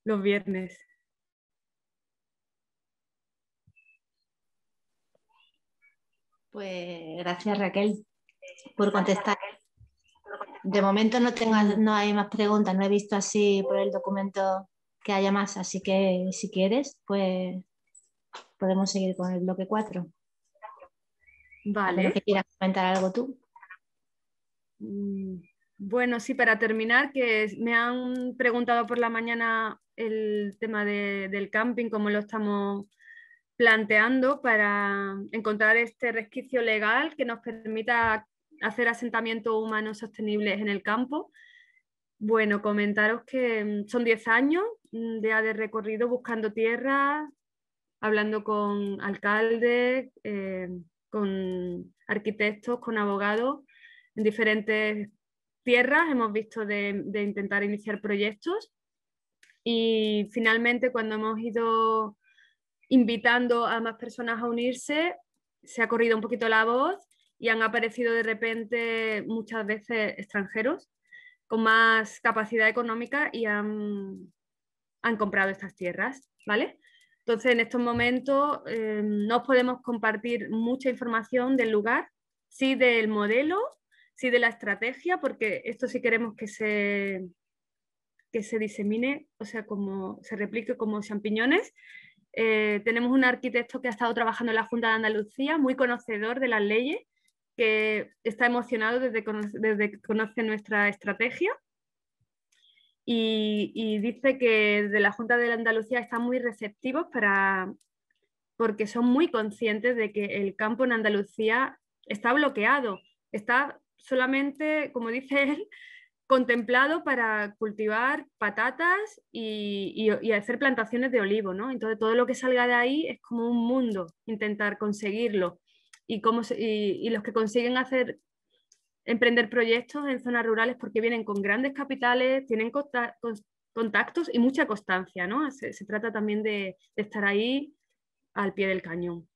los viernes. Pues gracias Raquel por contestar. De momento no, tengo, no hay más preguntas, no he visto así por el documento que haya más, así que si quieres, pues podemos seguir con el bloque 4. Vale. Que comentar algo tú. Mm, bueno, sí, para terminar, que me han preguntado por la mañana el tema del camping, cómo lo estamos planteando para encontrar este resquicio legal que nos permita hacer asentamientos humanos sostenibles en el campo. Bueno, comentaros que son 10 años ya de recorrido buscando tierra, hablando con alcaldes, eh, con arquitectos, con abogados en diferentes tierras, hemos visto de, intentar iniciar proyectos y finalmente cuando hemos ido invitando a más personas a unirse, se ha corrido un poquito la voz y han aparecido de repente muchas veces extranjeros con más capacidad económica y han, comprado estas tierras, ¿vale? Entonces, en estos momentos eh, no podemos compartir mucha información del lugar, sí del modelo sí de la estrategia, porque esto sí queremos que se, que se disemine, o sea, como se replique como champiñones. Eh, tenemos un arquitecto que ha estado trabajando en la Junta de Andalucía, muy conocedor de las leyes, que está emocionado desde, desde que conoce nuestra estrategia. Y, dice que desde la Junta de Andalucía están muy receptivos para, porque son muy conscientes de que el campo en Andalucía está bloqueado, está solamente, como dice él, contemplado para cultivar patatas y, hacer plantaciones de olivo, ¿no? Entonces todo lo que salga de ahí es como un mundo, intentar conseguirlo. Y, los que consiguen hacer, emprender proyectos en zonas rurales porque vienen con grandes capitales, tienen contactos y mucha constancia, ¿no? Se, trata también de, de estar ahí al pie del cañón.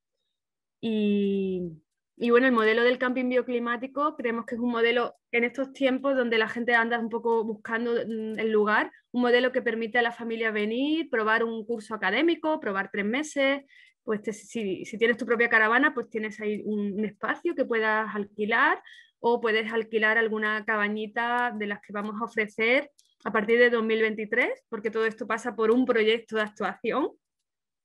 Y, y bueno, el modelo del camping bioclimático creemos que es un modelo en estos tiempos donde la gente anda un poco buscando mm, el lugar, un modelo que permite a la familia venir, probar un curso académico, probar tres meses, pues si, tienes tu propia caravana, pues tienes ahí un, un, espacio que puedas alquilar o puedes alquilar alguna cabañita de las que vamos a ofrecer a partir de 2023, porque todo esto pasa por un proyecto de actuación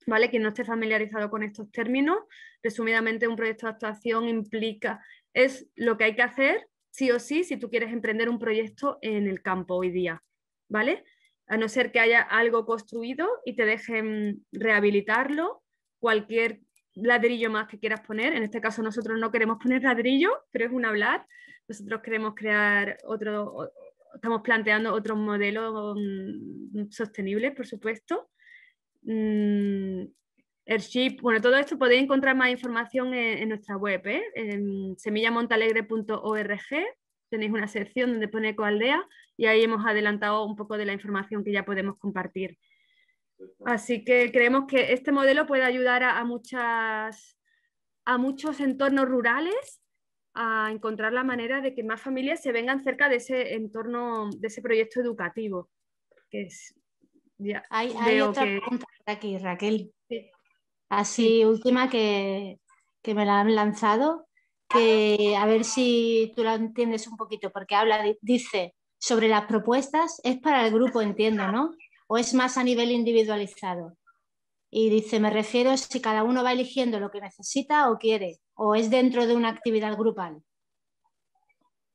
¿Vale? Quien no esté familiarizado con estos términos, resumidamente un proyecto de actuación implica, es lo que hay que hacer sí o sí si tú quieres emprender un proyecto en el campo hoy día, ¿vale? A no ser que haya algo construido y te dejen rehabilitarlo, cualquier ladrillo más que quieras poner, en este caso nosotros no queremos poner ladrillo, pero es un hablar, nosotros queremos crear otro, estamos planteando otros modelos mm, sostenibles, por supuesto, Mm, el chip bueno, todo esto podéis encontrar más información en, nuestra web, ¿eh? en semillamontalegre.org. Tenéis una sección donde pone Coaldea y ahí hemos adelantado un poco de la información que ya podemos compartir. Así que creemos que este modelo puede ayudar a, a muchas, a muchos entornos rurales a encontrar la manera de que más familias se vengan cerca de ese entorno, de ese proyecto educativo, que es, hay, otra pregunta por aquí, Raquel. Así, última que, me la han lanzado, que a ver si tú la entiendes un poquito, porque habla, dice, sobre las propuestas, es para el grupo, entiendo, ¿no? O es más a nivel individualizado. Y dice, me refiero si cada uno va eligiendo lo que necesita o quiere, o es dentro de una actividad grupal.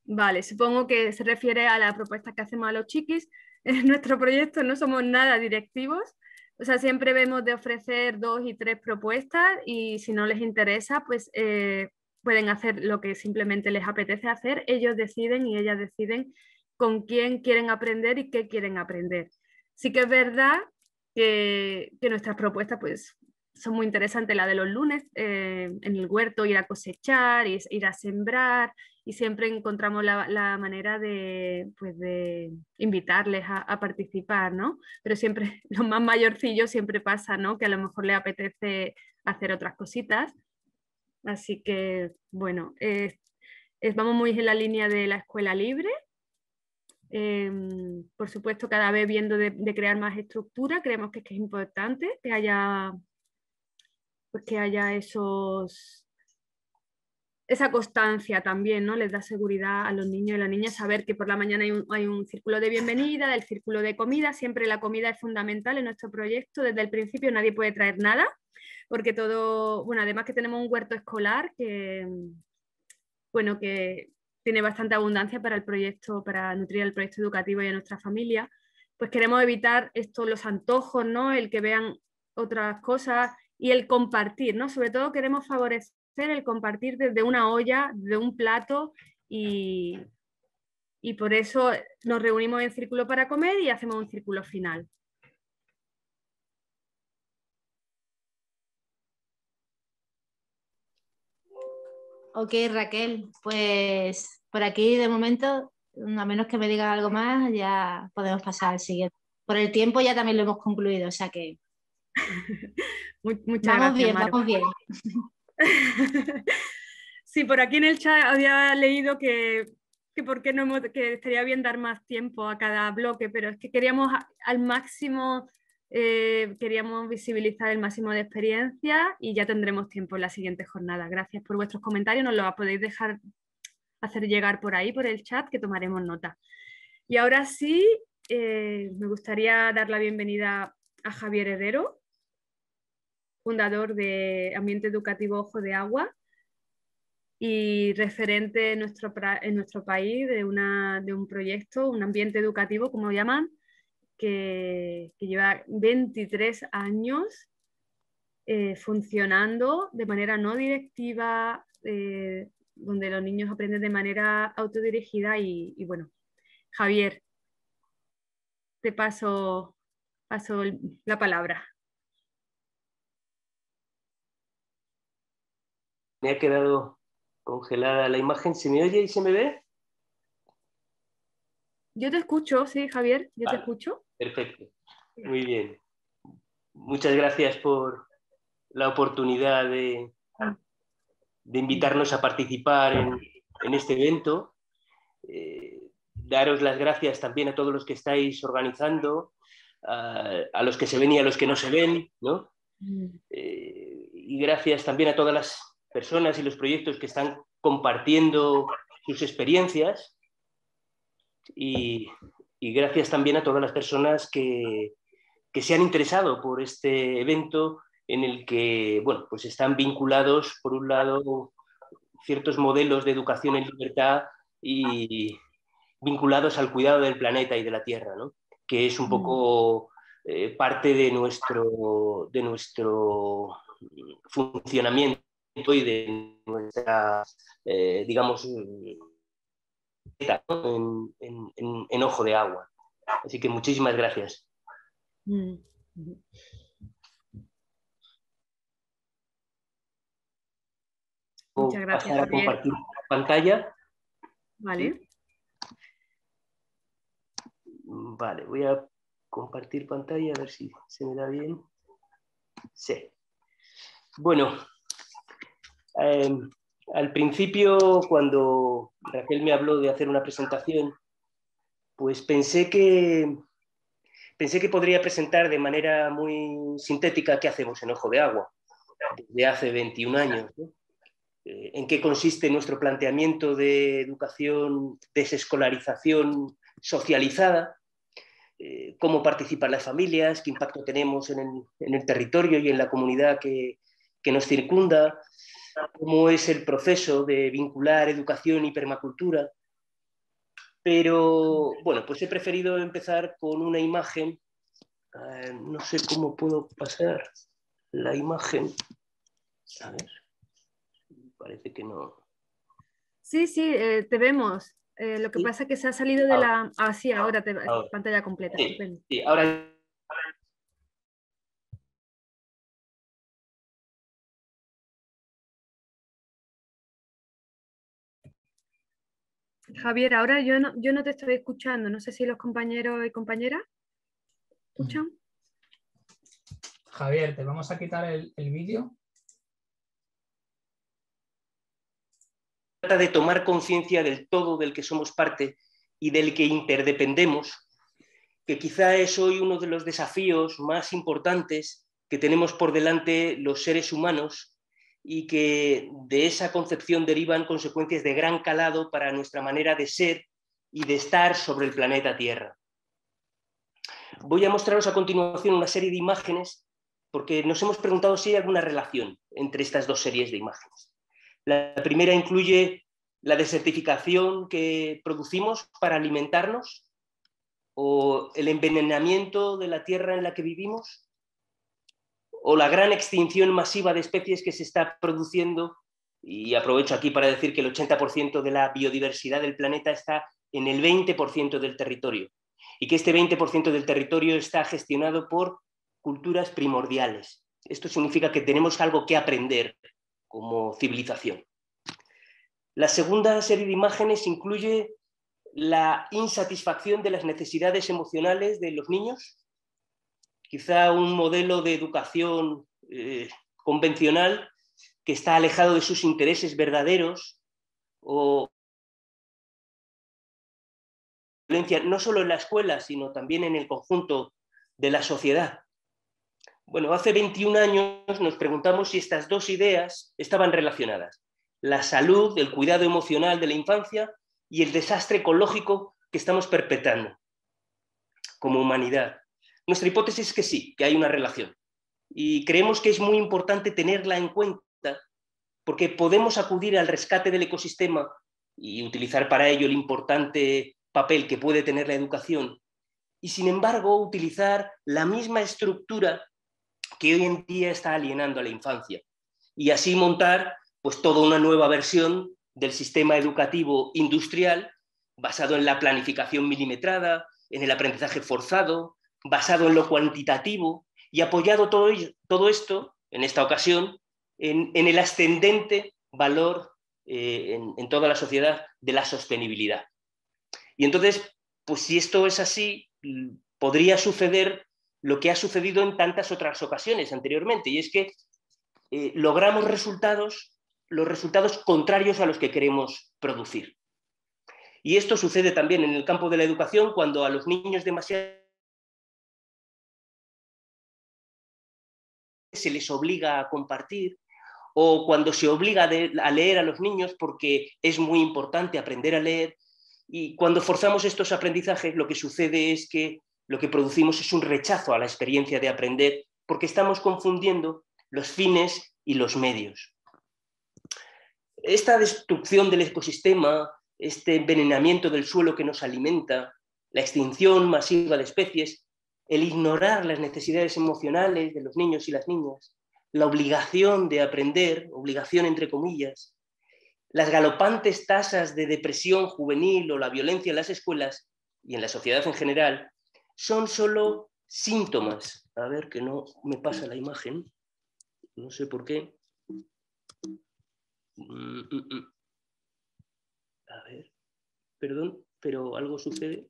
Vale, supongo que se refiere a la propuesta que hacemos a los chiquis, en nuestro proyecto no somos nada directivos, o sea, siempre vemos de ofrecer dos y tres propuestas y si no les interesa, pues eh, pueden hacer lo que simplemente les apetece hacer. Ellos deciden y ellas deciden con quién quieren aprender y qué quieren aprender. Sí que es verdad que, que nuestras propuestas pues, son muy interesantes, la de los lunes eh, en el huerto, ir a cosechar, ir a sembrar, y siempre encontramos la, manera de, pues, invitarles a, participar, ¿no? Pero siempre, los más mayorcillos siempre pasa, ¿no? Que a lo mejor les apetece hacer otras cositas. Así que, bueno, vamos muy en la línea de la escuela libre. Em, por supuesto, cada vez viendo de, crear más estructura, creemos que, es importante que haya, pues, que haya esos esa constancia también, ¿no? Les da seguridad a los niños y las niñas saber que por la mañana hay un, círculo de bienvenida, del círculo de comida, siempre la comida es fundamental en nuestro proyecto, desde el principio nadie puede traer nada, porque todo, bueno, además que tenemos un huerto escolar que, bueno, que tiene bastante abundancia para el proyecto, para nutrir el proyecto educativo y a nuestra familia, pues queremos evitar estos los antojos, ¿no? El que vean otras cosas y el compartir, ¿no? Sobre todo queremos favorecer hacer el compartir desde una olla, de un plato y, y por eso nos reunimos en círculo para comer y hacemos un círculo final. Ok, Raquel, pues por aquí de momento, a menos que me digan algo más, ya podemos pasar al siguiente. Por el tiempo ya también lo hemos concluido, o sea que... Muchas vamos bien, vamos bien. sí, por aquí en el chat había leído que, por qué no que estaría bien dar más tiempo a cada bloque, pero es que queríamos al máximo, eh, queríamos visibilizar el máximo de experiencia y ya tendremos tiempo en la siguiente jornada. Gracias por vuestros comentarios, nos los podéis dejar hacer llegar por ahí, por el chat, que tomaremos nota. Y ahora sí, eh, me gustaría dar la bienvenida a Javier Herrero, fundador de Ambiente Educativo Ojo de Agua y referente en nuestro, país de, de un proyecto, un ambiente educativo, como lo llaman, que, lleva 23 años eh, funcionando de manera no directiva, eh, donde los niños aprenden de manera autodirigida y, bueno, Javier, te paso, paso la palabra. me ha quedado congelada la imagen. ¿Se me oye y se me ve? Yo te escucho, sí, Javier, yo te escucho. Perfecto, muy bien. Muchas gracias por la oportunidad de, de invitarnos a participar en, este evento. Eh, daros las gracias también a todos los que estáis organizando, a, los que se ven y a los que no se ven, mm. eh, y gracias también a todas las personas y los proyectos que están compartiendo sus experiencias y, gracias también a todas las personas que, se han interesado por este evento en el que bueno, pues están vinculados, por un lado, ciertos modelos de educación en libertad y vinculados al cuidado del planeta y de la Tierra, que es un mm. poco eh, parte de nuestro, de nuestro funcionamiento y de nuestra eh, digamos, eh, en, en, en, ojo de agua. Así que muchísimas gracias. Mm. Muchas gracias. Pasar compartir pantalla. Vale. Mm, vale, voy a compartir pantalla a ver si se me da bien. Sí. Bueno, Em, al principio, cuando Raquel me habló de hacer una presentación, pues pensé que, pensé que podría presentar de manera muy sintética qué hacemos en Ojo de Agua desde hace 21 años. Eh, en qué consiste nuestro planteamiento de educación, desescolarización socializada, eh, cómo participan las familias, qué impacto tenemos en el, territorio y en la comunidad que, que nos circunda, cómo es el proceso de vincular educación y permacultura. Pero bueno, pues he preferido empezar con una imagen. Eh, no sé cómo puedo pasar la imagen. A ver, parece que no. Sí, sí, eh, te vemos. Eh, lo que pasa es que se ha salido de la... Ah, sí, ahora, te... ahora. pantalla completa. sí. ahora Javier, ahora yo no, te estoy escuchando. No sé si los compañeros y compañeras escuchan. Javier, te vamos a quitar el, el vídeo. Trata de tomar conciencia del todo del que somos parte y del que interdependemos, que quizá es hoy uno de los desafíos más importantes que tenemos por delante los seres humanos y que de esa concepción derivan consecuencias de gran calado para nuestra manera de ser y de estar sobre el planeta Tierra. Voy a mostraros a continuación una serie de imágenes porque nos hemos preguntado si hay alguna relación entre estas dos series de imágenes. La primera incluye la desertificación que producimos para alimentarnos o el envenenamiento de la tierra en la que vivimos o la gran extinción masiva de especies que se está produciendo, y aprovecho aquí para decir que el 80% de la biodiversidad del planeta está en el 20% del territorio, y que este 20% del territorio está gestionado por culturas primordiales. Esto significa que tenemos algo que aprender como civilización. La segunda serie de imágenes incluye la insatisfacción de las necesidades emocionales de los niños quizá un modelo de educación eh, convencional que está alejado de sus intereses verdaderos o no solo en la escuela, sino también en el conjunto de la sociedad. Bueno, hace 21 años nos preguntamos si estas dos ideas estaban relacionadas, la salud, el cuidado emocional de la infancia y el desastre ecológico que estamos perpetrando como humanidad. Nuestra hipótesis es que sí, que hay una relación. Y creemos que es muy importante tenerla en cuenta porque podemos acudir al rescate del ecosistema y utilizar para ello el importante papel que puede tener la educación y sin embargo utilizar la misma estructura que hoy en día está alienando a la infancia y así montar pues toda una nueva versión del sistema educativo industrial basado en la planificación milimetrada, en el aprendizaje forzado, basado en lo cuantitativo y apoyado todo, todo esto, en esta ocasión, en, el ascendente valor eh, en, toda la sociedad de la sostenibilidad. Y entonces, pues si esto es así, podría suceder lo que ha sucedido en tantas otras ocasiones anteriormente, y es que eh, logramos resultados, los resultados contrarios a los que queremos producir. Y esto sucede también en el campo de la educación cuando a los niños demasiado se les obliga a compartir o cuando se obliga a, leer a los niños porque es muy importante aprender a leer. Y cuando forzamos estos aprendizajes, lo que sucede es que lo que producimos es un rechazo a la experiencia de aprender porque estamos confundiendo los fines y los medios. Esta destrucción del ecosistema, este envenenamiento del suelo que nos alimenta, la extinción masiva de especies, el ignorar las necesidades emocionales de los niños y las niñas, la obligación de aprender, obligación entre comillas, las galopantes tasas de depresión juvenil o la violencia en las escuelas y en la sociedad en general, son solo síntomas. A ver, que no me pasa la imagen, no sé por qué. Mm, mm, mm. A ver, perdón, pero algo sucede.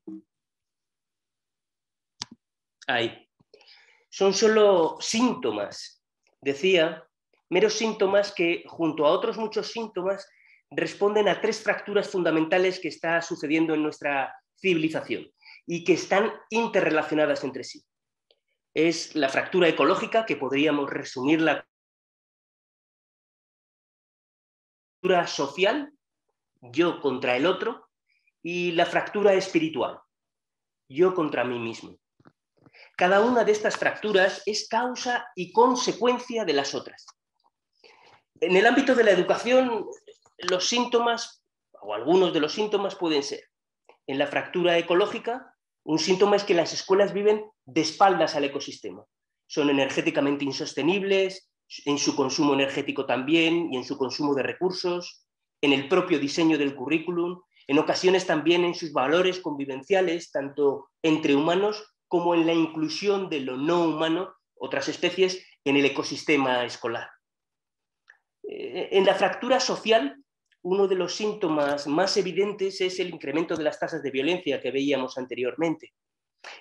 Son solo síntomas, decía, meros síntomas que junto a otros muchos síntomas responden a tres fracturas fundamentales que está sucediendo en nuestra civilización y que están interrelacionadas entre sí. Es la fractura ecológica, que podríamos resumirla fractura social, yo contra el otro, y la fractura espiritual, yo contra mí mismo. Cada una de estas fracturas es causa y consecuencia de las otras. En el ámbito de la educación, los síntomas o algunos de los síntomas pueden ser, en la fractura ecológica, un síntoma es que las escuelas viven de espaldas al ecosistema. Son energéticamente insostenibles, en su consumo energético también y en su consumo de recursos, en el propio diseño del currículum, en ocasiones también en sus valores convivenciales, tanto entre humanos como en la inclusión de lo no humano, otras especies, en el ecosistema escolar. Eh, en la fractura social, uno de los síntomas más evidentes es el incremento de las tasas de violencia que veíamos anteriormente.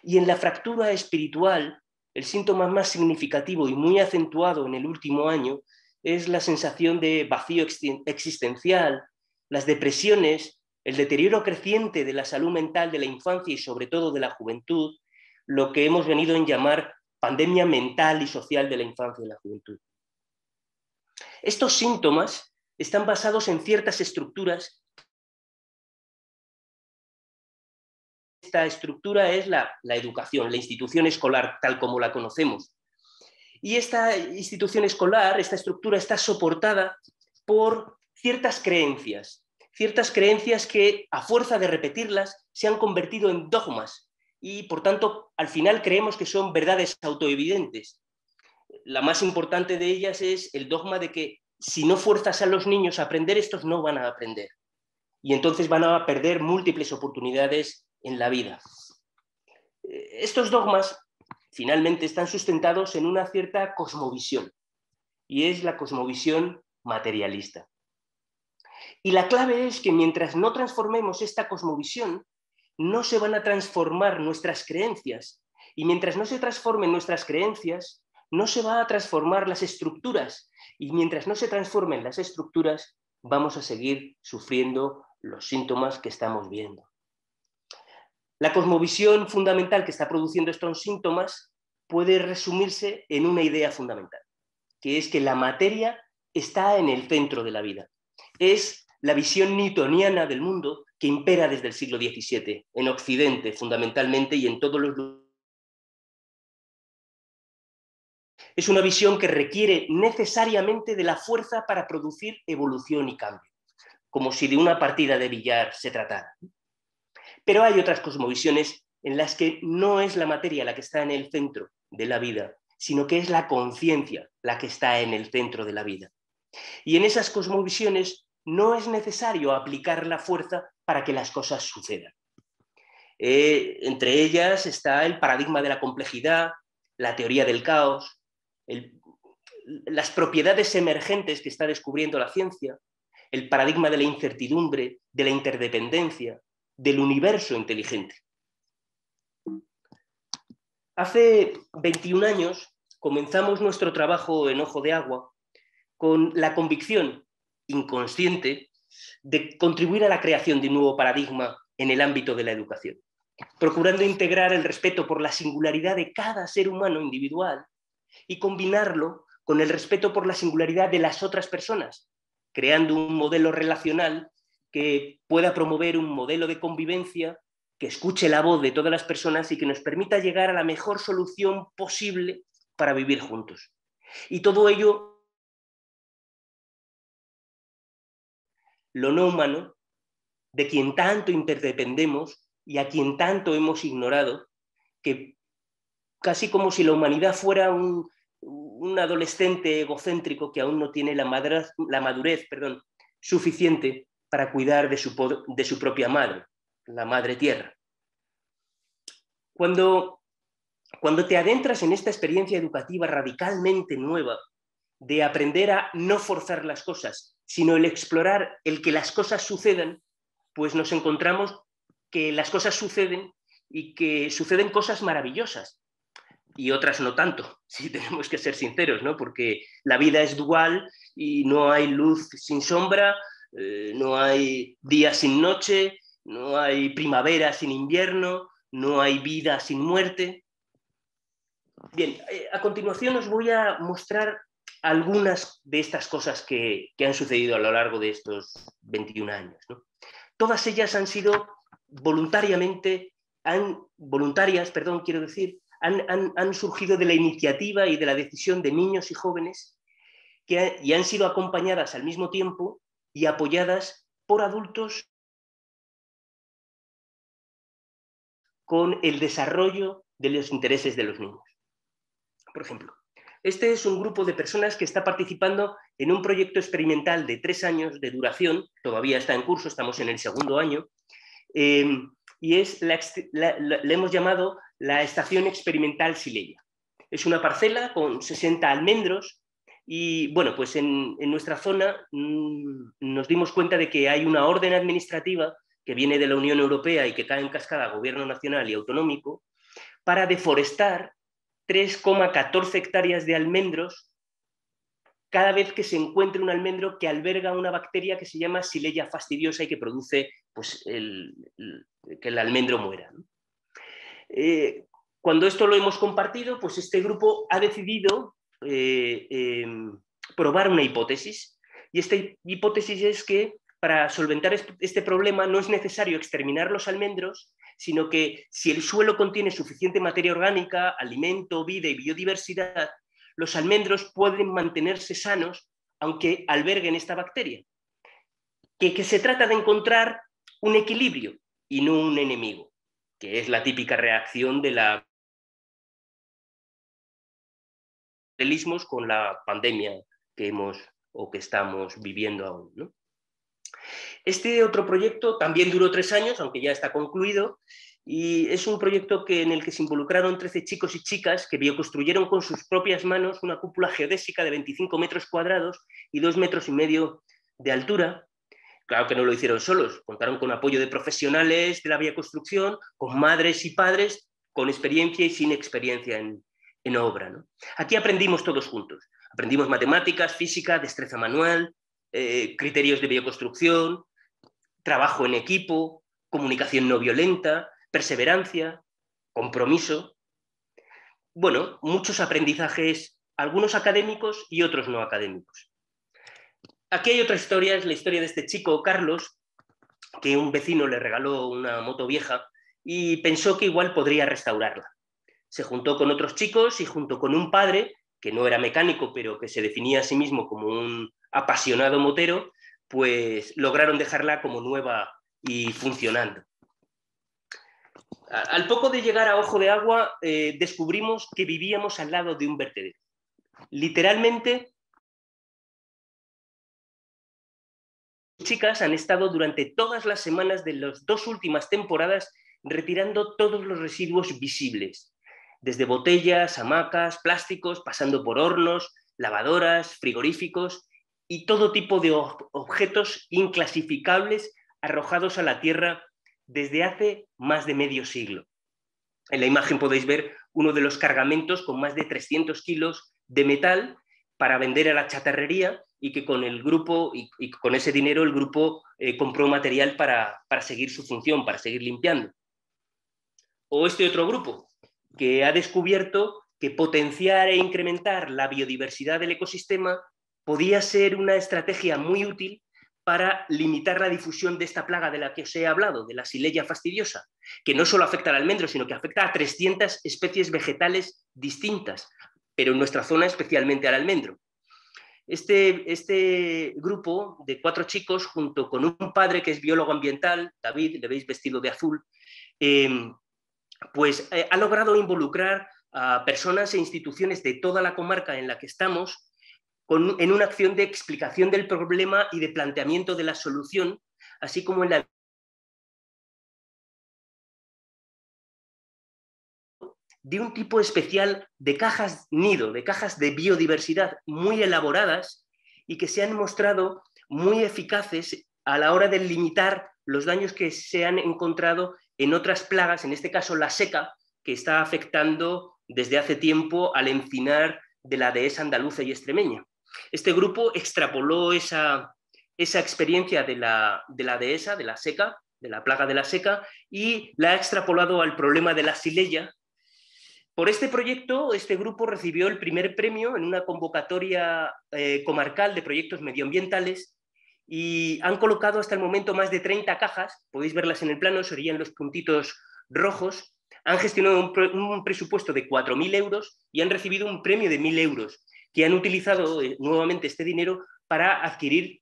Y en la fractura espiritual, el síntoma más significativo y muy acentuado en el último año es la sensación de vacío existencial, las depresiones, el deterioro creciente de la salud mental de la infancia y sobre todo de la juventud, lo que hemos venido en llamar pandemia mental y social de la infancia y la juventud. Estos síntomas están basados en ciertas estructuras. Esta estructura es la, la educación, la institución escolar tal como la conocemos. Y esta institución escolar, esta estructura está soportada por ciertas creencias, ciertas creencias que a fuerza de repetirlas se han convertido en dogmas y, por tanto, al final creemos que son verdades autoevidentes. La más importante de ellas es el dogma de que si no fuerzas a los niños a aprender, estos no van a aprender. Y entonces van a perder múltiples oportunidades en la vida. Eh, estos dogmas finalmente están sustentados en una cierta cosmovisión, y es la cosmovisión materialista. Y la clave es que mientras no transformemos esta cosmovisión no se van a transformar nuestras creencias. Y mientras no se transformen nuestras creencias, no se van a transformar las estructuras. Y mientras no se transformen las estructuras, vamos a seguir sufriendo los síntomas que estamos viendo. La cosmovisión fundamental que está produciendo estos síntomas puede resumirse en una idea fundamental, que es que la materia está en el centro de la vida. Es la visión newtoniana del mundo que impera desde el siglo XVII, en Occidente fundamentalmente y en todos los lugares. Es una visión que requiere necesariamente de la fuerza para producir evolución y cambio, como si de una partida de billar se tratara. Pero hay otras cosmovisiones en las que no es la materia la que está en el centro de la vida, sino que es la conciencia la que está en el centro de la vida. Y en esas cosmovisiones no es necesario aplicar la fuerza para que las cosas sucedan. Eh, entre ellas está el paradigma de la complejidad, la teoría del caos, las propiedades emergentes que está descubriendo la ciencia, el paradigma de la incertidumbre, de la interdependencia, del universo inteligente. Hace 21 años comenzamos nuestro trabajo en Ojo de Agua con la convicción inconsciente de contribuir a la creación de un nuevo paradigma en el ámbito de la educación, procurando integrar el respeto por la singularidad de cada ser humano individual y combinarlo con el respeto por la singularidad de las otras personas, creando un modelo relacional que pueda promover un modelo de convivencia que escuche la voz de todas las personas y que nos permita llegar a la mejor solución posible para vivir juntos. Y todo ello lo no humano, de quien tanto interdependemos y a quien tanto hemos ignorado, que casi como si la humanidad fuera un, adolescente egocéntrico que aún no tiene la, madurez suficiente para cuidar de su, de su propia madre, la madre tierra. Cuando, cuando te adentras en esta experiencia educativa radicalmente nueva, de aprender a no forzar las cosas, sino el explorar, el que las cosas sucedan, pues nos encontramos que las cosas suceden y que suceden cosas maravillosas y otras no tanto, si tenemos que ser sinceros, ¿no? Porque la vida es dual y no hay luz sin sombra, eh, no hay día sin noche, no hay primavera sin invierno, no hay vida sin muerte. Bien, eh, a continuación os voy a mostrar algunas de estas cosas que, han sucedido a lo largo de estos 21 años. Todas ellas han sido voluntariamente, han, voluntarias, perdón, quiero decir, han, surgido de la iniciativa y de la decisión de niños y jóvenes y han sido acompañadas al mismo tiempo y apoyadas por adultos con el desarrollo de los intereses de los niños. Por ejemplo, este es un grupo de personas que está participando en un proyecto experimental de tres años de duración, todavía está en curso, estamos en el segundo año, em, y es la, le hemos llamado la Estación Experimental Sileia. Es una parcela con 60 almendros y, bueno, pues en, nuestra zona mm, nos dimos cuenta de que hay una orden administrativa que viene de la Unión Europea y que cae en cascada gobierno nacional y autonómico para deforestar 3,14 hectáreas de almendros cada vez que se encuentre un almendro que alberga una bacteria que se llama Sileya fastidiosa y que produce pues, que el almendro muera. Eh, cuando esto lo hemos compartido, pues este grupo ha decidido eh, em, probar una hipótesis y esta hipótesis es que para solventar este problema no es necesario exterminar los almendros, sino que si el suelo contiene suficiente materia orgánica, alimento, vida y biodiversidad, los almendros pueden mantenerse sanos aunque alberguen esta bacteria. Que, se trata de encontrar un equilibrio y no un enemigo, que es la típica reacción de la con la pandemia que hemos o que estamos viviendo aún. ¿no? Este otro proyecto también duró tres años, aunque ya está concluido, y es un proyecto que, en el que se involucraron 13 chicos y chicas que bioconstruyeron con sus propias manos una cúpula geodésica de 25 metros cuadrados y 2 metros y medio de altura. Claro que no lo hicieron solos, contaron con apoyo de profesionales de la bioconstrucción, con madres y padres, con experiencia y sin experiencia en, obra. Aquí aprendimos todos juntos. Aprendimos matemáticas, física, destreza manual, eh, criterios de bioconstrucción, trabajo en equipo, comunicación no violenta, perseverancia, compromiso. Bueno, muchos aprendizajes, algunos académicos y otros no académicos. Aquí hay otra historia, es la historia de este chico, Carlos, que un vecino le regaló una moto vieja y pensó que igual podría restaurarla. Se juntó con otros chicos y junto con un padre, que no era mecánico, pero que se definía a sí mismo como un apasionado motero, pues lograron dejarla como nueva y funcionando. Al poco de llegar a Ojo de Agua, eh, descubrimos que vivíamos al lado de un vertedero. Literalmente, chicas han estado durante todas las semanas de las dos últimas temporadas retirando todos los residuos visibles, desde botellas, hamacas, plásticos, pasando por hornos, lavadoras, frigoríficos, y todo tipo de objetos inclasificables arrojados a la Tierra desde hace más de medio siglo. En la imagen podéis ver uno de los cargamentos con más de 300 kilos de metal para vender a la chatarrería y que con el grupo y, con ese dinero el grupo eh, compró material para, para seguir su función, para seguir limpiando. O este otro grupo que ha descubierto que potenciar e incrementar la biodiversidad del ecosistema podía ser una estrategia muy útil para limitar la difusión de esta plaga de la que os he hablado, de la sileya fastidiosa, que no solo afecta al almendro, sino que afecta a 300 especies vegetales distintas, pero en nuestra zona especialmente al almendro. Este, este, grupo de cuatro chicos, junto con un padre que es biólogo ambiental, David, le veis vestido de azul, em, pues eh, ha logrado involucrar a personas e instituciones de toda la comarca en la que estamos en una acción de explicación del problema y de planteamiento de la solución, así como en la de un tipo especial de cajas nido, de cajas de biodiversidad muy elaboradas y que se han mostrado muy eficaces a la hora de limitar los daños que se han encontrado en otras plagas, en este caso la seca, que está afectando desde hace tiempo al encinar de la dehesa andaluza y extremeña. Este grupo extrapoló esa, experiencia de la, dehesa, de la seca, de la plaga de la seca, y la ha extrapolado al problema de la silella. Por este proyecto, este grupo recibió el primer premio en una convocatoria eh, comarcal de proyectos medioambientales y han colocado hasta el momento más de 30 cajas, podéis verlas en el plano, serían los puntitos rojos, han gestionado un, un presupuesto de 4.000 euros y han recibido un premio de 1.000 euros que han utilizado eh, nuevamente este dinero para adquirir,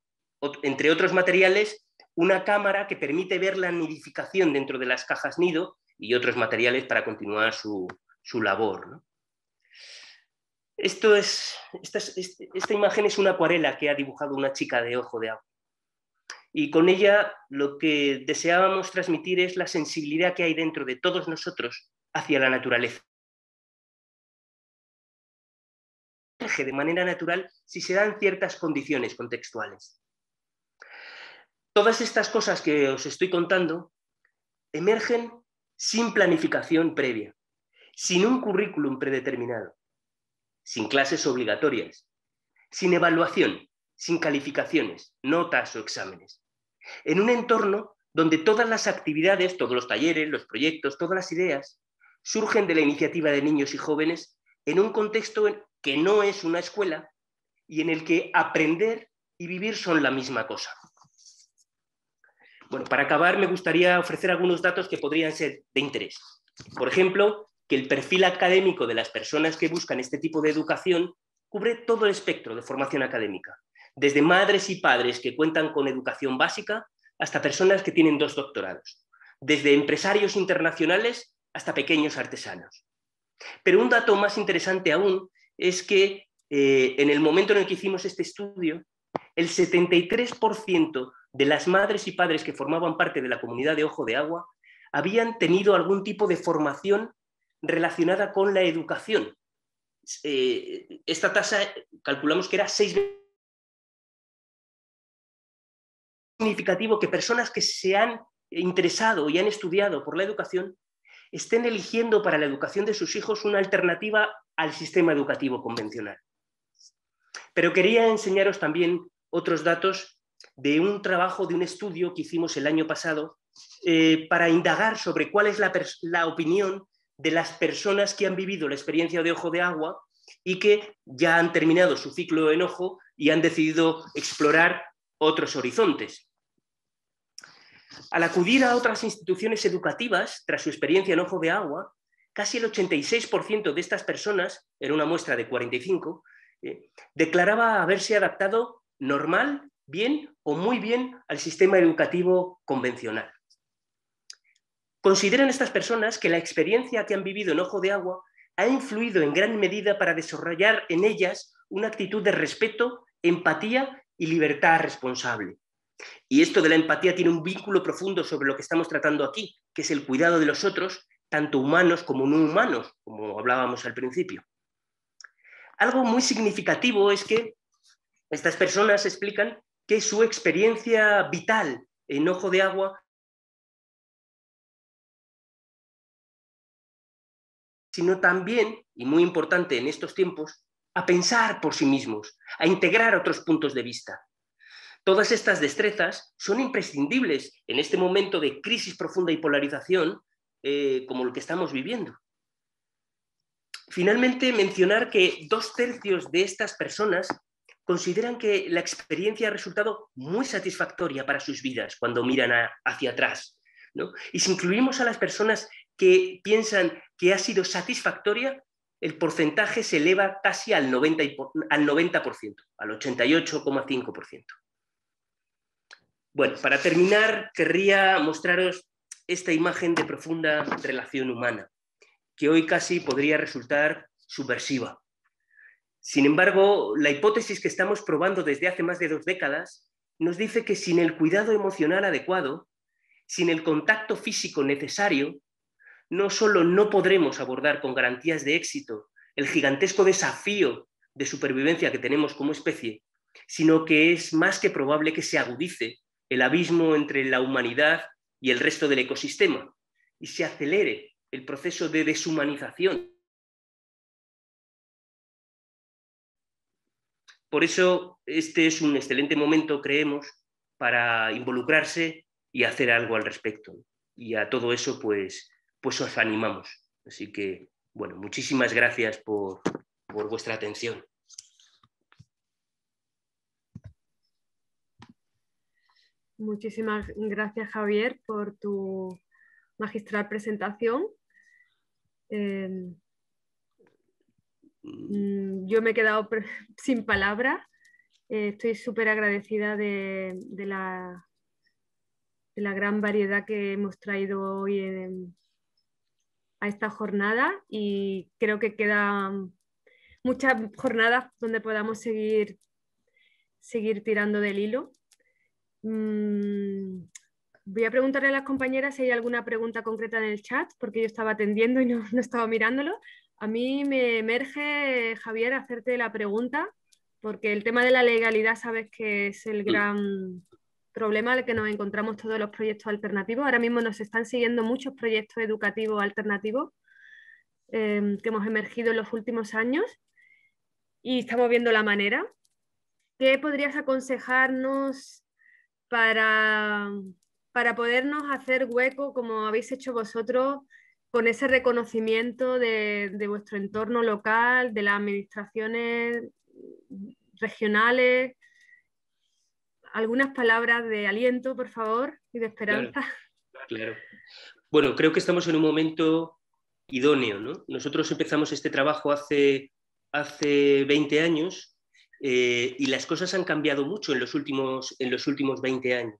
entre otros materiales, una cámara que permite ver la nidificación dentro de las cajas nido y otros materiales para continuar su, labor. Esto este, esta imagen es una acuarela que ha dibujado una chica de ojo de agua. Y con ella lo que deseábamos transmitir es la sensibilidad que hay dentro de todos nosotros hacia la naturaleza. de manera natural si se dan ciertas condiciones contextuales. Todas estas cosas que os estoy contando emergen sin planificación previa, sin un currículum predeterminado, sin clases obligatorias, sin evaluación, sin calificaciones, notas o exámenes. En un entorno donde todas las actividades, todos los talleres, los proyectos, todas las ideas surgen de la iniciativa de niños y jóvenes en un contexto que no es una escuela y en el que aprender y vivir son la misma cosa. Bueno, para acabar me gustaría ofrecer algunos datos que podrían ser de interés. Por ejemplo, que el perfil académico de las personas que buscan este tipo de educación cubre todo el espectro de formación académica, desde madres y padres que cuentan con educación básica hasta personas que tienen dos doctorados, desde empresarios internacionales hasta pequeños artesanos. Pero un dato más interesante aún es que eh, en el momento en el que hicimos este estudio, el 73% de las madres y padres que formaban parte de la comunidad de Ojo de Agua habían tenido algún tipo de formación relacionada con la educación. Eh, esta tasa calculamos que era 6 veces significativo que personas que se han interesado y han estudiado por la educación estén eligiendo para la educación de sus hijos una alternativa al sistema educativo convencional. Pero quería enseñaros también otros datos de un trabajo, de un estudio que hicimos el año pasado eh, para indagar sobre cuál es la, la opinión de las personas que han vivido la experiencia de ojo de agua y que ya han terminado su ciclo en ojo y han decidido explorar otros horizontes. Al acudir a otras instituciones educativas, tras su experiencia en Ojo de Agua, casi el 86% de estas personas, en una muestra de 45, eh, declaraba haberse adaptado normal, bien o muy bien al sistema educativo convencional. Consideran estas personas que la experiencia que han vivido en Ojo de Agua ha influido en gran medida para desarrollar en ellas una actitud de respeto, empatía y libertad responsable. Y esto de la empatía tiene un vínculo profundo sobre lo que estamos tratando aquí, que es el cuidado de los otros, tanto humanos como no humanos, como hablábamos al principio. Algo muy significativo es que estas personas explican que su experiencia vital en Ojo de Agua sino también, y muy importante en estos tiempos, a pensar por sí mismos, a integrar otros puntos de vista, Todas estas destrezas son imprescindibles en este momento de crisis profunda y polarización eh, como el que estamos viviendo. Finalmente, mencionar que dos tercios de estas personas consideran que la experiencia ha resultado muy satisfactoria para sus vidas cuando miran hacia atrás. Y si incluimos a las personas que piensan que ha sido satisfactoria, el porcentaje se eleva casi al 90%, al 90% al 88,5%. Bueno, para terminar, querría mostraros esta imagen de profunda relación humana, que hoy casi podría resultar subversiva. Sin embargo, la hipótesis que estamos probando desde hace más de dos décadas nos dice que sin el cuidado emocional adecuado, sin el contacto físico necesario, no solo no podremos abordar con garantías de éxito el gigantesco desafío de supervivencia que tenemos como especie, sino que es más que probable que se agudice el abismo entre la humanidad y el resto del ecosistema y se acelere el proceso de deshumanización. Por eso este es un excelente momento, creemos, para involucrarse y hacer algo al respecto. Y a todo eso, pues, pues os animamos. Así que, bueno, muchísimas gracias por, por vuestra atención. Muchísimas gracias, Javier, por tu magistral presentación. Eh, mm, yo me he quedado sin palabras. Eh, estoy súper agradecida de, la, gran variedad que hemos traído hoy a esta jornada y creo que quedan muchas jornadas donde podamos seguir, seguir tirando del hilo Mm, voy a preguntarle a las compañeras si hay alguna pregunta concreta en el chat, porque yo estaba atendiendo y no, estaba mirándolo. A mí me emerge, Javier, hacerte la pregunta, porque el tema de la legalidad sabes que es el gran problema al que nos encontramos todos los proyectos alternativos. Ahora mismo nos están siguiendo muchos proyectos educativos alternativos em, que hemos emergido en los últimos años y estamos viendo la manera. ¿Qué podrías aconsejarnos para, podernos hacer hueco como habéis hecho vosotros con ese reconocimiento de, vuestro entorno local, de las administraciones regionales. Algunas palabras de aliento, por favor, y de esperanza. Claro, Bueno, creo que estamos en un momento idóneo. ¿no? Nosotros empezamos este trabajo hace, hace 20 años eh, y las cosas han cambiado mucho en los últimos, en los últimos 20 años.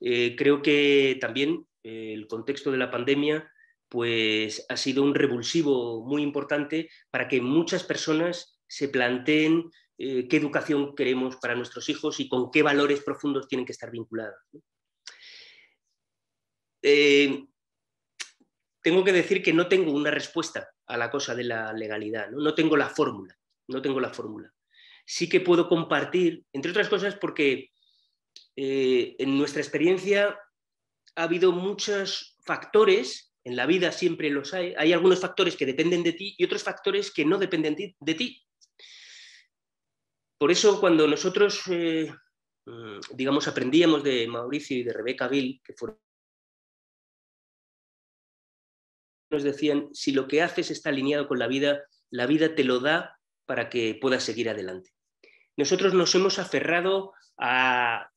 Eh, creo que también eh, el contexto de la pandemia pues, ha sido un revulsivo muy importante para que muchas personas se planteen qué educación queremos para nuestros hijos y con qué valores profundos tienen que estar vinculados. tengo que decir que no tengo una respuesta a la cosa de la legalidad, no tengo la fórmula, no tengo la fórmula sí que puedo compartir, entre otras cosas porque eh, en nuestra experiencia ha habido muchos factores, en la vida siempre los hay, hay algunos factores que dependen de ti y otros factores que no dependen de, ti. Por eso cuando nosotros, eh, mm, digamos, aprendíamos de Mauricio y de Rebeca Bill, que nos decían, si lo que haces está alineado con la vida, la vida te lo da para que puedas seguir adelante nosotros nos hemos aferrado a,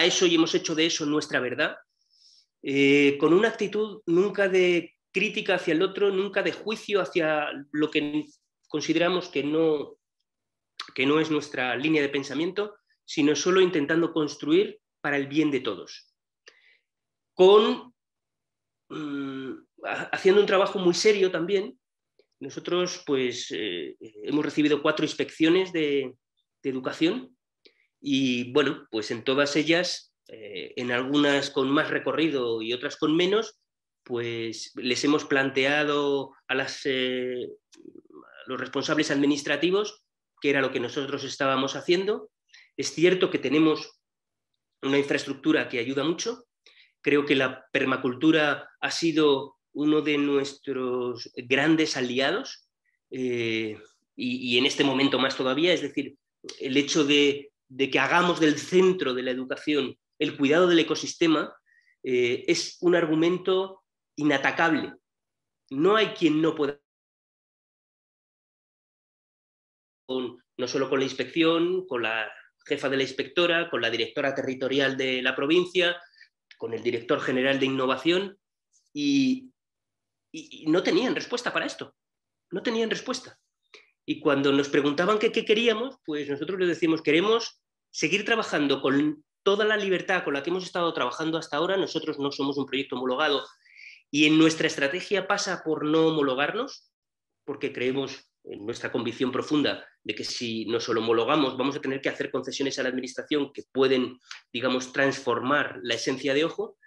eso y hemos hecho de eso nuestra verdad, eh, con una actitud nunca de crítica hacia el otro, nunca de juicio hacia lo que consideramos que no, que no es nuestra línea de pensamiento, sino solo intentando construir para el bien de todos. Con, mm, haciendo un trabajo muy serio también, nosotros pues, eh, hemos recibido cuatro inspecciones de, de educación y bueno, pues en todas ellas, eh, en algunas con más recorrido y otras con menos, pues les hemos planteado a, las, eh, los responsables administrativos que era lo que nosotros estábamos haciendo. Es cierto que tenemos una infraestructura que ayuda mucho. Creo que la permacultura ha sido uno de nuestros grandes aliados eh, y en este momento más todavía. Es decir, el hecho de, que hagamos del centro de la educación el cuidado del ecosistema, eh, es un argumento inatacable. No hay quien no pueda no solo con la inspección, con la jefa de la inspectora, con la directora territorial de la provincia, con el director general de innovación, y no tenían respuesta para esto. No tenían respuesta. Y cuando nos preguntaban qué, queríamos, pues nosotros les decimos, queremos seguir trabajando con toda la libertad con la que hemos estado trabajando hasta ahora. Nosotros no somos un proyecto homologado y en nuestra estrategia pasa por no homologarnos, porque creemos en nuestra convicción profunda de que si nos homologamos vamos a tener que hacer concesiones a la administración que pueden, digamos, transformar la esencia de ojo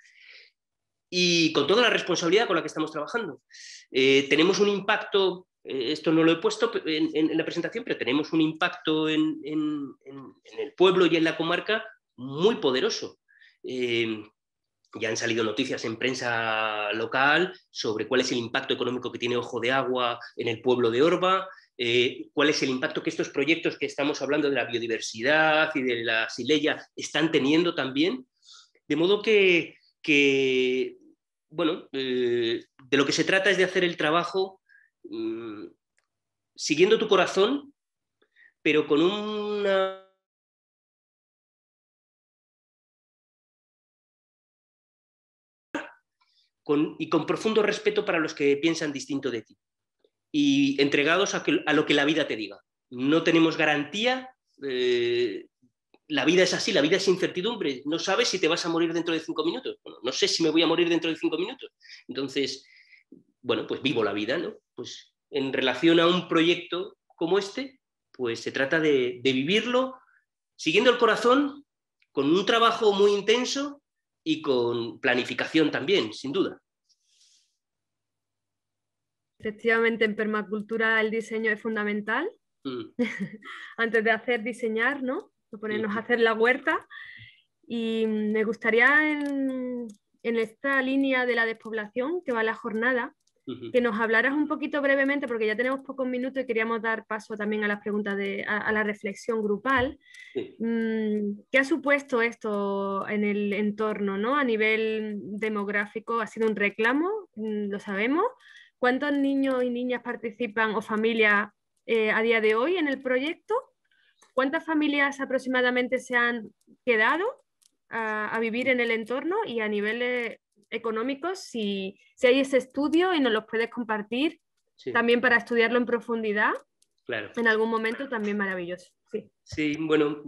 y con toda la responsabilidad con la que estamos trabajando. Eh, tenemos un impacto eh, esto no lo he puesto en, la presentación, pero tenemos un impacto en, el pueblo y en la comarca muy poderoso. Eh, ya han salido noticias en prensa local sobre cuál es el impacto económico que tiene Ojo de Agua en el pueblo de Orba, eh, cuál es el impacto que estos proyectos que estamos hablando de la biodiversidad y de la sileya están teniendo también. De modo que, bueno, de lo que se trata es de hacer el trabajo Mm, siguiendo tu corazón, pero con una y con profundo respeto para los que piensan distinto de ti y entregados a, lo que la vida te diga. No tenemos garantía, eh, la vida es así, la vida es incertidumbre, no sabes si te vas a morir dentro de cinco minutos, no sé si me voy a morir dentro de cinco minutos. Entonces, bueno, pues vivo la vida, ¿no? Pues en relación a un proyecto como este, pues se trata de, vivirlo siguiendo el corazón, con un trabajo muy intenso y con planificación también, sin duda. Efectivamente, en permacultura el diseño es fundamental. Mm. Antes de hacer diseñar, ¿no? De ponernos a hacer la huerta. Y me gustaría en, en, esta línea de la despoblación que va la jornada, que nos hablaras un poquito brevemente, porque ya tenemos pocos minutos y queríamos dar paso también a las preguntas de, a, la reflexión grupal. Mm, ¿Qué ha supuesto esto en el entorno, ¿no? A nivel demográfico, ha sido un reclamo, mm, lo sabemos. ¿Cuántos niños y niñas participan o familias eh, a día de hoy en el proyecto? ¿Cuántas familias aproximadamente se han quedado a, a vivir en el entorno y a nivel económicos, si, hay ese estudio y nos los puedes compartir, también para estudiarlo en profundidad, claro. en algún momento también maravilloso. Sí, sí bueno,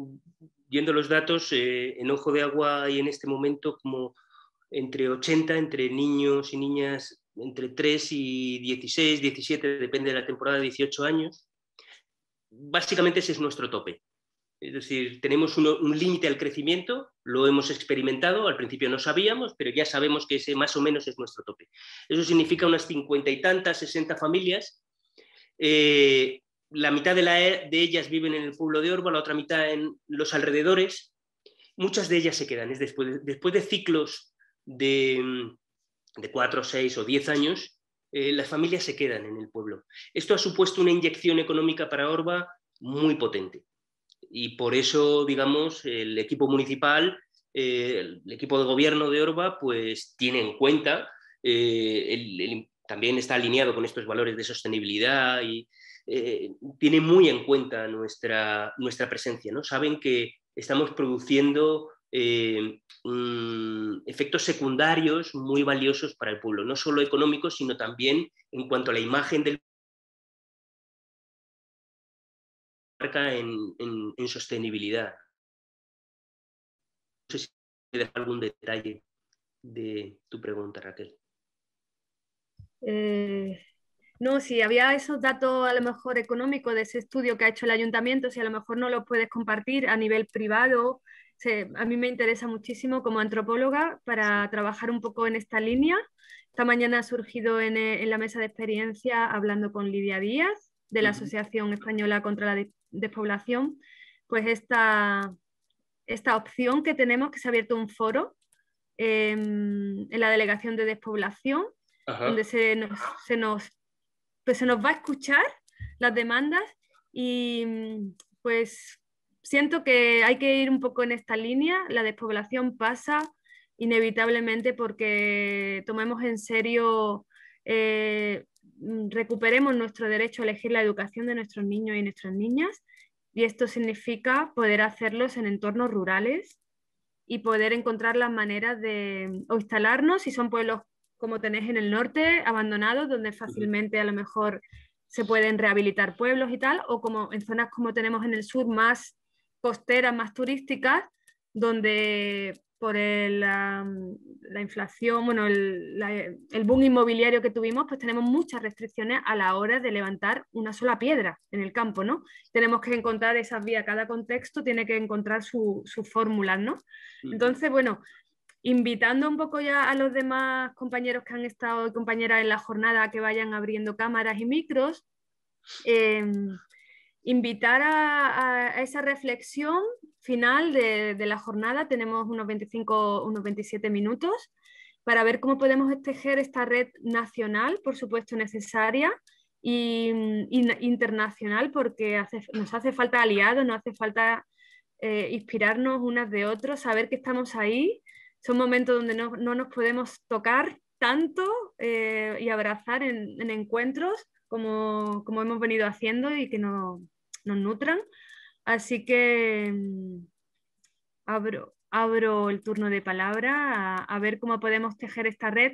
viendo los datos, eh, en Ojo de Agua y en este momento como entre 80, entre niños y niñas entre 3 y 16, 17, depende de la temporada, 18 años. Básicamente ese es nuestro tope. Es decir, tenemos un límite al crecimiento lo hemos experimentado, al principio no sabíamos, pero ya sabemos que ese más o menos es nuestro tope. Eso significa unas cincuenta y tantas, 60 familias. Eh, la mitad de, ellas viven en el pueblo de Orba, la otra mitad en los alrededores. Muchas de ellas se quedan, es después, de ciclos de, cuatro, seis o diez años, eh, las familias se quedan en el pueblo. Esto ha supuesto una inyección económica para Orba muy potente. Y por eso, digamos, el equipo municipal, eh, el equipo de gobierno de Orba, pues tiene en cuenta, eh, también está alineado con estos valores de sostenibilidad y eh, tiene muy en cuenta nuestra, nuestra presencia, ¿no? Saben que estamos produciendo efectos secundarios muy valiosos para el pueblo, no solo económicos, sino también en cuanto a la imagen del en, sostenibilidad. No sé si deja algún detalle de tu pregunta, Raquel. Eh, no, si había esos datos a lo mejor económicos de ese estudio que ha hecho el ayuntamiento, si a lo mejor no los puedes compartir a nivel privado, a mí me interesa muchísimo como antropóloga para trabajar un poco en esta línea. Esta mañana ha surgido en, la mesa de experiencia hablando con Lidia Díaz de la Asociación Española contra la despoblación pues esta, esta opción que tenemos, que se ha abierto un foro em, en la Delegación de Despoblación, donde se nos, se nos, pues se nos va a escuchar las demandas y pues siento que hay que ir un poco en esta línea. La despoblación pasa inevitablemente porque tomemos en serio eh, Mm, recuperemos nuestro derecho a elegir la educación de nuestros niños y nuestras niñas. Y esto significa poder hacerlos en entornos rurales y poder encontrar las maneras de o instalarnos si son pueblos como tenéis en el norte, abandonados, donde fácilmente a lo mejor se pueden rehabilitar pueblos y tal, o como en zonas como tenemos en el sur, más costeras, más turísticas, donde por el, la, inflación, bueno, el, boom inmobiliario que tuvimos, pues tenemos muchas restricciones a la hora de levantar una sola piedra en el campo, ¿no? Tenemos que encontrar esa vía cada contexto tiene que encontrar sus su fórmulas, ¿no? Entonces, bueno, invitando un poco ya a los demás compañeros que han estado y compañeras en la jornada que vayan abriendo cámaras y micros, em, invitar a esa reflexión final de, la jornada, tenemos unos 25, unos 27 minutos para ver cómo podemos tejer esta red nacional, por supuesto necesaria, e internacional, porque nos hace falta aliados, nos hace falta eh, inspirarnos unas de otras, saber que estamos ahí. Son momentos donde no, nos podemos tocar tanto eh, y abrazar en, encuentros como, como, hemos venido haciendo y que no, nos nutran. Así que mm, abro, abro el turno de palabra a, ver cómo podemos tejer esta red,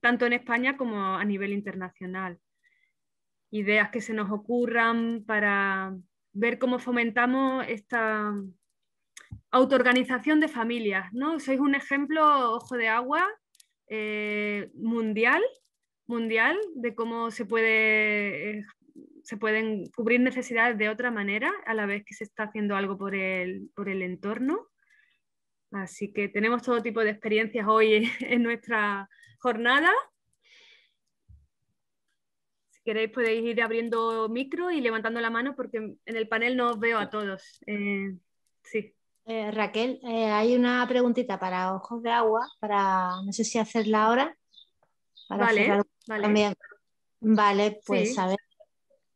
tanto en España como a nivel internacional. Ideas que se nos ocurran para ver cómo fomentamos esta autoorganización de familias. ¿no? Sois un ejemplo, ojo de agua, eh, mundial mundial de cómo se puede eh, se pueden cubrir necesidades de otra manera a la vez que se está haciendo algo por el, entorno. Así que tenemos todo tipo de experiencias hoy en nuestra jornada. Si queréis podéis ir abriendo micro y levantando la mano porque en el panel no os veo a todos. Eh, eh, Raquel, eh, hay una preguntita para Ojos de Agua, para no sé si hacerla ahora. vale, También. vale, pues a ver.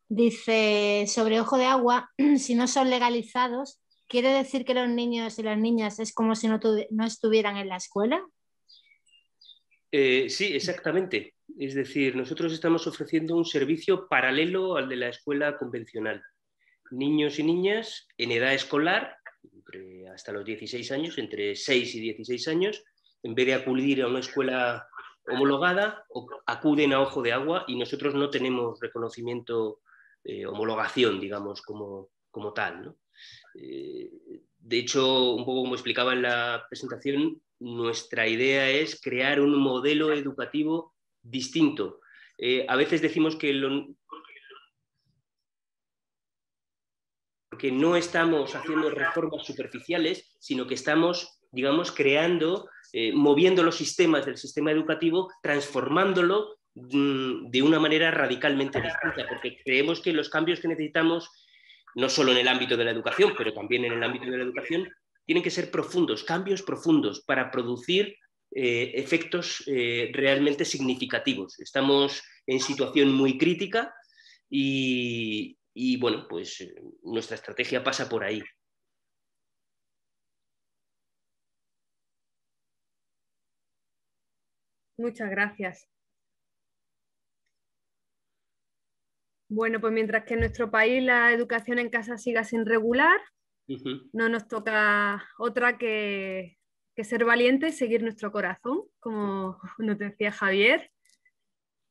Dice, sobre ojo de agua, si no son legalizados, ¿quiere decir que los niños y las niñas es como si no, estuvieran en la escuela? Eh, sí, exactamente. Es decir, nosotros estamos ofreciendo un servicio paralelo al de la escuela convencional. Niños y niñas en edad escolar, entre, hasta los 16 años, entre 6 y 16 años, en vez de acudir a una escuela homologada, acuden a ojo de agua y nosotros no tenemos reconocimiento eh, homologación, digamos, como, como tal. Eh, de hecho, un poco como explicaba en la presentación, nuestra idea es crear un modelo educativo distinto. Eh, a veces decimos que lo, no estamos haciendo reformas superficiales, sino que estamos, digamos, creando, moviendo los sistemas del sistema educativo, transformándolo Mm, de una manera radicalmente distinta, porque creemos que los cambios que necesitamos, no solo en el ámbito de la educación, pero también en el ámbito de la educación, tienen que ser profundos, cambios profundos para producir eh, efectos eh, realmente significativos. Estamos en situación muy crítica y, y bueno, pues eh, nuestra estrategia pasa por ahí. Muchas gracias. Bueno, pues mientras que en nuestro país la educación en casa siga sin regular, no nos toca otra que, ser valientes y seguir nuestro corazón, como nos decía Javier,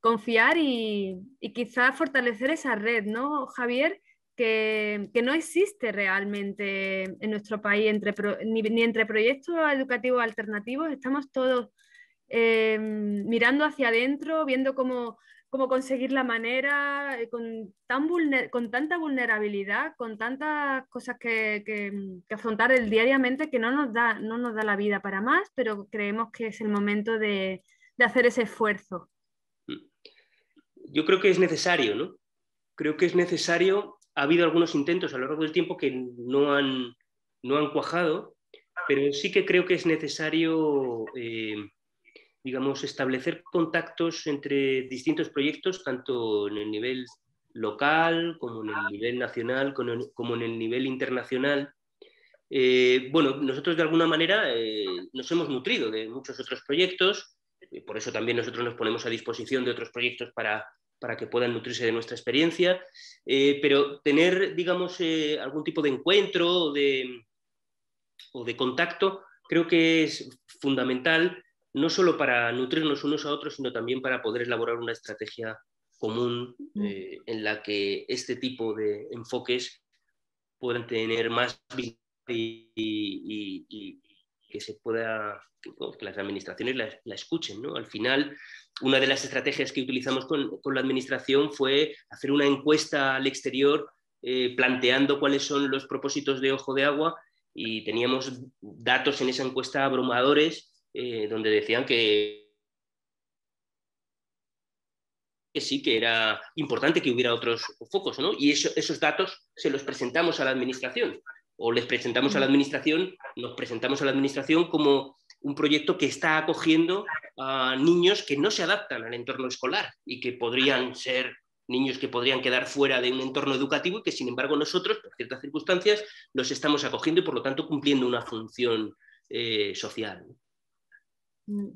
confiar y, quizás fortalecer esa red, ¿no, Javier? Que, no existe realmente en nuestro país entre ni, entre proyectos educativos alternativos. Estamos todos eh, mirando hacia adentro, viendo cómo cómo conseguir la manera eh, con, tan con tanta vulnerabilidad, con tantas cosas mm, que, afrontar el diariamente que no nos, da, no nos da la vida para más, pero creemos que es el momento de, hacer ese esfuerzo. Mm. Yo creo que es necesario, ¿no? Creo que es necesario. Ha habido algunos intentos a lo largo del tiempo que no han, no han cuajado, ah. pero sí que creo que es necesario eh, digamos, establecer contactos entre distintos proyectos, tanto en el nivel local como en el nivel nacional, como en el nivel internacional. Eh, bueno, nosotros de alguna manera eh, nos hemos nutrido de muchos otros proyectos, eh, por eso también nosotros nos ponemos a disposición de otros proyectos para, para que puedan nutrirse de nuestra experiencia, pero tener, digamos, algún tipo de encuentro de, o de contacto creo que es fundamental no solo para nutrirnos unos a otros, sino también para poder elaborar una estrategia común eh, en la que este tipo de enfoques puedan tener más y, y, que se pueda las administraciones la, escuchen. ¿no? Al final, una de las estrategias que utilizamos con, la administración fue hacer una encuesta al exterior eh, planteando cuáles son los propósitos de Ojo de Agua y teníamos datos en esa encuesta abrumadores eh, donde decían que, sí que era importante que hubiera otros focos, ¿no? Y esos datos se los presentamos a la administración, o les presentamos a la administración, nos presentamos a la administración como un proyecto que está acogiendo a niños que no se adaptan al entorno escolar y que podrían ser niños que podrían quedar fuera de un entorno educativo y que sin embargo nosotros, por ciertas circunstancias, los estamos acogiendo y por lo tanto cumpliendo una función eh, social. Mm.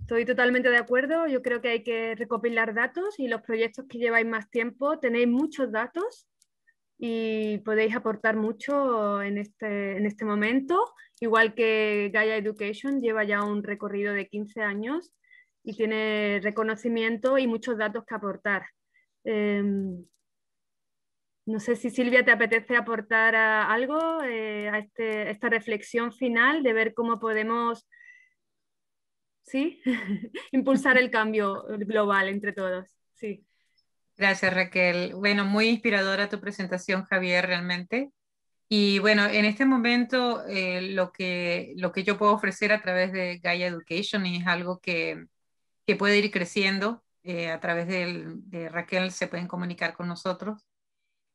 Estoy totalmente de acuerdo. Yo creo que hay que recopilar datos y los proyectos que lleváis más tiempo tenéis muchos datos y podéis aportar mucho en este, este momento. Igual que Gaia Education lleva ya un recorrido de 15 años y tiene reconocimiento y muchos datos que aportar. Em, no sé si Silvia te apetece aportar algo eh, a este, esta reflexión final de ver cómo podemos ¿sí? impulsar el cambio global entre todos. Sí. Gracias Raquel. Bueno, muy inspiradora tu presentación, Javier, realmente. Y bueno, en este momento eh, lo, que, lo que yo puedo ofrecer a través de Gaia Education es algo que, puede ir creciendo. Eh, a través de Raquel se pueden comunicar con nosotros.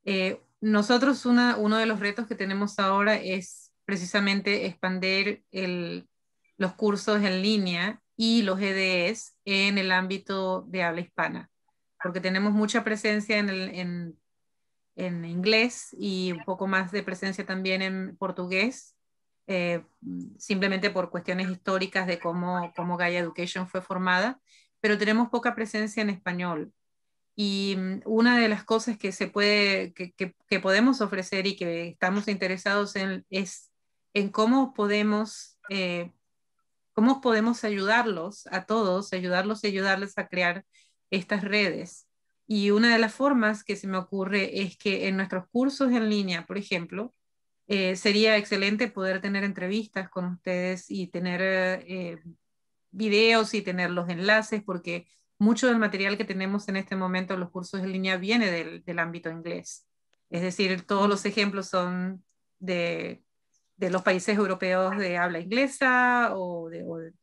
Eh, nosotros uno de los retos que tenemos ahora es precisamente expandir los cursos en línea y los EDS en el ámbito de habla hispana, porque tenemos mucha presencia en, inglés y un poco más de presencia también en portugués, eh, simplemente por cuestiones históricas de cómo, cómo Gaia Education fue formada, pero tenemos poca presencia en español. Y mm, una de las cosas que, se puede, que, podemos ofrecer y que estamos interesados en es en cómo podemos, eh, cómo podemos ayudarlos a todos, ayudarlos y ayudarles a crear estas redes. Y una de las formas que se me ocurre es que en nuestros cursos en línea, por ejemplo, eh, sería excelente poder tener entrevistas con ustedes y tener eh, videos y tener los enlaces, porque mucho del material que tenemos en este momento en los cursos en línea viene del, ámbito inglés. Es decir, todos los ejemplos son de, los países europeos de habla inglesa o, de,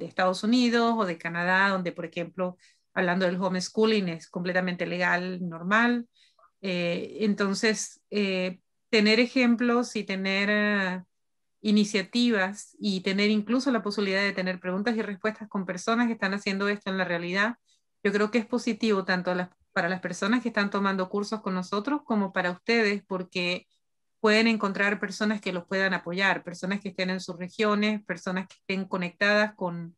Estados Unidos o de Canadá, donde, por ejemplo, hablando del homeschooling es completamente legal, normal. Eh, entonces, eh, tener ejemplos y tener iniciativas y tener incluso la posibilidad de tener preguntas y respuestas con personas que están haciendo esto en la realidad, yo creo que es positivo tanto para las personas que están tomando cursos con nosotros como para ustedes, porque pueden encontrar personas que los puedan apoyar, personas que estén en sus regiones, personas que estén conectadas con,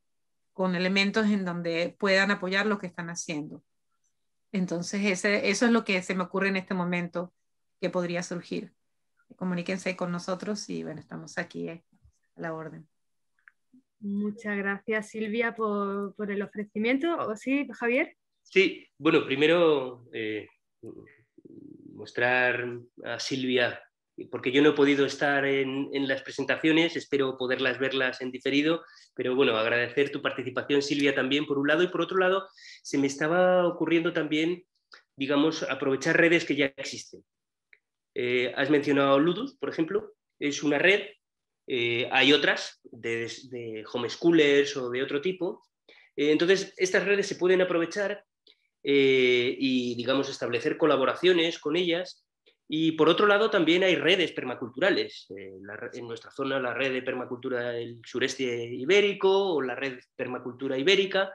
elementos en donde puedan apoyar lo que están haciendo. Entonces, eso es lo que se me ocurre en este momento que podría surgir comuníquense con nosotros y bueno, estamos aquí eh, a la orden. Muchas gracias Silvia por, el ofrecimiento. ¿O sí, Javier? Sí, bueno, primero eh, mostrar a Silvia, porque yo no he podido estar en, las presentaciones, espero poderlas verlas en diferido, pero bueno, agradecer tu participación Silvia también por un lado y por otro lado se me estaba ocurriendo también, digamos, aprovechar redes que ya existen. Eh, has mencionado Ludus, por ejemplo, es una red. Eh, hay otras de, homeschoolers o de otro tipo. Eh, entonces, estas redes se pueden aprovechar y, digamos, establecer colaboraciones con ellas. Y por otro lado, también hay redes permaculturales. en nuestra zona, la red de permacultura del sureste ibérico o la red permacultura ibérica.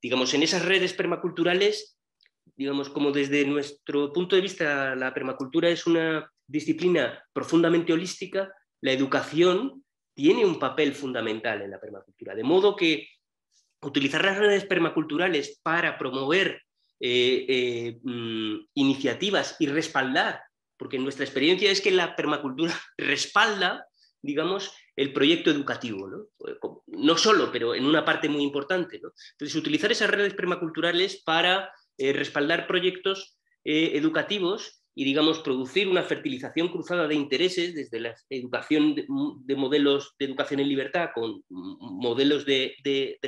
Digamos, en esas redes permaculturales digamos, como desde nuestro punto de vista la permacultura es una disciplina profundamente holística, la educación tiene un papel fundamental en la permacultura. De modo que utilizar las redes permaculturales para promover eh, eh, mm, iniciativas y respaldar, porque nuestra experiencia es que la permacultura respalda, digamos, el proyecto educativo, ¿no? Pues, no solo, pero en una parte muy importante. Entonces, utilizar esas redes permaculturales para eh, respaldar proyectos eh, educativos y, digamos, producir una fertilización cruzada de intereses desde la educación de, modelos de educación en libertad con modelos de,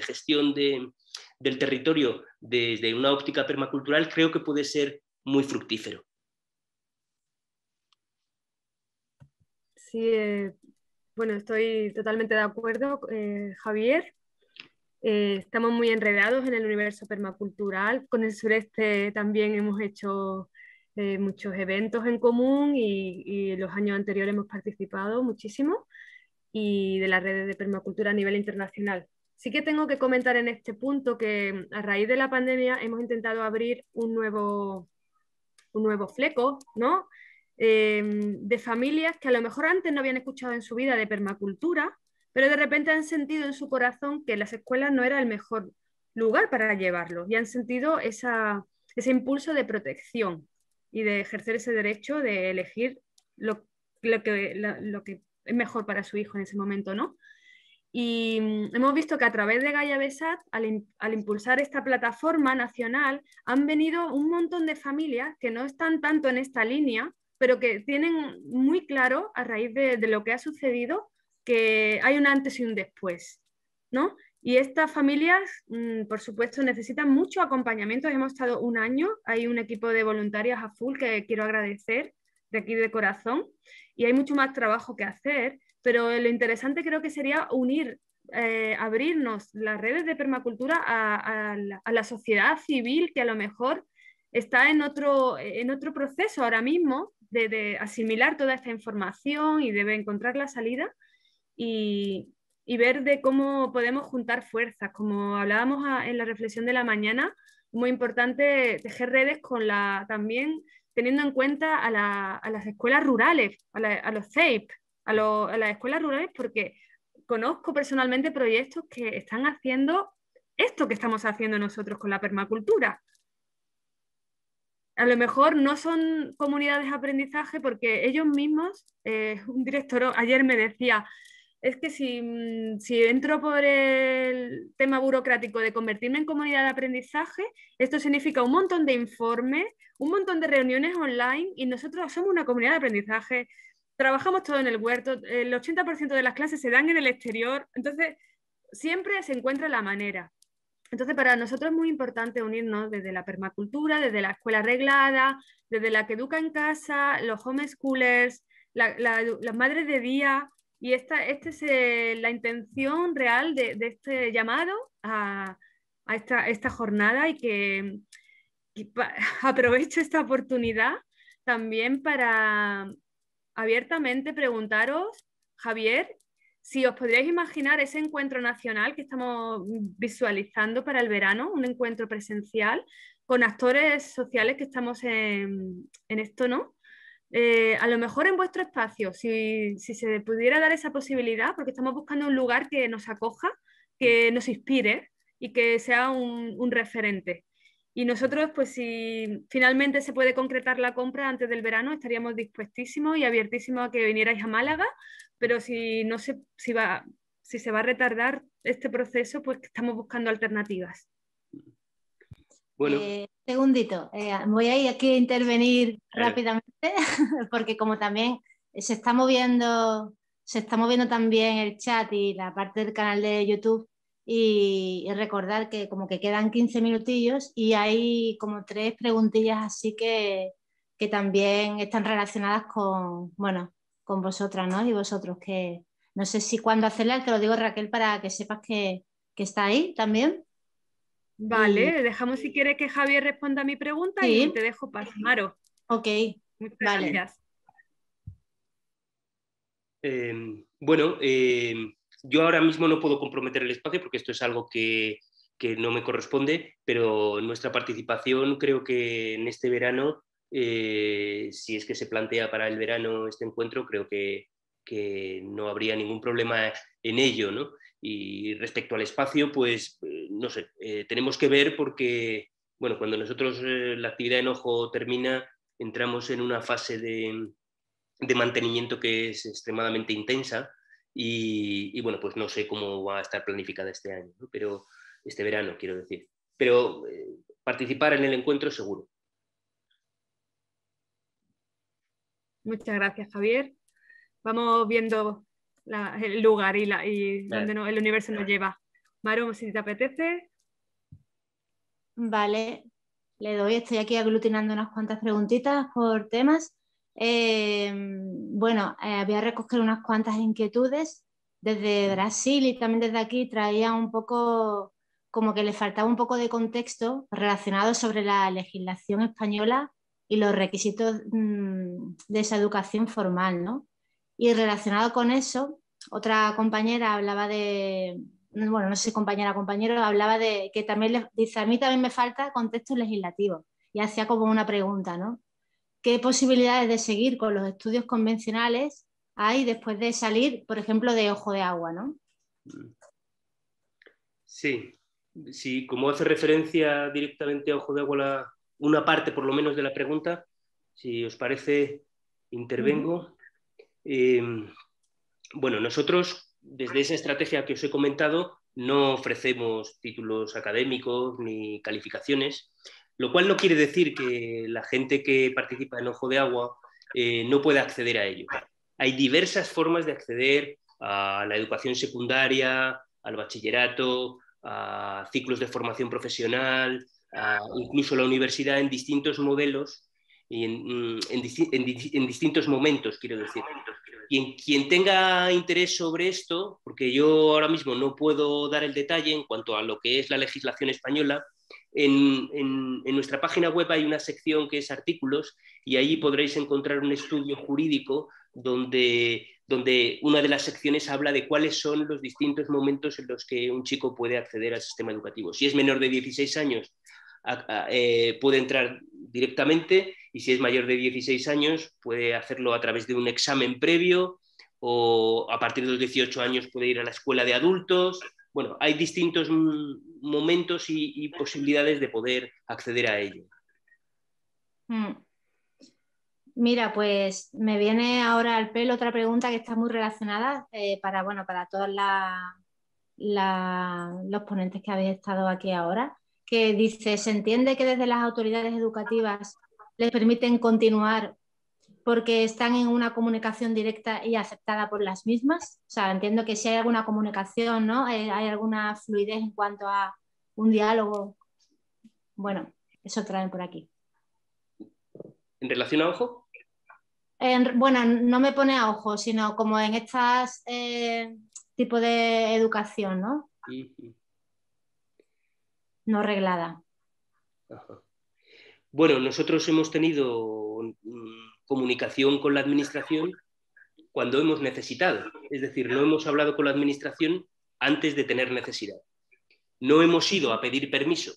gestión del territorio desde una óptica permacultural, creo que puede ser muy fructífero. Sí, eh, bueno, estoy totalmente de acuerdo, Javier. Eh, estamos muy enredados en el universo permacultural. Con el sureste también hemos hecho eh, muchos eventos en común y, los años anteriores hemos participado muchísimo y de las redes de permacultura a nivel internacional. Sí que tengo que comentar en este punto que a raíz de la pandemia hemos intentado abrir un nuevo, un nuevo fleco, ¿no? Em, de familias que a lo mejor antes no habían escuchado en su vida de permacultura pero de repente han sentido en su corazón que las escuelas no era el mejor lugar para llevarlo y han sentido ese impulso de protección y de ejercer ese derecho de elegir lo, lo, que, lo, que, es mejor para su hijo en ese momento, ¿no? Y mm, hemos visto que a través de Gaia Besat, al, impulsar esta plataforma nacional, han venido un montón de familias que no están tanto en esta línea, pero que tienen muy claro, a raíz de, de lo que ha sucedido, que hay un antes y un después, ¿no? Y estas familias, mm, por supuesto, necesitan mucho acompañamiento. Hemos estado un año, hay un equipo de voluntarias a full que quiero agradecer de aquí de corazón y hay mucho más trabajo que hacer, pero lo interesante creo que sería unir, eh, abrirnos las redes de permacultura a, la, sociedad civil que a lo mejor está en otro, proceso ahora mismo de, de asimilar toda esta información y debe encontrar la salida y, ver de cómo podemos juntar fuerzas. Como hablábamos en la reflexión de la mañana, muy importante tejer redes con la también teniendo en cuenta a, las escuelas rurales, a, los CEIP, a, las escuelas rurales, porque conozco personalmente proyectos que están haciendo esto que estamos haciendo nosotros con la permacultura. A lo mejor no son comunidades de aprendizaje porque ellos mismos, eh, un director ayer me decía, es que si, mm, si, entro por el tema burocrático de convertirme en comunidad de aprendizaje, esto significa un montón de informes, un montón de reuniones online y nosotros somos una comunidad de aprendizaje, trabajamos todo en el huerto, el 80% de las clases se dan en el exterior, entonces siempre se encuentra la manera. Entonces, para nosotros es muy importante unirnos desde la permacultura, desde la escuela arreglada, desde la que educa en casa, los homeschoolers, las madres de día, y esta, este es eh, la intención real de, este llamado a, esta, jornada y que, aprovecho esta oportunidad también para abiertamente preguntaros, Javier, si os podríais imaginar ese encuentro nacional que estamos visualizando para el verano, un encuentro presencial con actores sociales que estamos en esto, ¿no? Eh, a lo mejor en vuestro espacio, si, se pudiera dar esa posibilidad, porque estamos buscando un lugar que nos acoja, que nos inspire y que sea un, referente. Y nosotros, pues si finalmente se puede concretar la compra antes del verano, estaríamos dispuestísimos y abiertísimos a que vinierais a Málaga, pero si no se, va, si se va a retardar este proceso, pues estamos buscando alternativas. Eh, segundito, eh, voy a ir aquí a intervenir rápidamente, porque como también se está moviendo, se está moviendo también el chat y la parte del canal de YouTube, y, recordar que como que quedan 15 minutillos y hay como tres preguntillas así que, que también están relacionadas con, bueno, con vosotras, ¿no? Y vosotros, que no sé si cuándo hacerla, te lo digo Raquel para que sepas que, que está ahí también. Vale, dejamos si quiere que Javier responda a mi pregunta y te dejo para Ok, Muchas gracias. Em, bueno, em, yo ahora mismo no puedo comprometer el espacio porque esto es algo que, no me corresponde, pero nuestra participación creo que en este verano, eh, si es que se plantea para el verano este encuentro, creo que, que no habría ningún problema en ello, ¿no? Y respecto al espacio, pues eh, no sé, eh, tenemos que ver porque, bueno, cuando nosotros eh, la actividad de enojo termina, entramos en una fase de, mantenimiento que es extremadamente intensa y, bueno, pues no sé cómo va a estar planificada este año, pero este verano, quiero decir. Pero participar en el encuentro seguro. Muchas gracias, Javier. Vamos viendo el lugar y, la, y donde el universo nos lleva. Maro si te apetece. Vale, le doy, estoy aquí aglutinando unas cuantas preguntitas por temas. Eh, bueno, había eh, voy a recoger unas cuantas inquietudes desde Brasil y también desde aquí traía un poco, como que le faltaba un poco de contexto relacionado sobre la legislación española y los requisitos mm, de esa educación formal, ¿no? Y relacionado con eso, otra compañera hablaba de, bueno, no sé compañera o compañero, hablaba de que también les, dice, a mí también me falta contexto legislativo. Y hacía como una pregunta, ¿no? ¿Qué posibilidades de seguir con los estudios convencionales hay después de salir, por ejemplo, de ojo de agua, ¿no? Sí, sí, como hace referencia directamente a ojo de agua una parte por lo menos de la pregunta, si os parece, intervengo. Em, bueno, nosotros desde esa estrategia que os he comentado no ofrecemos títulos académicos ni calificaciones, lo cual no quiere decir que la gente que participa en Ojo de Agua eh, no pueda acceder a ello. Hay diversas formas de acceder a la educación secundaria, al bachillerato, a ciclos de formación profesional, a incluso la universidad en distintos modelos y en, mm, en, distintos momentos, quiero decir. Y quien tenga interés sobre esto, porque yo ahora mismo no puedo dar el detalle en cuanto a lo que es la legislación española, en, nuestra página web hay una sección que es artículos y ahí podréis encontrar un estudio jurídico donde, donde una de las secciones habla de cuáles son los distintos momentos en los que un chico puede acceder al sistema educativo. Si es menor de 16 años, eh, puede entrar directamente y si es mayor de 16 años puede hacerlo a través de un examen previo o a partir de los 18 años puede ir a la escuela de adultos. Bueno, hay distintos momentos y, posibilidades de poder acceder a ello. Mm. Mira, pues me viene ahora al pelo otra pregunta que está muy relacionada eh, para, bueno, para todos los ponentes que habéis estado aquí ahora, que dice, ¿se entiende que desde las autoridades educativas les permiten continuar porque están en una comunicación directa y aceptada por las mismas. O sea, entiendo que si hay alguna comunicación, ¿no? Eh, hay alguna fluidez en cuanto a un diálogo. Bueno, eso traen por aquí. ¿En relación a ojo? bueno, no me pone a ojo, sino como en estas eh, tipo de educación, ¿no? No reglada. Bueno, nosotros hemos tenido mm, comunicación con la Administración cuando hemos necesitado, es decir, no hemos hablado con la Administración antes de tener necesidad. No hemos ido a pedir permiso,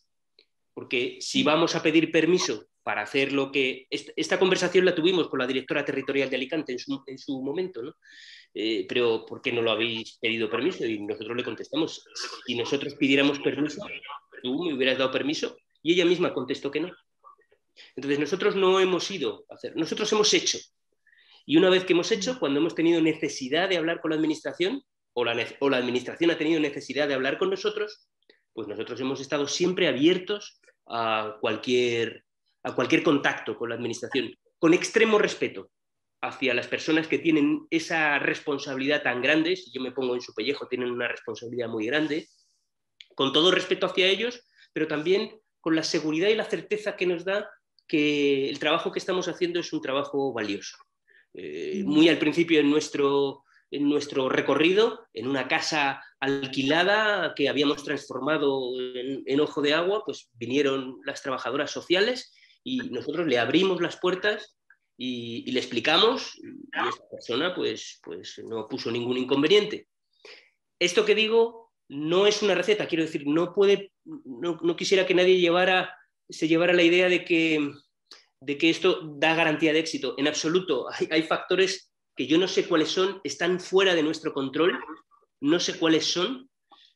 porque si mm. vamos a pedir permiso para hacer lo que... Esta, conversación la tuvimos con la directora territorial de Alicante en su, momento, ¿no? Eh, pero ¿por qué no lo habéis pedido permiso? Y nosotros le contestamos, si nosotros pidiéramos permiso, tú me hubieras dado permiso, y ella misma contestó que no. Entonces nosotros no hemos ido a hacer, nosotros hemos hecho. Y una vez que hemos hecho, cuando hemos tenido necesidad de hablar con la administración, o la, o la administración ha tenido necesidad de hablar con nosotros, pues nosotros hemos estado siempre abiertos a cualquier, a cualquier contacto con la administración, con extremo respeto hacia las personas que tienen esa responsabilidad tan grande, si yo me pongo en su pellejo, tienen una responsabilidad muy grande, con todo respeto hacia ellos, pero también con la seguridad y la certeza que nos da que el trabajo que estamos haciendo es un trabajo valioso. Eh, muy al principio en nuestro, en nuestro recorrido, en una casa alquilada que habíamos transformado en, ojo de agua, pues vinieron las trabajadoras sociales y nosotros le abrimos las puertas y, le explicamos y esta persona pues, pues no puso ningún inconveniente. Esto que digo no es una receta, quiero decir, no puede, no quisiera que nadie llevara se llevara la idea de que, de que esto da garantía de éxito. En absoluto, hay, factores que yo no sé cuáles son, están fuera de nuestro control, no sé cuáles son,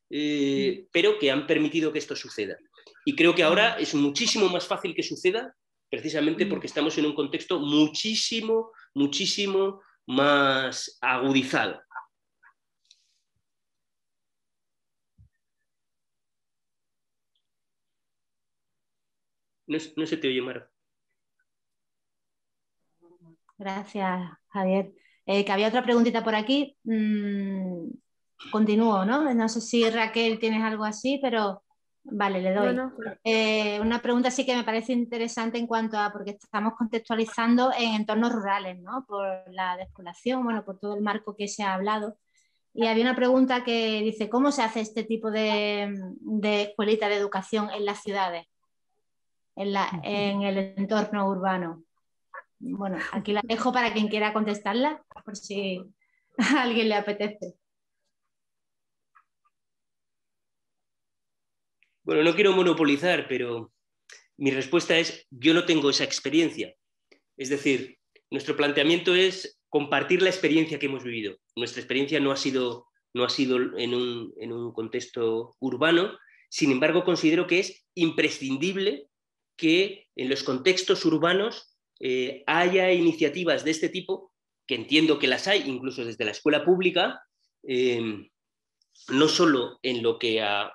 eh, pero que han permitido que esto suceda. Y creo que ahora es muchísimo más fácil que suceda, precisamente mm. porque estamos en un contexto muchísimo, muchísimo más agudizado. No, sé se te oye, Mara. Gracias, Javier. Eh, que había otra preguntita por aquí. Mm, continúo, ¿no? No sé si Raquel tienes algo así, pero vale, le doy. Eh, una pregunta sí que me parece interesante en cuanto a, porque estamos contextualizando en entornos rurales, ¿no? Por la despoblación, bueno, por todo el marco que se ha hablado. Y había una pregunta que dice, ¿cómo se hace este tipo de, de escuelita de educación en las ciudades? en, el entorno urbano. Bueno, aquí la dejo para quien quiera contestarla, por si a alguien le apetece. Bueno, no quiero monopolizar, pero mi respuesta es yo no tengo esa experiencia. Es decir, nuestro planteamiento es compartir la experiencia que hemos vivido. Nuestra experiencia no ha sido, no ha sido en, un, en un contexto urbano, sin embargo considero que es imprescindible que en los contextos urbanos eh, haya iniciativas de este tipo, que entiendo que las hay, incluso desde la escuela pública, em, no solo en lo que a,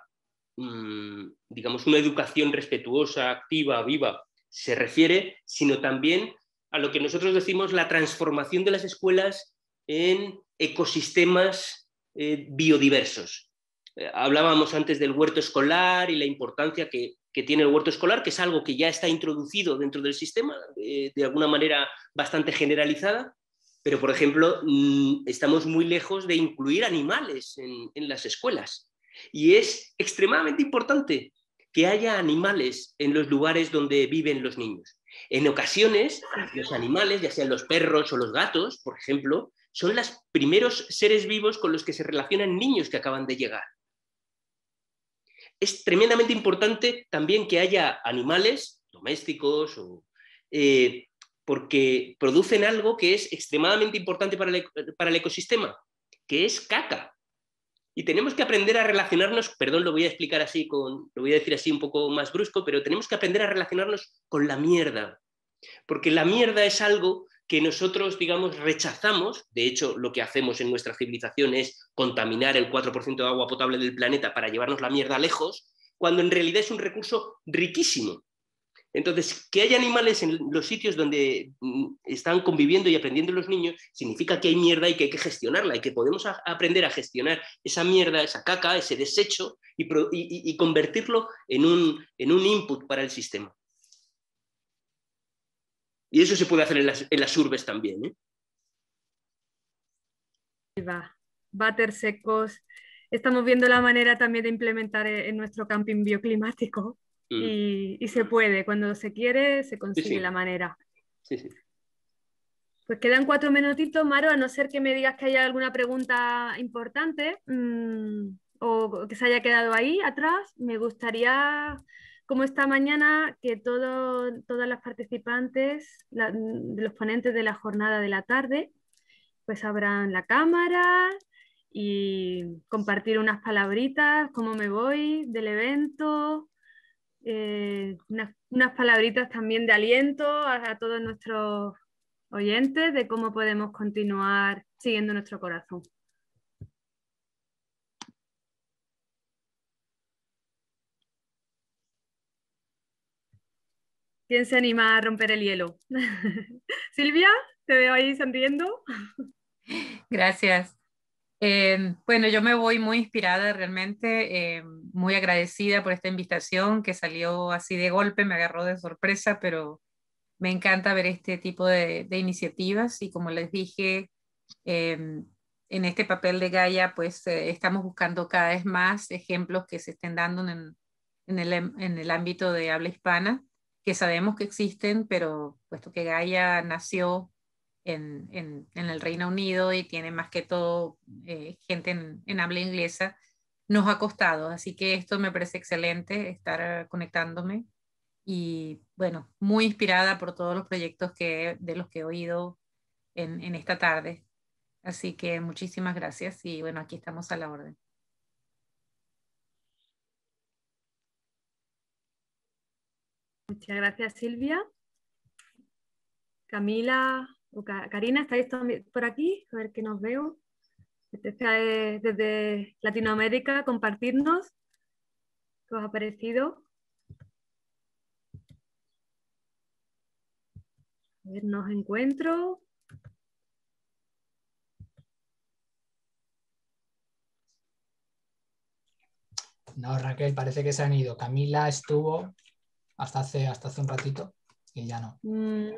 mm, digamos, una educación respetuosa, activa, viva se refiere, sino también a lo que nosotros decimos la transformación de las escuelas en ecosistemas eh, biodiversos. Eh, hablábamos antes del huerto escolar y la importancia que que tiene el huerto escolar, que es algo que ya está introducido dentro del sistema, eh, de alguna manera bastante generalizada, pero por ejemplo, mm, estamos muy lejos de incluir animales en las escuelas. Y es extremadamente importante que haya animales en los lugares donde viven los niños. En ocasiones, los animales, ya sean los perros o los gatos, por ejemplo, son los primeros seres vivos con los que se relacionan niños que acaban de llegar es tremendamente importante también que haya animales domésticos eh, porque producen algo que es extremadamente importante para el, para el, ecosistema, que es caca. Y tenemos que aprender a relacionarnos, perdón, lo voy a explicar así, con, lo voy a decir así un poco más brusco, pero tenemos que aprender a relacionarnos con la mierda, porque la mierda es algo que nosotros, digamos, rechazamos. De hecho, lo que hacemos en nuestra civilización es contaminar el 4% de agua potable del planeta para llevarnos la mierda lejos, cuando en realidad es un recurso riquísimo. Entonces, que haya animales en los sitios donde mm, están conviviendo y aprendiendo los niños, significa que hay mierda y que hay que gestionarla y que podemos aprender a gestionar esa mierda, esa caca, ese desecho y, y convertirlo en un, en un input para el sistema. Y eso se puede hacer en las, urbes también. ¿eh? Va, váter secos. Estamos viendo la manera también de implementar eh, en nuestro camping bioclimático. Mm. Y, se puede, cuando se quiere, se consigue la manera. Pues quedan cuatro minutitos, Maro, a no ser que me digas que haya alguna pregunta importante mm, o que se haya quedado ahí atrás, me gustaría como esta mañana que todas las participantes, mm, los ponentes de la jornada de la tarde, pues abran la cámara y compartir unas palabritas, cómo me voy del evento, eh, unas, palabritas también de aliento a todos nuestros oyentes de cómo podemos continuar siguiendo nuestro corazón. ¿Quién se anima a romper el hielo? Silvia, te veo ahí sonriendo. Gracias. Eh, bueno, yo me voy muy inspirada realmente, eh, muy agradecida por esta invitación que salió así de golpe, me agarró de sorpresa, pero me encanta ver este tipo de, iniciativas y como les dije, eh, en este papel de Gaia, pues estamos buscando cada vez más ejemplos que se estén dando en el ámbito de habla hispana que sabemos que existen, pero puesto que Gaia nació en, el Reino Unido y tiene más que todo eh, gente en, habla inglesa, nos ha costado. Así que esto me parece excelente, estar conectándome y bueno, muy inspirada por todos los proyectos que, de los que he oído en esta tarde. Así que muchísimas gracias y bueno, aquí estamos a la orden. Muchas gracias, Silvia. Camila o Karina, ¿estáis por aquí? A ver qué nos veo. Desde, eh, desde Latinoamérica, compartirnos qué os ha parecido. A ver, nos encuentro. No, Raquel, parece que se han ido. Camila estuvo, hasta hace, hasta hace un ratito y ya no. Mm,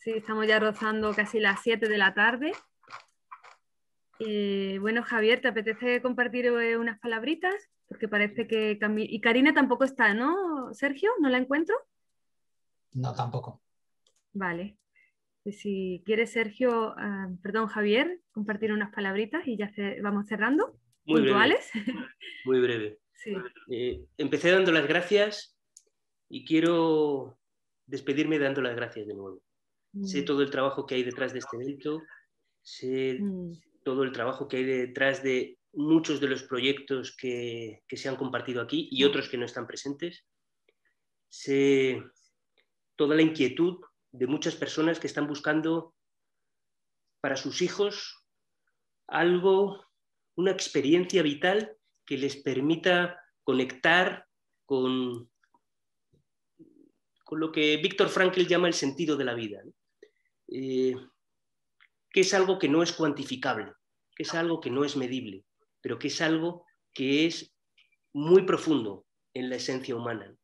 sí, estamos ya rozando casi las 7 de la tarde. bueno, Javier, ¿te apetece compartir eh, unas palabritas? Porque parece que... Y Karina tampoco está, ¿no, Sergio? ¿No la encuentro? No, tampoco. Vale. Pues si quieres, Sergio, ah, perdón, Javier, compartir unas palabritas y ya vamos cerrando. Muy puntuales. Muy breve. Eh, empecé dando las gracias y quiero despedirme dando las gracias de nuevo. Sé mm. todo el trabajo que hay detrás de este evento, sé mm. todo el trabajo que hay detrás de muchos de los proyectos que, que se han compartido aquí y otros que no están presentes. Sé toda la inquietud de muchas personas que están buscando para sus hijos algo, una experiencia vital que les permita conectar con, con lo que Víctor Frankl llama el sentido de la vida, eh, que es algo que no es cuantificable, que es algo que no es medible, pero que es algo que es muy profundo en la esencia humana.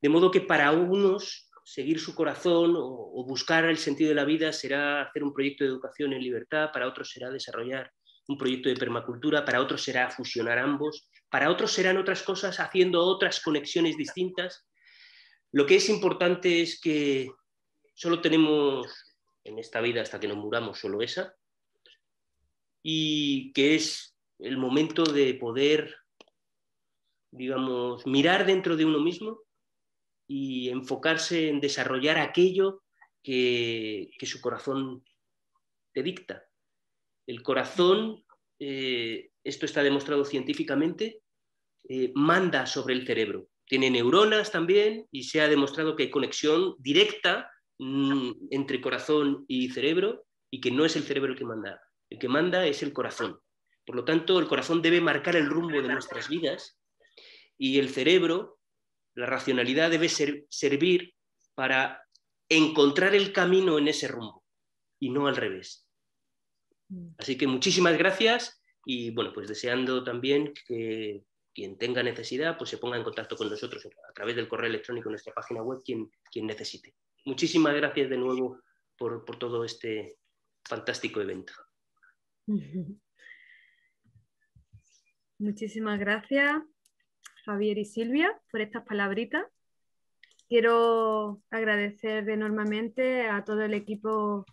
De modo que para unos seguir su corazón o buscar el sentido de la vida será hacer un proyecto de educación en libertad, para otros será desarrollar un proyecto de permacultura, para otros será fusionar ambos, para otros serán otras cosas haciendo otras conexiones distintas, lo que es importante es que solo tenemos en esta vida hasta que nos muramos solo esa, y que es el momento de poder, digamos, mirar dentro de uno mismo y enfocarse en desarrollar aquello que, su corazón te dicta. El corazón, eh, esto está demostrado científicamente, eh, manda sobre el cerebro tiene neuronas también y se ha demostrado que hay conexión directa mm, entre corazón y cerebro y que no es el cerebro el que manda, el que manda es el corazón. Por lo tanto, el corazón debe marcar el rumbo de nuestras vidas y el cerebro, la racionalidad debe servir para encontrar el camino en ese rumbo y no al revés. Mm. Así que muchísimas gracias y bueno, pues deseando también que quien tenga necesidad, pues se ponga en contacto con nosotros a través del correo electrónico en nuestra página web, quien, quien necesite. Muchísimas gracias de nuevo por, todo este fantástico evento. Muchísimas gracias, Javier y Silvia, por estas palabritas. Quiero agradecer enormemente a todo el equipo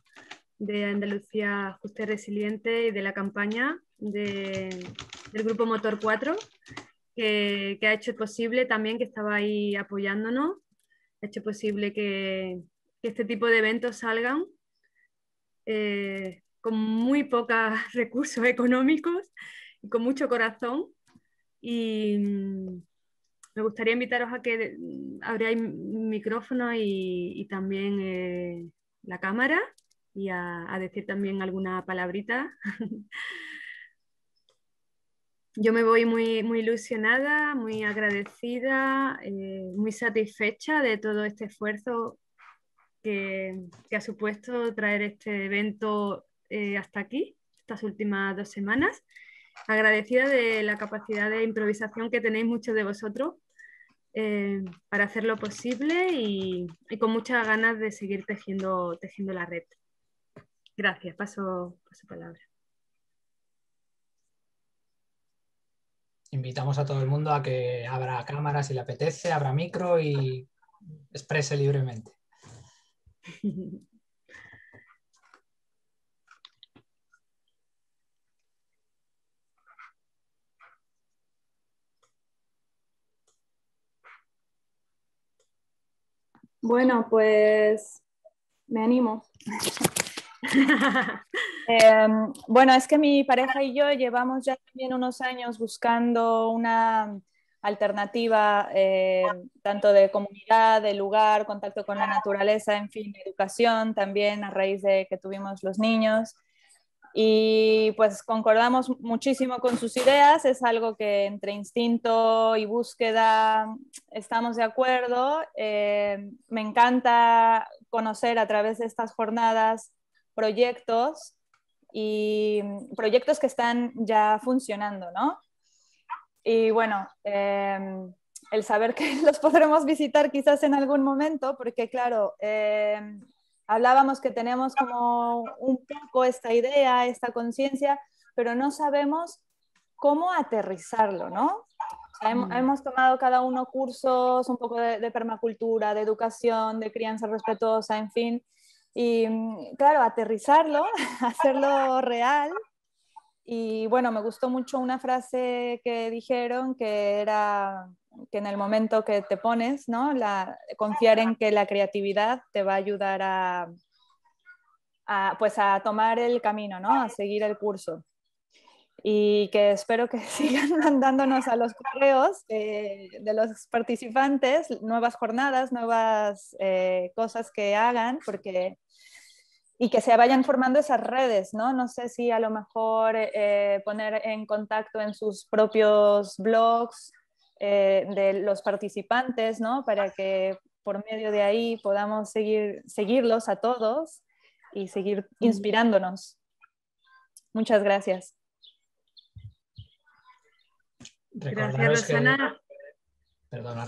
de Andalucía Justa y Resiliente y de la campaña del Grupo Motor 4 que, ha hecho posible también, que estaba ahí apoyándonos, ha hecho posible que, este tipo de eventos salgan eh, con muy pocos recursos económicos y con mucho corazón. Y mm, me gustaría invitaros a que abráis micrófono y, también eh, la cámara y a, a decir también alguna palabrita. yo me voy muy, muy ilusionada, muy agradecida, eh, muy satisfecha de todo este esfuerzo que, ha supuesto traer este evento eh, hasta aquí, estas últimas dos semanas. Agradecida de la capacidad de improvisación que tenéis muchos de vosotros eh, para hacer lo posible y, con muchas ganas de seguir tejiendo, tejiendo la red. Gracias, paso, paso palabra. invitamos a todo el mundo a que abra cámaras si le apetece, abra micro y exprese libremente. Bueno, pues me animo. Em, bueno, es que mi pareja y yo llevamos ya también unos años buscando una alternativa, em, tanto de comunidad, de lugar, contacto con la naturaleza, en fin, educación también a raíz de que tuvimos los niños. Y pues concordamos muchísimo con sus ideas, es algo que entre instinto y búsqueda estamos de acuerdo. Em, me encanta conocer a través de estas jornadas proyectos y proyectos que están ya funcionando, ¿no? Y bueno, em, el saber que los podremos visitar quizás en algún momento, porque claro, em, hablábamos que tenemos como un poco esta idea, esta conciencia, pero no sabemos cómo aterrizarlo, ¿no? Mm. hemos, tomado cada uno cursos un poco de, de permacultura, de educación, de crianza respetuosa, en fin, y mm, claro, aterrizarlo, hacerlo real. Y bueno, me gustó mucho una frase que dijeron que era que en el momento que te pones, ¿no? confiar en que la creatividad te va a ayudar a, pues a tomar el camino, ¿no? A seguir el curso y que espero que sigan mandándonos a los correos eh, de los participantes nuevas jornadas, nuevas eh, cosas que hagan, porque y que se vayan formando esas redes, ¿no? No sé si a lo mejor eh, poner en contacto en sus propios blogs de los participantes, ¿no? Para que por medio de ahí podamos seguir, seguirlos a todos y seguir inspirándonos. Muchas gracias. Recordaros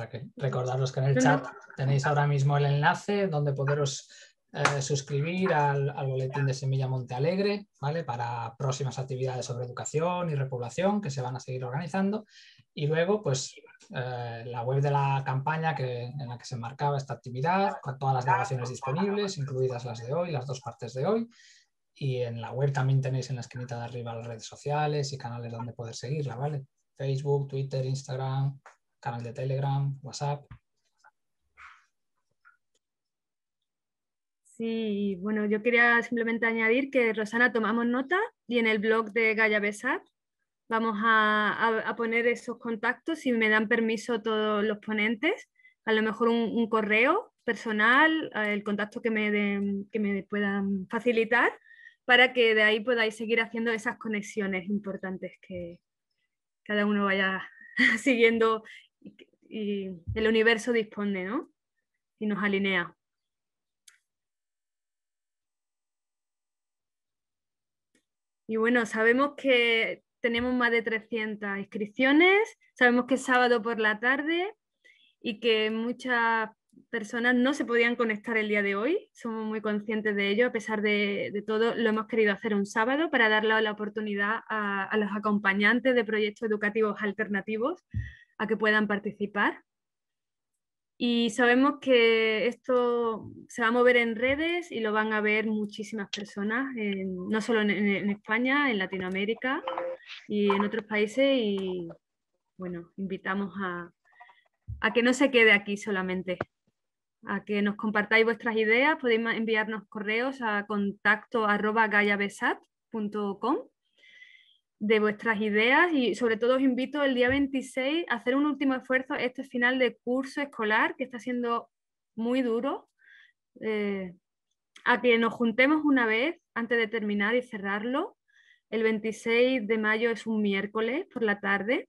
Que, Recordaros que en el chat tenéis ahora mismo el enlace donde poderos eh, suscribir al, boletín de Semilla Monte Alegre, ¿vale? Para próximas actividades sobre educación y repoblación que se van a seguir organizando. Y luego, pues, eh, la web de la campaña que, en la que se marcaba esta actividad, con todas las grabaciones disponibles, incluidas las de hoy, las dos partes de hoy. Y en la web también tenéis en la esquinita de arriba las redes sociales y canales donde poder seguirla, ¿vale? Facebook, Twitter, Instagram, canal de Telegram, WhatsApp. Sí, bueno, yo quería simplemente añadir que Rosana tomamos nota y en el blog de Gaya Besat vamos a, poner esos contactos si me dan permiso todos los ponentes, a lo mejor un, correo personal, eh, el contacto que me, que me puedan facilitar para que de ahí podáis seguir haciendo esas conexiones importantes que, cada uno vaya siguiendo y, el universo dispone, ¿no? Y nos alinea. Y bueno, sabemos que tenemos más de 300 inscripciones, sabemos que es sábado por la tarde y que muchas personas no se podían conectar el día de hoy, somos muy conscientes de ello, a pesar de, todo lo hemos querido hacer un sábado para darle la oportunidad a, los acompañantes de proyectos educativos alternativos a que puedan participar. Y sabemos que esto se va a mover en redes y lo van a ver muchísimas personas, no solo en, en España, en Latinoamérica y en otros países. Y bueno, invitamos a, a que no se quede aquí solamente a que nos compartáis vuestras ideas. Podéis enviarnos correos a contacto arroba de vuestras ideas y sobre todo os invito el día 26 a hacer un último esfuerzo este final de curso escolar que está siendo muy duro, eh, a que nos juntemos una vez antes de terminar y cerrarlo. El 26 de mayo es un miércoles por la tarde.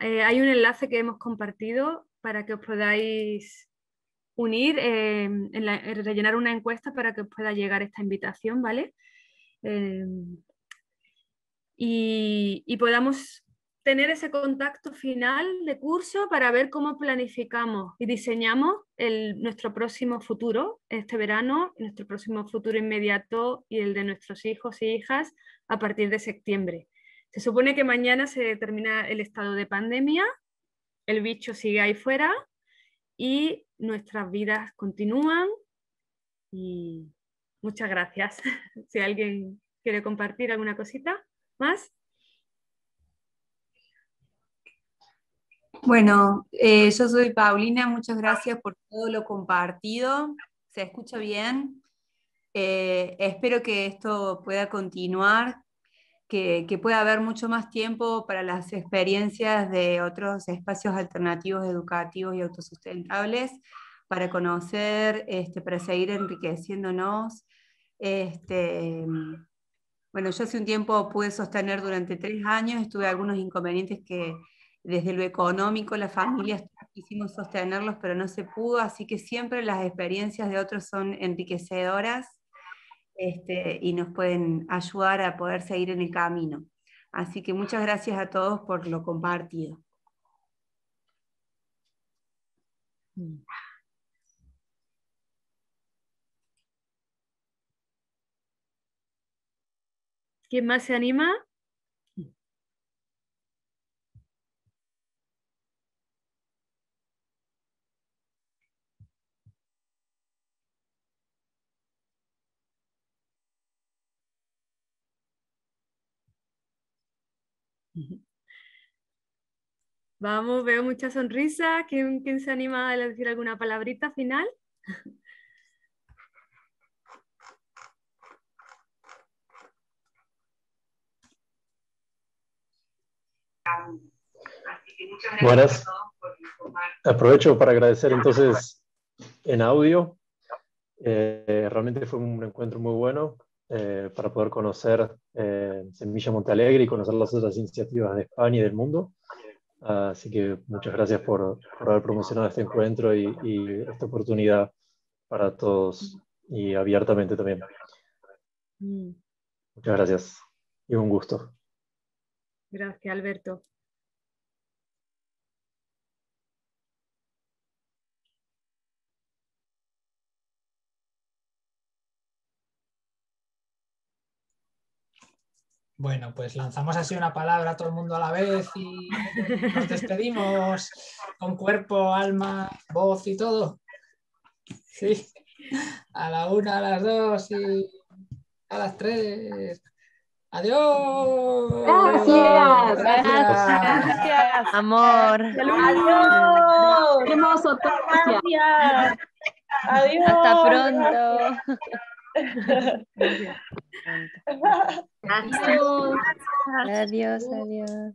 Eh, hay un enlace que hemos compartido para que os podáis unir, eh, rellenar una encuesta para que os pueda llegar esta invitación, ¿vale? Eh, y, podamos tener ese contacto final de curso para ver cómo planificamos y diseñamos el, nuestro próximo futuro, este verano, nuestro próximo futuro inmediato y el de nuestros hijos e hijas a partir de septiembre. Se supone que mañana se termina el estado de pandemia el bicho sigue ahí fuera y nuestras vidas continúan. Y muchas gracias. si alguien quiere compartir alguna cosita más. Bueno, eh, yo soy Paulina, muchas gracias por todo lo compartido. ¿Se escucha bien? Eh, espero que esto pueda continuar, que, pueda haber mucho más tiempo para las experiencias de otros espacios alternativos educativos y autosustentables, para conocer, este, para seguir enriqueciéndonos. Este, bueno, yo hace un tiempo pude sostener durante tres años, tuve algunos inconvenientes que desde lo económico las familias quisimos sostenerlos, pero no se pudo, así que siempre las experiencias de otros son enriquecedoras este, y nos pueden ayudar a poder seguir en el camino. Así que muchas gracias a todos por lo compartido. Mm. ¿Quién más se anima? Vamos, veo mucha sonrisa. ¿Quién, se anima a decir alguna palabrita final? Buenas. Aprovecho para agradecer entonces en audio. Eh, realmente fue un encuentro muy bueno eh, para poder conocer eh, Semilla Montalegre y conocer las otras iniciativas de España y del mundo. Así que muchas gracias por, haber promocionado este encuentro y, esta oportunidad para todos y abiertamente también. Mm. Muchas gracias y un gusto. Gracias, Alberto. Bueno, pues lanzamos así una palabra a todo el mundo a la vez y nos despedimos con cuerpo, alma, voz y todo. Sí, a la una, a las dos y a las tres. Adiós. Gracias. Gracias. Gracias. Amor. Saludos. Hermoso. Gracias. Adiós. Hasta pronto adiós. adiós.